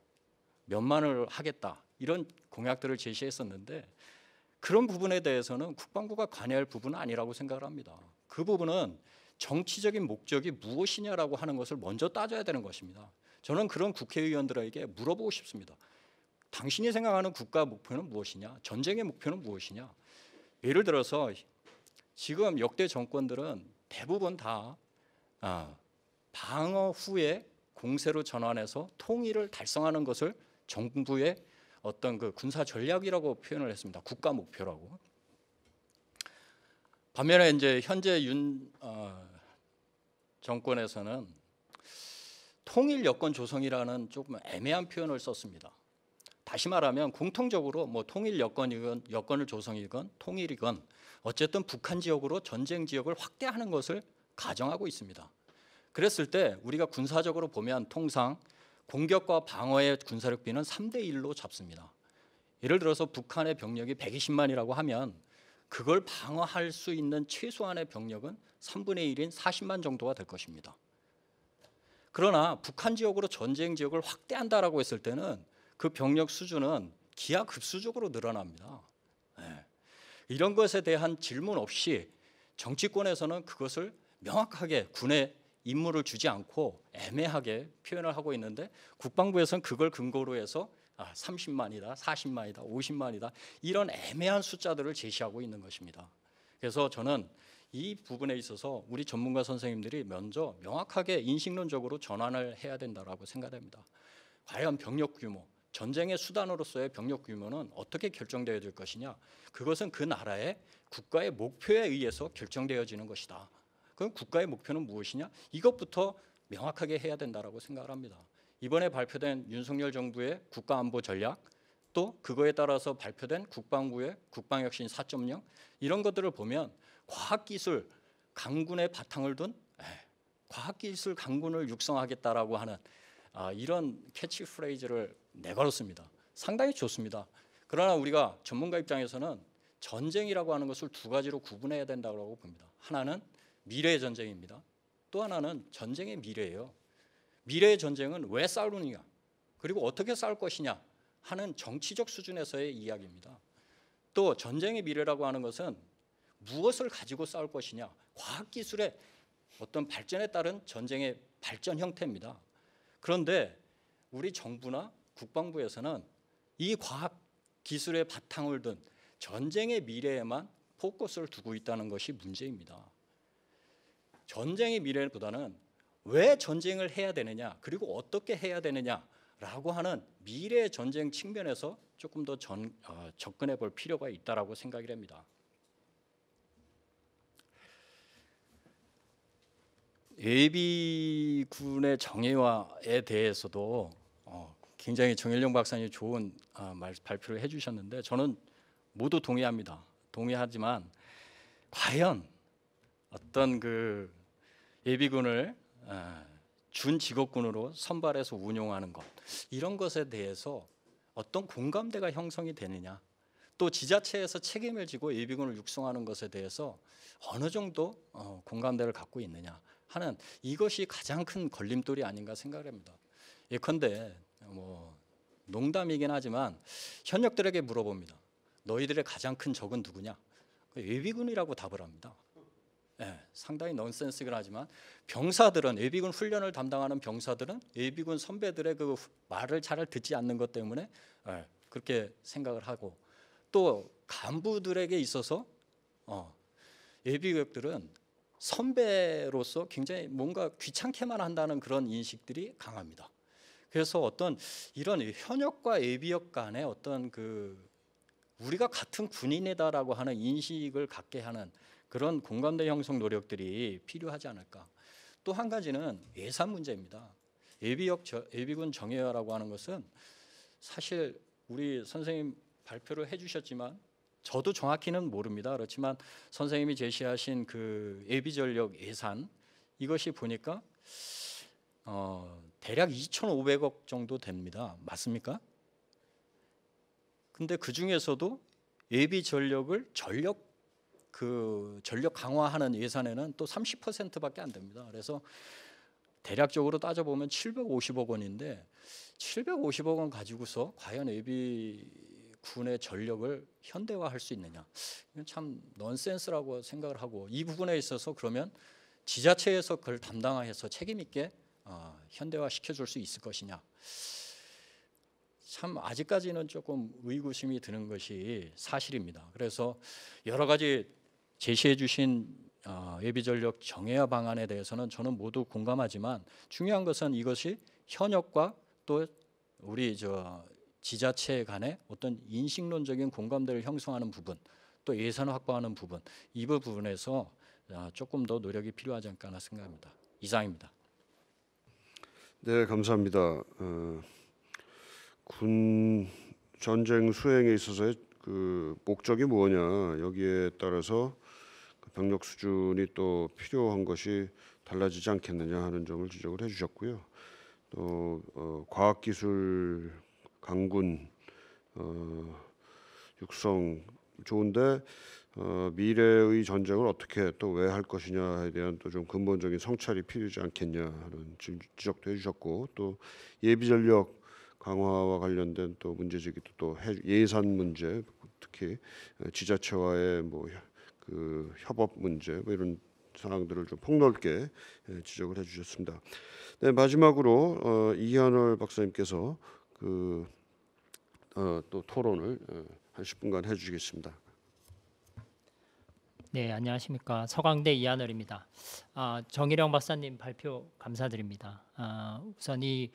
몇만을 하겠다 이런 공약들을 제시했었는데 그런 부분에 대해서는 국방부가 관여할 부분은 아니라고 생각을 합니다. 그 부분은 정치적인 목적이 무엇이냐라고 하는 것을 먼저 따져야 되는 것입니다. 저는 그런 국회의원들에게 물어보고 싶습니다. 당신이 생각하는 국가 목표는 무엇이냐? 전쟁의 목표는 무엇이냐? 예를 들어서 지금 역대 정권들은 대부분 다 아, 방어 후에 공세로 전환해서 통일을 달성하는 것을 정부의 어떤 그 군사 전략이라고 표현을 했습니다. 국가 목표라고. 반면에 이제 현재 윤 어, 정권에서는 통일 여건 조성이라는 조금 애매한 표현을 썼습니다. 다시 말하면 공통적으로 뭐 통일 여건이건 여건을 조성이건 통일이건 어쨌든 북한 지역으로 전쟁 지역을 확대하는 것을 가정하고 있습니다. 그랬을 때 우리가 군사적으로 보면 통상 공격과 방어의 군사력비는 3대 1로 잡습니다. 예를 들어서 북한의 병력이 120만이라고 하면 그걸 방어할 수 있는 최소한의 병력은 3분의 1인 40만 정도가 될 것입니다. 그러나 북한 지역으로 전쟁 지역을 확대한다라고 했을 때는 그 병력 수준은 기하급수적으로 늘어납니다. 네. 이런 것에 대한 질문 없이 정치권에서는 그것을 명확하게 군에 임무를 주지 않고 애매하게 표현을 하고 있는데 국방부에서는 그걸 근거로 해서 아, 30만이다, 40만이다, 50만이다 이런 애매한 숫자들을 제시하고 있는 것입니다. 그래서 저는 이 부분에 있어서 우리 전문가 선생님들이 먼저 명확하게 인식론적으로 전환을 해야 된다라고 생각합니다. 과연 병력 규모, 전쟁의 수단으로서의 병력 규모는 어떻게 결정되어야 될 것이냐? 그것은 그 나라의 국가의 목표에 의해서 결정되어지는 것이다. 그럼 국가의 목표는 무엇이냐? 이것부터 명확하게 해야 된다라고 생각을 합니다. 이번에 발표된 윤석열 정부의 국가안보 전략 또 그거에 따라서 발표된 국방부의 국방혁신 4.0 이런 것들을 보면 과학기술 강군의 바탕을 둔 예, 과학기술 강군을 육성하겠다라고 하는 아, 이런 캐치프레이즈를 내걸었습니다. 상당히 좋습니다. 그러나 우리가 전문가 입장에서는 전쟁이라고 하는 것을 두 가지로 구분해야 된다고 봅니다. 하나는 미래의 전쟁입니다. 또 하나는 전쟁의 미래예요. 미래의 전쟁은 왜 싸우느냐 그리고 어떻게 싸울 것이냐 하는 정치적 수준에서의 이야기입니다. 또 전쟁의 미래라고 하는 것은 무엇을 가지고 싸울 것이냐 과학기술의 어떤 발전에 따른 전쟁의 발전 형태입니다. 그런데 우리 정부나 국방부에서는 이 과학 기술의 바탕을 둔 전쟁의 미래에만 포커스를 두고 있다는 것이 문제입니다. 전쟁의 미래보다는 왜 전쟁을 해야 되느냐 그리고 어떻게 해야 되느냐라고 하는 미래의 전쟁 측면에서 조금 더 전, 어, 접근해 볼 필요가 있다고 생각이 됩니다. 예비군의 정예화에 대해서도 어, 굉장히 정일영 박사님 좋은 어, 말, 발표를 해주셨는데 저는 모두 동의합니다. 동의하지만 과연 어떤 그 예비군을 어, 준 직업군으로 선발해서 운용하는 것 이런 것에 대해서 어떤 공감대가 형성이 되느냐 또 지자체에서 책임을 지고 예비군을 육성하는 것에 대해서 어느 정도 어, 공감대를 갖고 있느냐 하는 이것이 가장 큰 걸림돌이 아닌가 생각합니다. 예컨대 뭐 농담이긴 하지만 현역들에게 물어봅니다. 너희들의 가장 큰 적은 누구냐? 예비군이라고 답을 합니다. 네, 상당히 넌센스긴 하지만 병사들은 예비군 훈련을 담당하는 병사들은 예비군 선배들의 그 말을 잘 듣지 않는 것 때문에 네, 그렇게 생각을 하고 또 간부들에게 있어서 어, 예비군들은 선배로서 굉장히 뭔가 귀찮게만 한다는 그런 인식들이 강합니다. 그래서 어떤 이런 현역과 예비역 간의 어떤 그 우리가 같은 군인이다라고 하는 인식을 갖게 하는 그런 공감대 형성 노력들이 필요하지 않을까. 또 한 가지는 예산 문제입니다. 예비역 예비군 정예화라고 하는 것은 사실 우리 선생님 발표를 해주셨지만 저도 정확히는 모릅니다. 그렇지만 선생님이 제시하신 그 예비 전력 예산 이것이 보니까 어, 대략 2,500억 정도 됩니다. 맞습니까? 근데 그 중에서도 예비 전력을 전력 그 전력 강화하는 예산에는 또 30%밖에 안 됩니다. 그래서 대략적으로 따져 보면 750억 원인데 750억 원 가지고서 과연 예비 군의 전력을 현대화할 수 있느냐. 이건 참 넌센스라고 생각을 하고 이 부분에 있어서 그러면 지자체에서 그걸 담당해서 책임 있게 어, 현대화 시켜줄 수 있을 것이냐. 참 아직까지는 조금 의구심이 드는 것이 사실입니다. 그래서 여러 가지 제시해 주신 어, 예비전력 정해야 방안에 대해서는 저는 모두 공감하지만 중요한 것은 이것이 현역과 또 우리 저 지자체 간의 어떤 인식론적인 공감대를 형성하는 부분 또 예산 확보하는 부분 이 부분에서 아, 조금 더 노력이 필요하지 않을까 생각합니다. 이상입니다. 네, 감사합니다. 어, 군 전쟁 수행에 있어서의 그 목적이 뭐냐 여기에 따라서 그 병력 수준이 또 필요한 것이 달라지지 않겠느냐 하는 점을 지적을 해주셨고요. 또 어, 과학기술 강군, 어, 육성 좋은데 어, 미래의 전쟁을 어떻게 또 왜 할 것이냐에 대한 또 좀 근본적인 성찰이 필요하지 않겠냐 는 지적도 해주셨고 또 예비 전력 강화와 관련된 또 문제제기도 또 예산 문제 특히 지자체와의 뭐 그 협업 문제 뭐 이런 사항들을 좀 폭넓게 예, 지적을 해주셨습니다. 네 마지막으로 어, 이현월 박사님께서 그 어, 또 토론을 어, 한 10분간 해주시겠습니다. 네, 안녕하십니까. 서강대 이하늘입니다. 아, 정일영 박사님 발표 감사드립니다. 아, 우선 이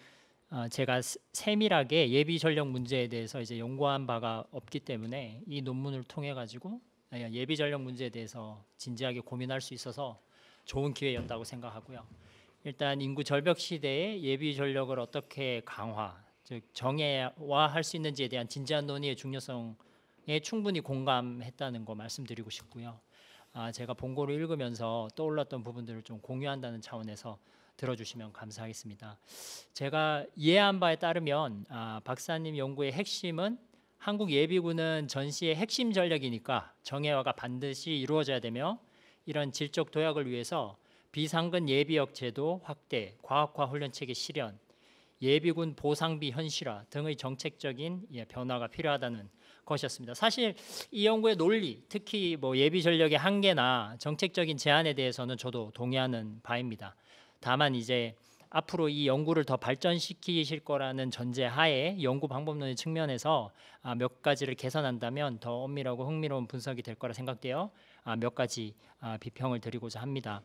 아, 제가 세밀하게 예비 전력 문제에 대해서 이제 연구한 바가 없기 때문에 이 논문을 통해 가지고 예, 예비 전력 문제에 대해서 진지하게 고민할 수 있어서 좋은 기회였다고 생각하고요. 일단 인구 절벽 시대에 예비 전력을 어떻게 강화 즉정해와할수 있는지에 대한 진지한 논의의 중요성에 충분히 공감했다는 거 말씀드리고 싶고요. 아, 제가 본고를 읽으면서 떠올랐던 부분들을 좀 공유한다는 차원에서 들어주시면 감사하겠습니다. 제가 이해한 바에 따르면 아, 박사님 연구의 핵심은 한국 예비군은 전시의 핵심 전략이니까 정예화가 반드시 이루어져야 되며 이런 질적 도약을 위해서 비상근 예비역 제도 확대, 과학화 훈련 체계 실현, 예비군 보상비 현실화 등의 정책적인 예, 변화가 필요하다는 것이었습니다. 사실 이 연구의 논리, 특히 뭐 예비 전력의 한계나 정책적인 제한에 대해서는 저도 동의하는 바입니다. 다만 이제 앞으로 이 연구를 더 발전시키실 거라는 전제하에 연구 방법론의 측면에서 아, 몇 가지를 개선한다면 더 엄밀하고 흥미로운 분석이 될 거라 생각되어 아, 몇 가지 아, 비평을 드리고자 합니다.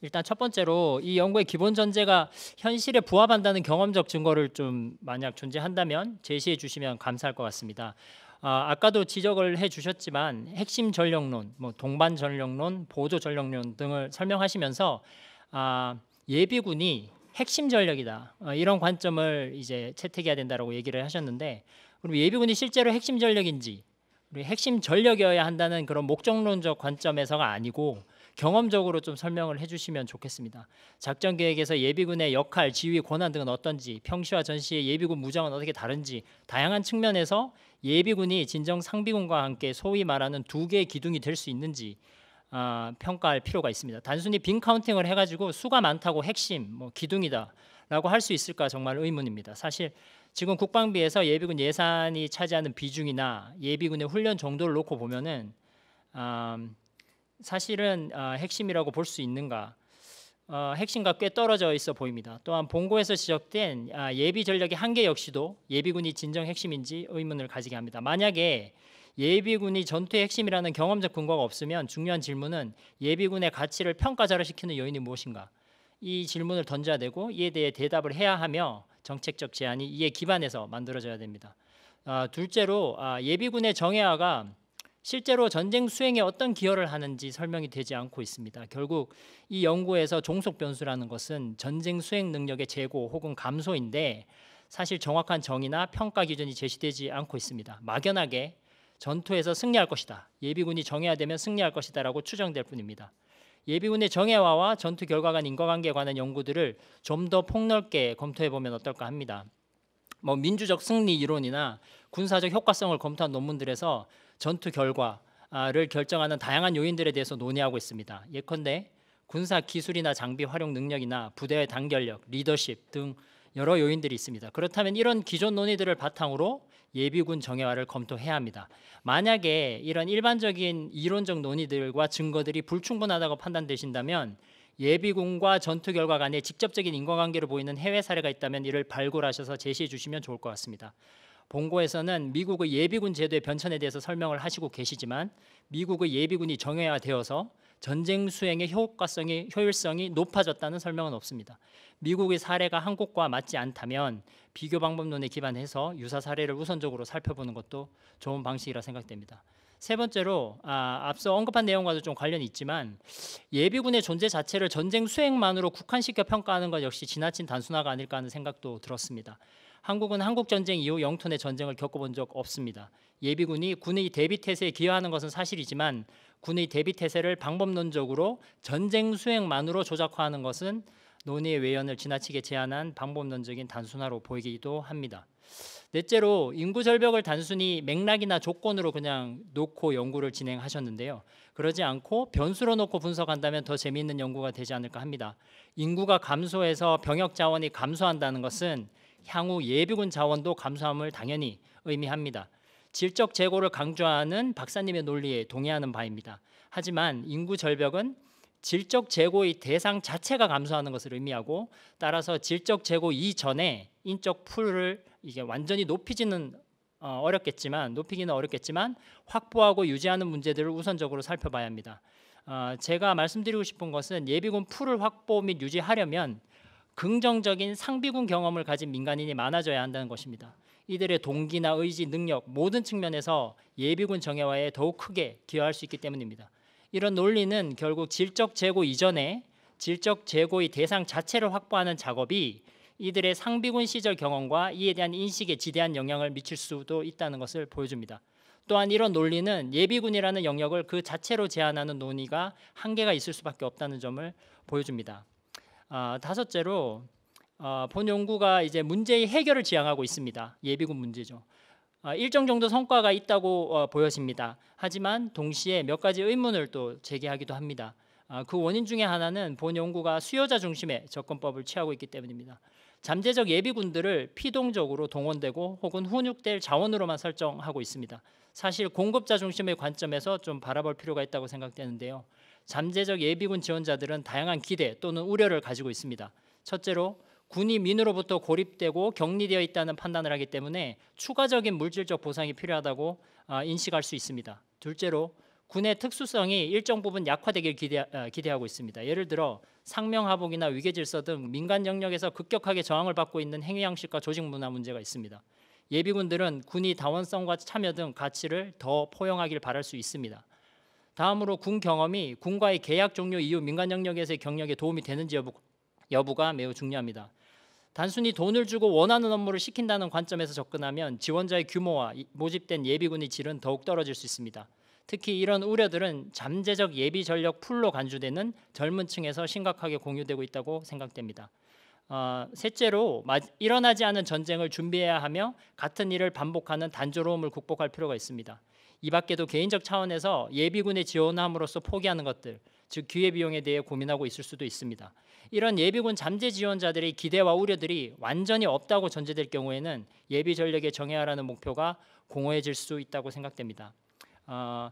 일단 첫 번째로 이 연구의 기본 전제가 현실에 부합한다는 경험적 증거를 좀 만약 존재한다면 제시해 주시면 감사할 것 같습니다. 아, 아까도 지적을 해주셨지만 핵심 전력론, 뭐 동반 전력론, 보조 전력론 등을 설명하시면서 아, 예비군이 핵심 전력이다 아, 이런 관점을 이제 채택해야 된다라고 얘기를 하셨는데 그럼 예비군이 실제로 핵심 전력인지 핵심 전력이어야 한다는 그런 목적론적 관점에서가 아니고 경험적으로 좀 설명을 해주시면 좋겠습니다. 작전 계획에서 예비군의 역할, 지휘, 권한 등은 어떤지, 평시와 전시의 예비군 무장은 어떻게 다른지, 다양한 측면에서 예비군이 진정 상비군과 함께 소위 말하는 두 개의 기둥이 될 수 있는지 어, 평가할 필요가 있습니다. 단순히 빈 카운팅을 해가지고 수가 많다고 핵심, 뭐 기둥이다라고 할 수 있을까 정말 의문입니다. 사실 지금 국방비에서 예비군 예산이 차지하는 비중이나 예비군의 훈련 정도를 놓고 보면은 음, 사실은 아, 핵심이라고 볼 수 있는가? 어, 핵심과 꽤 떨어져 있어 보입니다. 또한 본고에서 지적된 아, 예비 전력의 한계 역시도 예비군이 진정 핵심인지 의문을 가지게 합니다. 만약에 예비군이 전투의 핵심이라는 경험적 근거가 없으면 중요한 질문은 예비군의 가치를 평가절하시키는 요인이 무엇인가? 이 질문을 던져야 되고 이에 대해 대답을 해야 하며 정책적 제안이 이에 기반해서 만들어져야 됩니다. 아, 둘째로 예비군의 정예화가 실제로 전쟁 수행에 어떤 기여를 하는지 설명이 되지 않고 있습니다. 결국 이 연구에서 종속 변수라는 것은 전쟁 수행 능력의 제고 혹은 감소인데 사실 정확한 정의나 평가 기준이 제시되지 않고 있습니다. 막연하게 전투에서 승리할 것이다. 예비군이 정예화되면 승리할 것이다라고 추정될 뿐입니다. 예비군의 정예화와 전투 결과 간 인과관계에 관한 연구들을 좀 더 폭넓게 검토해 보면 어떨까 합니다. 뭐 민주적 승리 이론이나 군사적 효과성을 검토한 논문들에서 전투 결과를 결정하는 다양한 요인들에 대해서 논의하고 있습니다. 예컨대 군사 기술이나 장비 활용 능력이나 부대의 단결력, 리더십 등 여러 요인들이 있습니다. 그렇다면 이런 기존 논의들을 바탕으로 예비군 정예화를 검토해야 합니다. 만약에 이런 일반적인 이론적 논의들과 증거들이 불충분하다고 판단되신다면 예비군과 전투 결과 간에 직접적인 인과관계를 보이는 해외 사례가 있다면 이를 발굴하셔서 제시해 주시면 좋을 것 같습니다. 본고에서는 미국의 예비군 제도의 변천에 대해서 설명을 하시고 계시지만 미국의 예비군이 정해화되어서 전쟁 수행의 효과성이 효율성이 높아졌다는 설명은 없습니다. 미국의 사례가 한국과 맞지 않다면 비교 방법론에 기반해서 유사 사례를 우선적으로 살펴보는 것도 좋은 방식이라 생각됩니다. 세 번째로 아, 앞서 언급한 내용과도 좀 관련이 있지만 예비군의 존재 자체를 전쟁 수행만으로 국한시켜 평가하는 것 역시 지나친 단순화가 아닐까 하는 생각도 들었습니다. 한국은 한국 전쟁 이후 영토 내 전쟁을 겪어본 적 없습니다. 예비군이 군의 대비 태세에 기여하는 것은 사실이지만 군의 대비 태세를 방법론적으로 전쟁 수행만으로 조작화하는 것은 논의의 외연을 지나치게 제한한 방법론적인 단순화로 보이기도 합니다. 넷째로 인구 절벽을 단순히 맥락이나 조건으로 그냥 놓고 연구를 진행하셨는데요. 그러지 않고 변수로 놓고 분석한다면 더 재미있는 연구가 되지 않을까 합니다. 인구가 감소해서 병역 자원이 감소한다는 것은 향후 예비군 자원도 감소함을 당연히 의미합니다. 질적 재고를 강조하는 박사님의 논리에 동의하는 바입니다. 하지만 인구 절벽은 질적 재고의 대상 자체가 감소하는 것을 의미하고 따라서 질적 재고 이전에 인적 풀을 이게 완전히 높이지는 어, 어렵겠지만 높이기는 어렵겠지만 확보하고 유지하는 문제들을 우선적으로 살펴봐야 합니다. 어, 제가 말씀드리고 싶은 것은 예비군 풀을 확보 및 유지하려면 긍정적인 상비군 경험을 가진 민간인이 많아져야 한다는 것입니다. 이들의 동기나 의지, 능력 모든 측면에서 예비군 정예화에 더욱 크게 기여할 수 있기 때문입니다. 이런 논리는 결국 질적 재고 이전에 질적 재고의 대상 자체를 확보하는 작업이 이들의 상비군 시절 경험과 이에 대한 인식에 지대한 영향을 미칠 수도 있다는 것을 보여줍니다. 또한 이런 논리는 예비군이라는 영역을 그 자체로 제한하는 논의가 한계가 있을 수밖에 없다는 점을 보여줍니다. 아, 다섯째로 아, 본 연구가 이제 문제의 해결을 지향하고 있습니다. 예비군 문제죠. 아, 일정 정도 성과가 있다고 어, 보여집니다. 하지만 동시에 몇 가지 의문을 또 제기하기도 합니다. 아, 그 원인 중에 하나는 본 연구가 수요자 중심의 접근법을 취하고 있기 때문입니다. 잠재적 예비군들을 피동적으로 동원되고 혹은 훈육될 자원으로만 설정하고 있습니다. 사실 공급자 중심의 관점에서 좀 바라볼 필요가 있다고 생각되는데요. 잠재적 예비군 지원자들은 다양한 기대 또는 우려를 가지고 있습니다. 첫째로 군이 민으로부터 고립되고 격리되어 있다는 판단을 하기 때문에 추가적인 물질적 보상이 필요하다고 아, 인식할 수 있습니다. 둘째로 군의 특수성이 일정 부분 약화되길 기대, 아, 하고 있습니다. 예를 들어 상명하복이나 위계질서 등 민간 영역에서 급격하게 저항을 받고 있는 행위 양식과 조직 문화 문제가 있습니다. 예비군들은 군이 다원성과 참여 등 가치를 더 포용하길 바랄 수 있습니다. 다음으로 군 경험이 군과의 계약 종료 이후 민간 영역에서의 경력에 도움이 되는지 여부, 여부가 매우 중요합니다. 단순히 돈을 주고 원하는 업무를 시킨다는 관점에서 접근하면 지원자의 규모와 모집된 예비군의 질은 더욱 떨어질 수 있습니다. 특히 이런 우려들은 잠재적 예비 전력 풀로 간주되는 젊은 층에서 심각하게 공유되고 있다고 생각됩니다. 어, 셋째로 일어나지 않은 전쟁을 준비해야 하며 같은 일을 반복하는 단조로움을 극복할 필요가 있습니다. 이 밖에도 개인적 차원에서 예비군에 지원함으로써 포기하는 것들, 즉 기회 비용에 대해 고민하고 있을 수도 있습니다. 이런 예비군 잠재 지원자들의 기대와 우려들이 완전히 없다고 전제될 경우에는 예비 전력의 정예화라는 목표가 공허해질 수 있다고 생각됩니다. 어,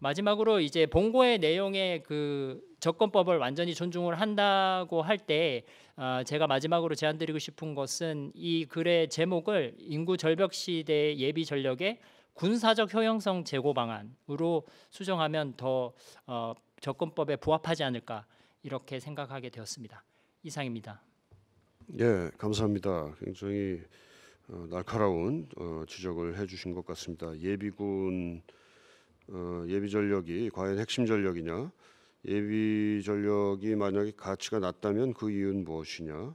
마지막으로 이제 본고의 내용의 그 접근법을 완전히 존중을 한다고 할때 어, 아, 제가 마지막으로 제안드리고 싶은 것은 이 글의 제목을 인구 절벽 시대 예비 전력의 군사적 효용성 제고 방안으로 수정하면 더 어, 접근법에 부합하지 않을까 이렇게 생각하게 되었습니다. 이상입니다. 예, 감사합니다. 굉장히 어, 날카로운 어, 지적을 해주신 것 같습니다. 예비군 어, 예비 전력이 과연 핵심 전력이냐? 예비 전력이 만약에 가치가 낮다면 그 이유는 무엇이냐?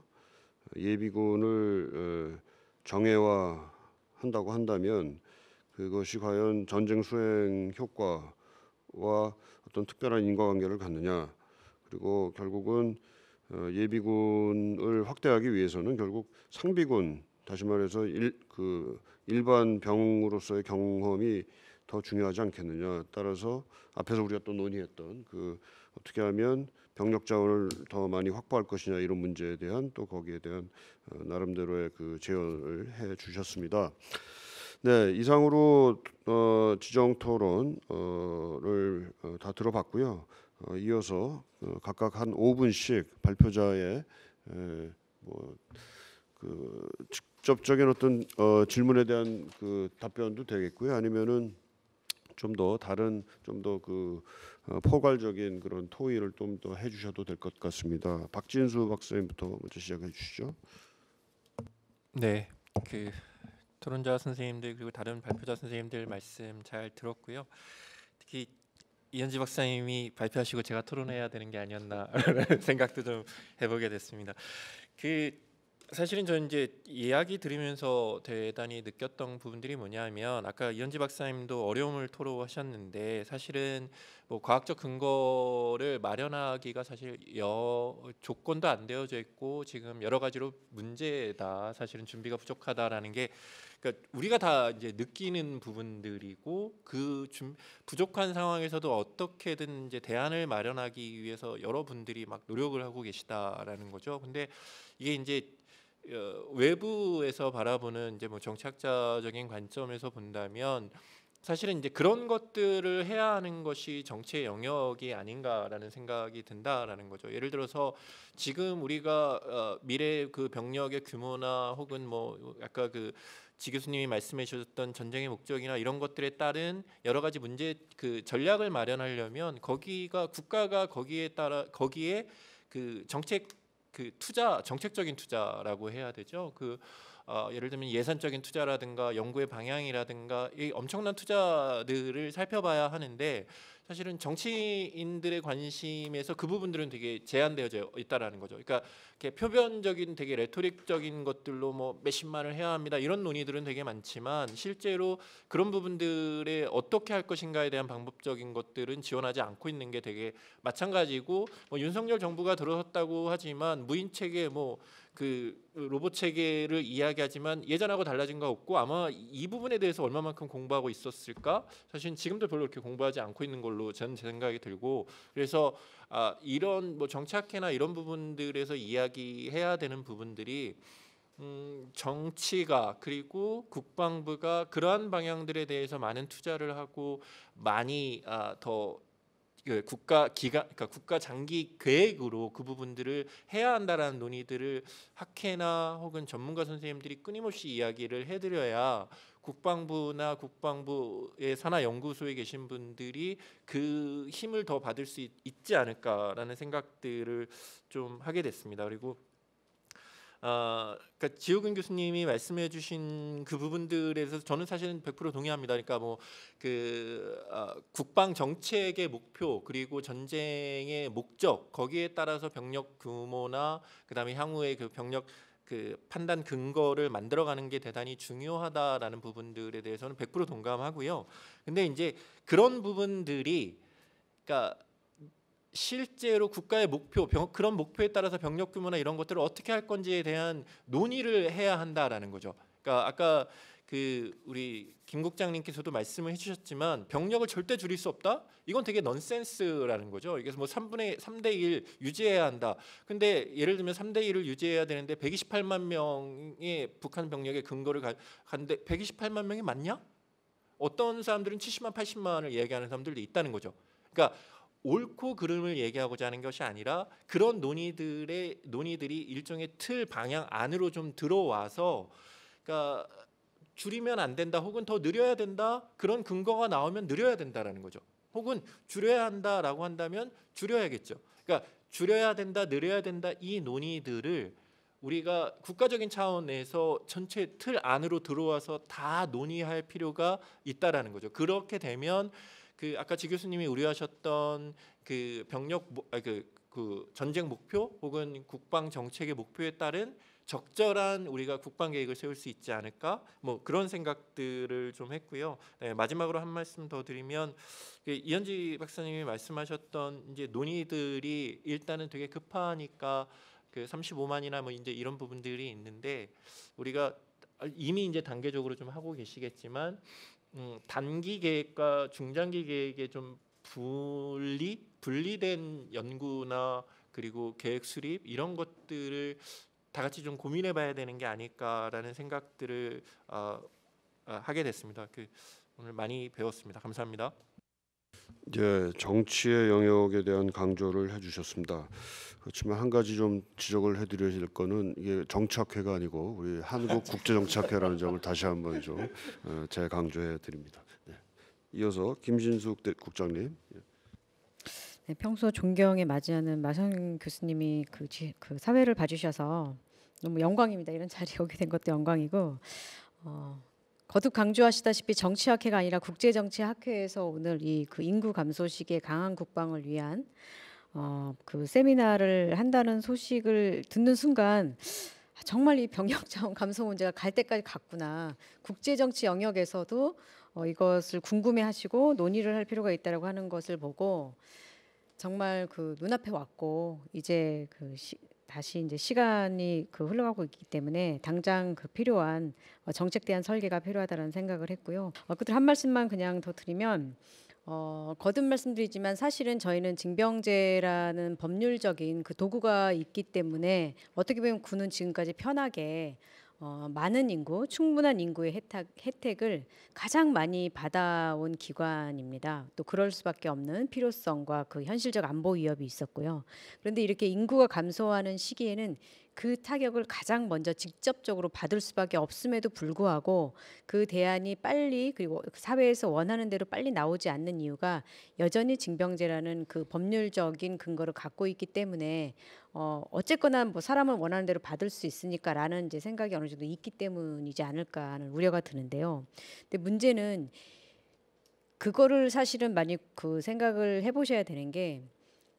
예비군을 어, 정예화 한다고 한다면 그것이 과연 전쟁 수행 효과와 어떤 특별한 인과관계를 갖느냐 그리고 결국은 어, 예비군을 확대하기 위해서는 결국 상비군 다시 말해서 일, 그 일반 병으로서의 경험이 더 중요하지 않겠느냐 따라서 앞에서 우리가 또 논의했던 그 어떻게 하면 병력 자원을 더 많이 확보할 것이냐 이런 문제에 대한 또 거기에 대한 어, 나름대로의 그 제언을 해 주셨습니다. 네, 이상으로 어, 지정 토론을 어, 다 들어봤고요. 어, 이어서 어, 각각 한 5분씩 발표자의 에, 뭐, 그 직접적인 어떤 어, 질문에 대한 그 답변도 되겠고요. 아니면은 좀 더 다른 좀 더그 어, 포괄적인 그런 토의를 좀 더 해주셔도 될 것 같습니다. 박진수 박사님부터 먼저 시작해 주시죠. 네, 그 토론자 선생님들 그리고 다른 발표자 선생님들 말씀 잘 들었고요. 특히 이현지 박사님이 발표하시고 제가 토론해야 되는 게아니었나 생각도 좀 해보게 됐습니다. 그 사실은 저는 이제 이야기 들으면서 대단히 느꼈던 부분들이 뭐냐면 아까 이현지 박사님도 어려움을 토로하셨는데 사실은 뭐 과학적 근거를 마련하기가 사실 여 조건도 안 되어져 있고 지금 여러 가지로 문제다 사실은 준비가 부족하다라는 게 그러니까 우리가 다 이제 느끼는 부분들이고 그 좀 부족한 상황에서도 어떻게든 이제 대안을 마련하기 위해서 여러분들이 막 노력을 하고 계시다라는 거죠. 근데 이게 이제 어, 외부에서 바라보는 이제 뭐정착자적인 관점에서 본다면 사실은 이제 그런 것들을 해야 하는 것이 정치의 영역이 아닌가라는 생각이 든다라는 거죠. 예를 들어서 지금 우리가 어, 미래 그 병력의 규모나 혹은 뭐 약간 그지 교수님이 말씀해 주셨던 전쟁의 목적이나 이런 것들에 따른 여러 가지 문제 그 전략을 마련하려면 거기가 국가가 거기에 따라 거기에 그 정책 그 투자 정책적인 투자라고 해야 되죠. 그 어, 예를 들면 예산적인 투자라든가 연구의 방향이라든가 이 엄청난 투자들을 살펴봐야 하는데 사실은 정치인들의 관심에서 그 부분들은 되게 제한되어져 있다라는 거죠. 그러니까 이렇게 표변적인 되게 레토릭적인 것들로 뭐 몇십만을 해야 합니다. 이런 논의들은 되게 많지만 실제로 그런 부분들에 어떻게 할 것인가에 대한 방법적인 것들은 지원하지 않고 있는 게 되게 마찬가지고 뭐 윤석열 정부가 들어섰다고 하지만 무인 체계 뭐그 로봇 체계를 이야기하지만 예전하고 달라진 거 없고 아마 이 부분에 대해서 얼마만큼 공부하고 있었을까 사실 지금도 별로 그렇게 공부하지 않고 있는 걸로 저는 제 생각이 들고 그래서 아, 이런 뭐 정착해나 이런 부분들에서 이야기해야 되는 부분들이 음, 정치가 그리고 국방부가 그러한 방향들에 대해서 많은 투자를 하고 많이 아, 더그 국가 기간 그러니까 국가 장기 계획으로 그 부분들을 해야 한다라는 논의들을 학회나 혹은 전문가 선생님들이 끊임없이 이야기를 해드려야 국방부나 국방부의 산하 연구소에 계신 분들이 그 힘을 더 받을 수 있, 지 않을까라는 생각들을 좀 하게 됐습니다. 그리고 어, 그러니까 지호근 교수님이 말씀해주신 그 부분들에 대해서 저는 사실은 100% 동의합니다. 그러니까 뭐그 어, 국방 정책의 목표 그리고 전쟁의 목적 거기에 따라서 병력 규모나 그다음에 향후의 그 병력 그 판단 근거를 만들어가는 게 대단히 중요하다라는 부분들에 대해서는 100% 동감하고요. 근데 이제 그런 부분들이 그러니까 실제로 국가의 목표 병, 그런 목표에 따라서 병력 규모나 이런 것들을 어떻게 할 건지에 대한 논의를 해야 한다라는 거죠. 그러니까 아까 그 우리 김 국장님께서도 말씀을 해주셨지만 병력을 절대 줄일 수 없다. 이건 되게 넌센스라는 거죠. 이게 뭐 3분의 3대 1 유지해야 한다. 근데 예를 들면 3대 1을 유지해야 되는데 128만 명의 북한 병력의 근거를 갖데 128만 명이 맞냐? 어떤 사람들은 70만 80만을 얘기하는 사람들도 있다는 거죠. 그러니까 옳고 그름을 얘기하고자 하는 것이 아니라 그런 논의들의 논의들이 일종의 틀 방향 안으로 좀 들어와서 그러니까 줄이면 안 된다 혹은 더느려야 된다 그런 근거가 나오면 느려야 된다라는 거죠. 혹은 줄여야 한다라고 한다면 줄여야겠죠. 그러니까 줄여야 된다, 느려야 된다 이 논의들을 우리가 국가적인 차원에서 전체 틀 안으로 들어와서 다 논의할 필요가 있다라는 거죠. 그렇게 되면 그 아까 지 교수님이 우려하셨던 그 병력 그, 그 전쟁 목표 혹은 국방 정책의 목표에 따른 적절한 우리가 국방 계획을 세울 수 있지 않을까 뭐 그런 생각들을 좀 했고요. 네, 마지막으로 한 말씀 더 드리면 그 이현지 박사님이 말씀하셨던 이제 논의들이 일단은 되게 급하니까 그 35만이나 뭐 이제 이런 부분들이 있는데 우리가 이미 이제 단계적으로 좀 하고 계시겠지만 음, 단기 계획과 중장기 계획에좀 분리 분리된 연구나 그리고 계획 수립 이런 것들을 다 같이 좀 고민해 봐야 되는 게 아닐까라는 생각들을 어, 어, 하게 됐습니다. 그 오늘 많이 배웠습니다. 감사합니다. 이제 정치의 영역에 대한 강조를 해주셨습니다. 그렇지만 한 가지 좀 지적을 해드려야 될 거는 이게 정착회가 아니고 우리 한국 국제정착회라는 점을 다시 한번 좀 어, 재강조해 드립니다. 네. 이어서 김진숙 국장님. 네, 평소 존경에 맞이하는 마성 교수님이 그, 지, 그 사회를 봐주셔서 너무 영광입니다. 이런 자리에 오게 된 것도 영광이고 어, 거듭 강조하시다시피 정치학회가 아니라 국제정치학회에서 오늘 이 그 인구 감소 시기에 강한 국방을 위한 어, 그 세미나를 한다는 소식을 듣는 순간 아, 정말 이 병역 자원 감소 문제가 갈 때까지 갔구나. 국제 정치 영역에서도 어, 이것을 궁금해하시고 논의를 할 필요가 있다라고 하는 것을 보고 정말 그 눈앞에 왔고 이제 그 시, 다시 이제 시간이 그 흘러가고 있기 때문에 당장 그 필요한 어, 정책 대한 설계가 필요하다는 생각을 했고요. 어, 그들 한 말씀만 그냥 더 드리면 어, 거듭 말씀드리지만 사실은 저희는 징병제라는 법률적인 그 도구가 있기 때문에 어떻게 보면 군은 지금까지 편하게 어, 많은 인구, 충분한 인구의 혜택, 혜택을 가장 많이 받아온 기관입니다. 또 그럴 수밖에 없는 필요성과 그 현실적 안보 위협이 있었고요. 그런데 이렇게 인구가 감소하는 시기에는 그 타격을 가장 먼저 직접적으로 받을 수밖에 없음에도 불구하고 그 대안이 빨리 그리고 사회에서 원하는 대로 빨리 나오지 않는 이유가 여전히 징병제라는 그 법률적인 근거를 갖고 있기 때문에 어, 어쨌거나 뭐 사람을 원하는 대로 받을 수 있으니까라는 이제 생각이 어느 정도 있기 때문이지 않을까 하는 우려가 드는데요. 근데 문제는 그거를 사실은 많이 그 생각을 해보셔야 되는 게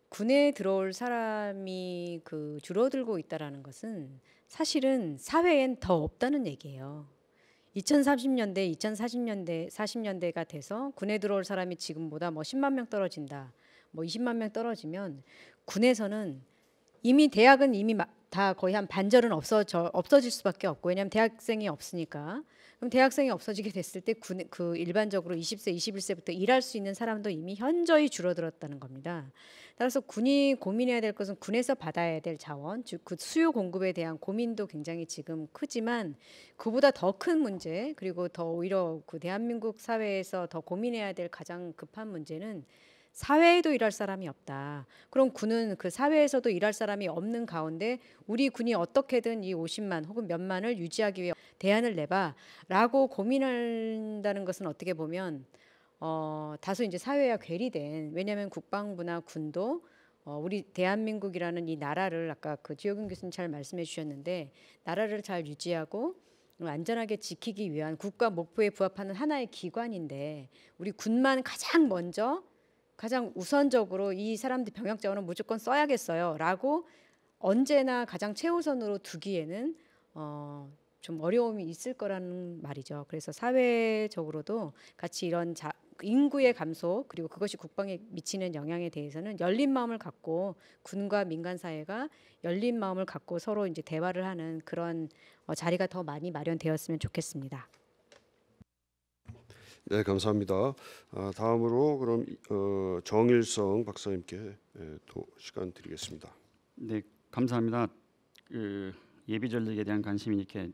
군에 들어올 사람이 그 줄어들고 있다라는 것은 사실은 사회엔 더 없다는 얘기예요. 2030년대, 2040년대, 40년대가 돼서 군에 들어올 사람이 지금보다 뭐 10만 명 떨어진다, 뭐 20만 명 떨어지면 군에서는 이미 대학은 이미 다 거의 한 반절은 없어져 없어질 수밖에 없고 왜냐하면 대학생이 없으니까 그럼 대학생이 없어지게 됐을 때그 일반적으로 20세, 21세부터 일할 수 있는 사람도 이미 현저히 줄어들었다는 겁니다. 따라서 군이 고민해야 될 것은 군에서 받아야 될 자원, 즉그 수요 공급에 대한 고민도 굉장히 지금 크지만 그보다 더 큰 문제 그리고 더 오히려 그 대한민국 사회에서 더 고민해야 될 가장 급한 문제는 사회에도 일할 사람이 없다. 그럼 군은 그 사회에서도 일할 사람이 없는 가운데 우리 군이 어떻게든 이 50만 혹은 몇만을 유지하기 위해 대안을 내봐라고 고민한다는 것은 어떻게 보면 어, 다소 이제 사회와 괴리된 왜냐하면 국방부나 군도 어, 우리 대한민국이라는 이 나라를 아까 그 지호근 교수님 잘 말씀해 주셨는데 나라를 잘 유지하고 안전하게 지키기 위한 국가 목표에 부합하는 하나의 기관인데 우리 군만 가장 먼저 가장 우선적으로 이 사람들 병역자원은 무조건 써야겠어요라고 언제나 가장 최우선으로 두기에는 어, 좀 어려움이 있을 거라는 말이죠. 그래서 사회적으로도 같이 이런 자, 인구의 감소 그리고 그것이 국방에 미치는 영향에 대해서는 열린 마음을 갖고 군과 민간 사회가 열린 마음을 갖고 서로 이제 대화를 하는 그런 어, 자리가 더 많이 마련되었으면 좋겠습니다. 네, 감사합니다. 아, 다음으로 그럼 어, 정일성 박사님께 예, 또 시간 드리겠습니다. 네, 감사합니다. 그 예비 전력에 대한 관심이 이렇게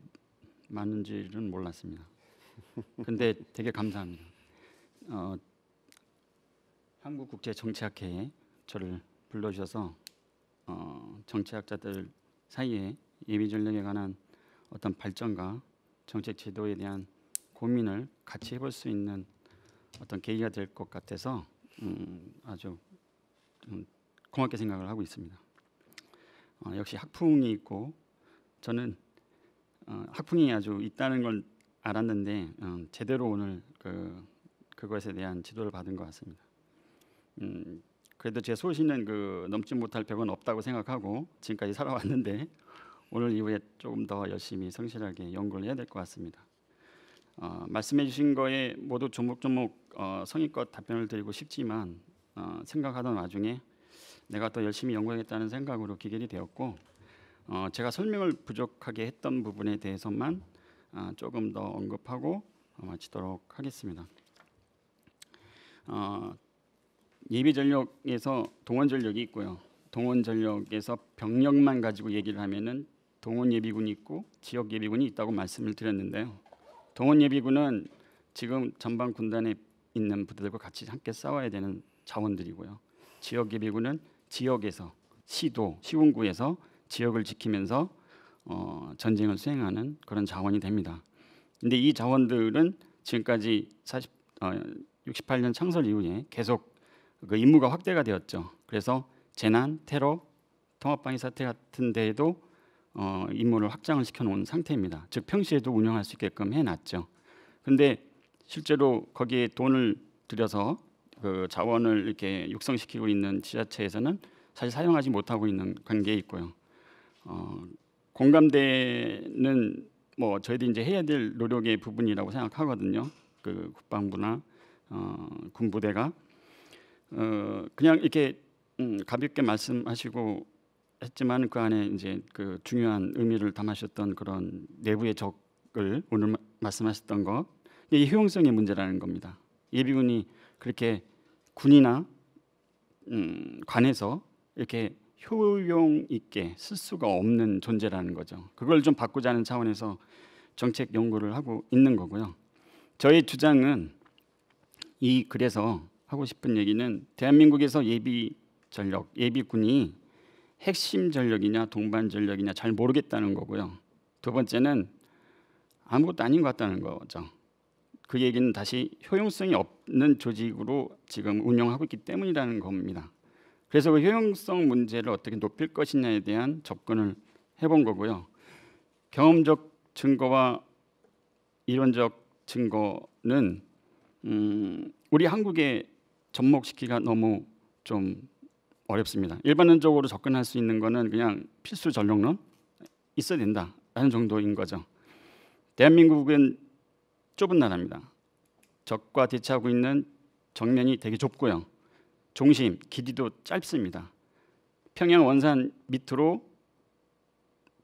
많은지는 몰랐습니다. 근데 되게 감사합니다. 어, 한국 국제 정치학회에 저를 불러주셔서 어, 정치학자들 사이에 예비 전력에 관한 어떤 발전과 정책 제도에 대한 고민을 같이 해볼 수 있는 어떤 계기가 될 것 같아서 음, 아주 음, 고맙게 생각을 하고 있습니다. 어, 역시 학풍이 있고 저는 어, 학풍이 아주 있다는 걸 알았는데 어, 제대로 오늘 그 그것에 대한 지도를 받은 것 같습니다. 음, 그래도 제 소신은 그 넘지 못할 벽은 없다고 생각하고 지금까지 살아왔는데 오늘 이후에 조금 더 열심히 성실하게 연구를 해야 될 것 같습니다. 어, 말씀해 주신 거에 모두 조목조목 어, 성의껏 답변을 드리고 싶지만 어, 생각하던 와중에 내가 더 열심히 연구하겠다는 생각으로 기결이 되었고 어, 제가 설명을 부족하게 했던 부분에 대해서만 어, 조금 더 언급하고 마치도록 하겠습니다. 어, 예비 전력에서 동원 전력이 있고요. 동원 전력에서 병력만 가지고 얘기를 하면은 동원 예비군이 있고 지역 예비군이 있다고 말씀을 드렸는데요. 동원 예비군은 지금 전방 군단에 있는 부대들과 같이 함께 싸워야 되는 자원들이고요. 지역 예비군은 지역에서 시도, 시군구에서 지역을 지키면서 어, 전쟁을 수행하는 그런 자원이 됩니다. 근데 이 자원들은 지금까지 40, 어, 68년 창설 이후에 계속 그 임무가 확대가 되었죠. 그래서 재난, 테러, 통합방위 사태 같은 데에도 어, 임무를 확장을 시켜놓은 상태입니다. 즉 평시에도 운영할 수 있게끔 해놨죠. 근데 실제로 거기에 돈을 들여서 그 자원을 이렇게 육성시키고 있는 지자체에서는 사실 사용하지 못하고 있는 관계에 있고요. 어, 공감대는 뭐저희도이 이제 해야 될 노력의 부분이라고 생각하거든요. 그 국방부나 어, 군부대가 어, 그냥 이렇게 음, 가볍게 말씀하시고 했지만 그 안에 이제 그 중요한 의미를 담으셨던 그런 내부의 적을 오늘 말씀하셨던 것, 이 효용성의 문제라는 겁니다. 예비군이 그렇게 군이나 음, 관에서 이렇게 효용 있게 쓸 수가 없는 존재라는 거죠. 그걸 좀 바꾸자는 차원에서 정책 연구를 하고 있는 거고요. 저의 주장은 이 그래서 하고 싶은 얘기는 대한민국에서 예비 전력, 예비군이 핵심 전력이냐 동반 전력이냐 잘 모르겠다는 거고요. 두 번째는 아무것도 아닌 것 같다는 거죠. 그 얘기는 다시 효용성이 없는 조직으로 지금 운영하고 있기 때문이라는 겁니다. 그래서 그 효용성 문제를 어떻게 높일 것이냐에 대한 접근을 해본 거고요. 경험적 증거와 이론적 증거는 음, 우리 한국에 접목시키기가 너무 좀 어렵습니다. 일반적으로 접근할 수 있는 거는 그냥 필수 전력론 있어야 된다라는 정도인 거죠. 대한민국은 좁은 나라입니다. 적과 대치하고 있는 정면이 되게 좁고요. 중심, 길이도 짧습니다. 평양 원산 밑으로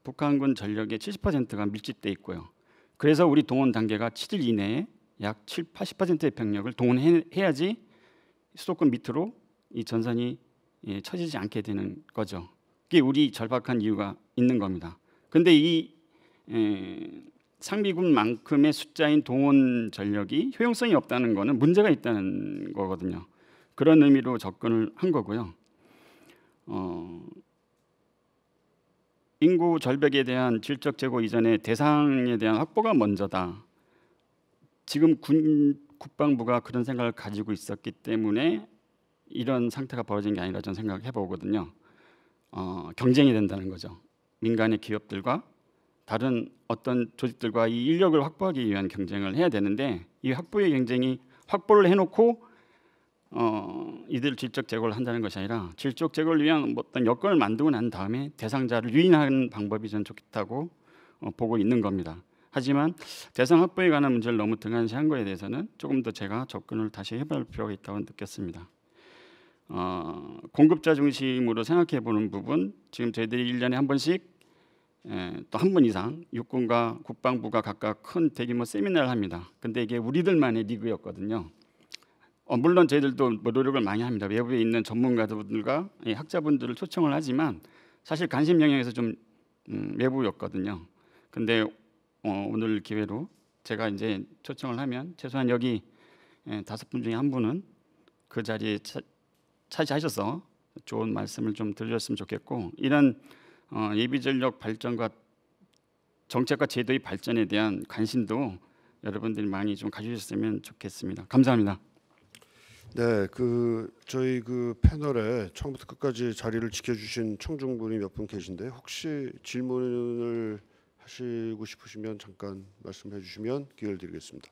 북한군 전력의 70%가 밀집돼 있고요. 그래서 우리 동원 단계가 7일 이내에 약 7, 80%의 병력을 동원해야지 수도권 밑으로 이 전선이 예, 처지지 않게 되는 거죠. 그게 우리 절박한 이유가 있는 겁니다. 근데 이 예, 상비군만큼의 숫자인 동원 전력이 효용성이 없다는 거는 문제가 있다는 거거든요. 그런 의미로 접근을 한 거고요. 어, 인구 절벽에 대한 질적 제고 이전에 대상에 대한 확보가 먼저다. 지금 군 국방부가 그런 생각을 가지고 있었기 때문에 이런 상태가 벌어진 게 아니라 저는 생각해 보거든요. 어, 경쟁이 된다는 거죠. 민간의 기업들과 다른 어떤 조직들과 이 인력을 확보하기 위한 경쟁을 해야 되는데 이 확보의 경쟁이 확보를 해놓고 어, 이들 질적 제거를 한다는 것이 아니라 질적 제거를 위한 뭐 어떤 여건을 만들고 난 다음에 대상자를 유인하는 방법이 전 좋다고 어, 보고 있는 겁니다. 하지만 대상 확보에 관한 문제를 너무 등한시한 것에 대해서는 조금 더 제가 접근을 다시 해볼 필요가 있다고 느꼈습니다. 어, 공급자 중심으로 생각해 보는 부분 지금 저희들이 1년에 한 번씩 예, 또한 번 이상 육군과 국방부가 각각 큰 대규모 세미나를 합니다. 근데 이게 우리들만의 리그였거든요. 어, 물론 저희들도 뭐 노력을 많이 합니다. 외부에 있는 전문가들과 예, 학자분들을 초청을 하지만 사실 관심 영역에서 좀 음, 외부였거든요. 근데 어, 오늘 기회로 제가 이제 초청을 하면 최소한 여기 예, 다섯 분 중에 한 분은 그 자리에 차, 차지하셔서 좋은 말씀을 좀 들으셨으면 좋겠고 이런 어, 예비 전력 발전과 정책과 제도의 발전에 대한 관심도 여러분들이 많이 좀 가지셨으면 좋겠습니다. 감사합니다. 네, 그 저희 그 패널에 처음부터 끝까지 자리를 지켜주신 청중분이 몇 분 계신데 혹시 질문을 하시고 싶으시면 잠깐 말씀해 주시면 기회를 드리겠습니다.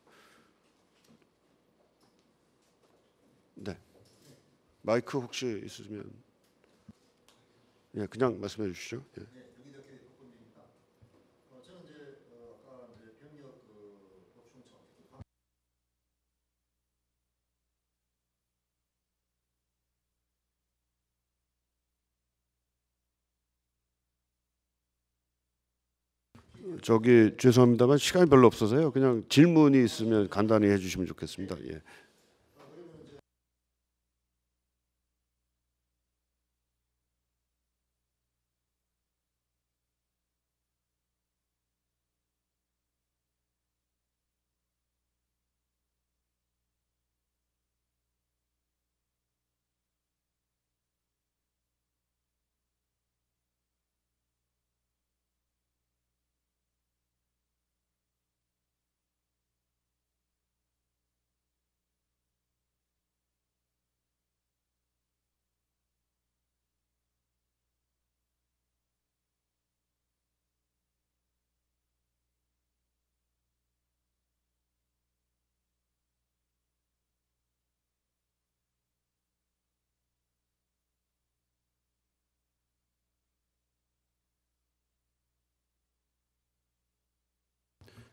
네. 마이크 혹시 있으시면 예, 그냥 말씀해 주시죠. 예. 네, 어, 어, 그 저기 죄송합니다만 시간이 별로 없어서요. 그냥 질문이 있으면 간단히 해주시면 좋겠습니다. 예.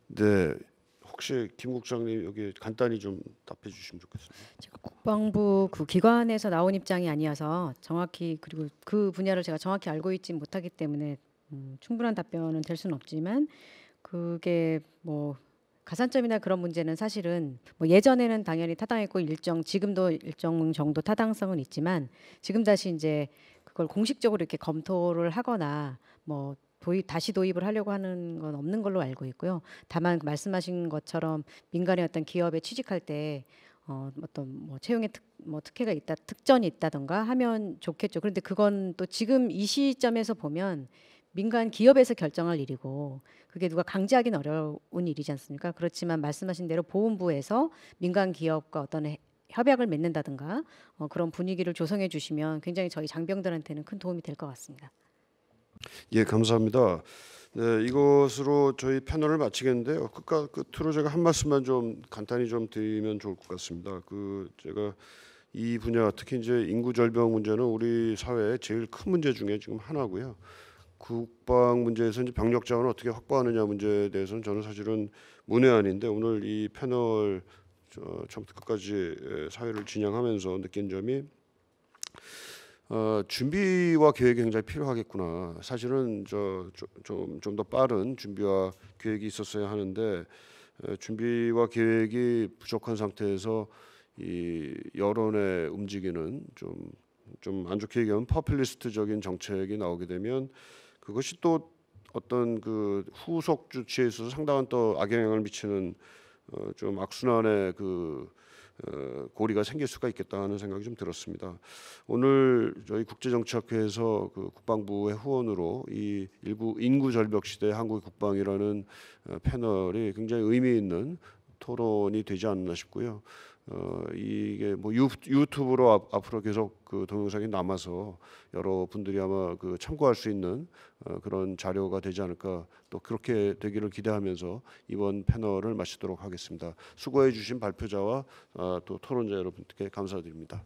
네. 혹시 김 국장님 여기 간단히 좀 답해 주시면 좋겠습니다. 제가 국방부 그 기관에서 나온 입장이 아니어서 정확히 그리고 그 분야를 제가 정확히 알고 있지 못하기 때문에 음, 충분한 답변은 될 수는 없지만 그게 뭐 가산점이나 그런 문제는 사실은 뭐 예전에는 당연히 타당했고 일정 지금도 일정 정도 타당성은 있지만 지금 다시 이제 그걸 공식적으로 이렇게 검토를 하거나 뭐 도입 다시 도입을 하려고 하는 건 없는 걸로 알고 있고요. 다만 그 말씀하신 것처럼 민간의 어떤 기업에 취직할 때 어, 어떤 뭐 채용의 특, 뭐 특혜가 있다, 특전이 있다던가 하면 좋겠죠. 그런데 그건 또 지금 이 시점에서 보면 민간 기업에서 결정할 일이고 그게 누가 강제하기는 어려운 일이지 않습니까? 그렇지만 말씀하신 대로 보훈부에서 민간 기업과 어떤 협약을 맺는다든가 어, 그런 분위기를 조성해 주시면 굉장히 저희 장병들한테는 큰 도움이 될 것 같습니다. 예, 감사합니다. 네, 이것으로 저희 패널을 마치겠는데요. 끝까 끝으로 제가 한 말씀만 좀 간단히 좀 드리면 좋을 것 같습니다. 그 제가 이 분야 특히 이제 인구 절벽 문제는 우리 사회의 제일 큰 문제 중에 지금 하나고요. 국방 문제에서 이제 병력 자원을 어떻게 확보하느냐 문제에 대해서는 저는 사실은 문외한인데 오늘 이 패널 처음부터 끝까지 예, 사회를 진행하면서 느낀 점이 어, 준비와 계획이 굉장히 필요하겠구나. 사실은 저좀 좀 더 빠른 준비와 계획이 있었어야 하는데 에, 어, 준비와 계획이 부족한 상태에서 이 여론의 움직이는 좀 좀 안 좋게 얘기하면 퍼플리스트적인 정책이 나오게 되면 그것이 또 어떤 그 후속 조치에 있어서 상당한 또 악영향을 미치는 어, 좀 악순환의 그 어, 고리가 생길 수가 있겠다는 생각이 좀 들었습니다. 오늘 저희 국제정치학회에서 그 국방부의 후원으로 이 일구 인구 절벽 시대 한국의 국방이라는 어, 패널이 굉장히 의미 있는 토론이 되지 않나 싶고요. 어, 이게 뭐 유, 유튜브로 앞, 앞으로 계속 그 동영상이 남아서 여러분들이 아마 그 참고할 수 있는 어, 그런 자료가 되지 않을까 또 그렇게 되기를 기대하면서 이번 패널을 마치도록 하겠습니다. 수고해 주신 발표자와 어, 또 토론자 여러분께 감사드립니다.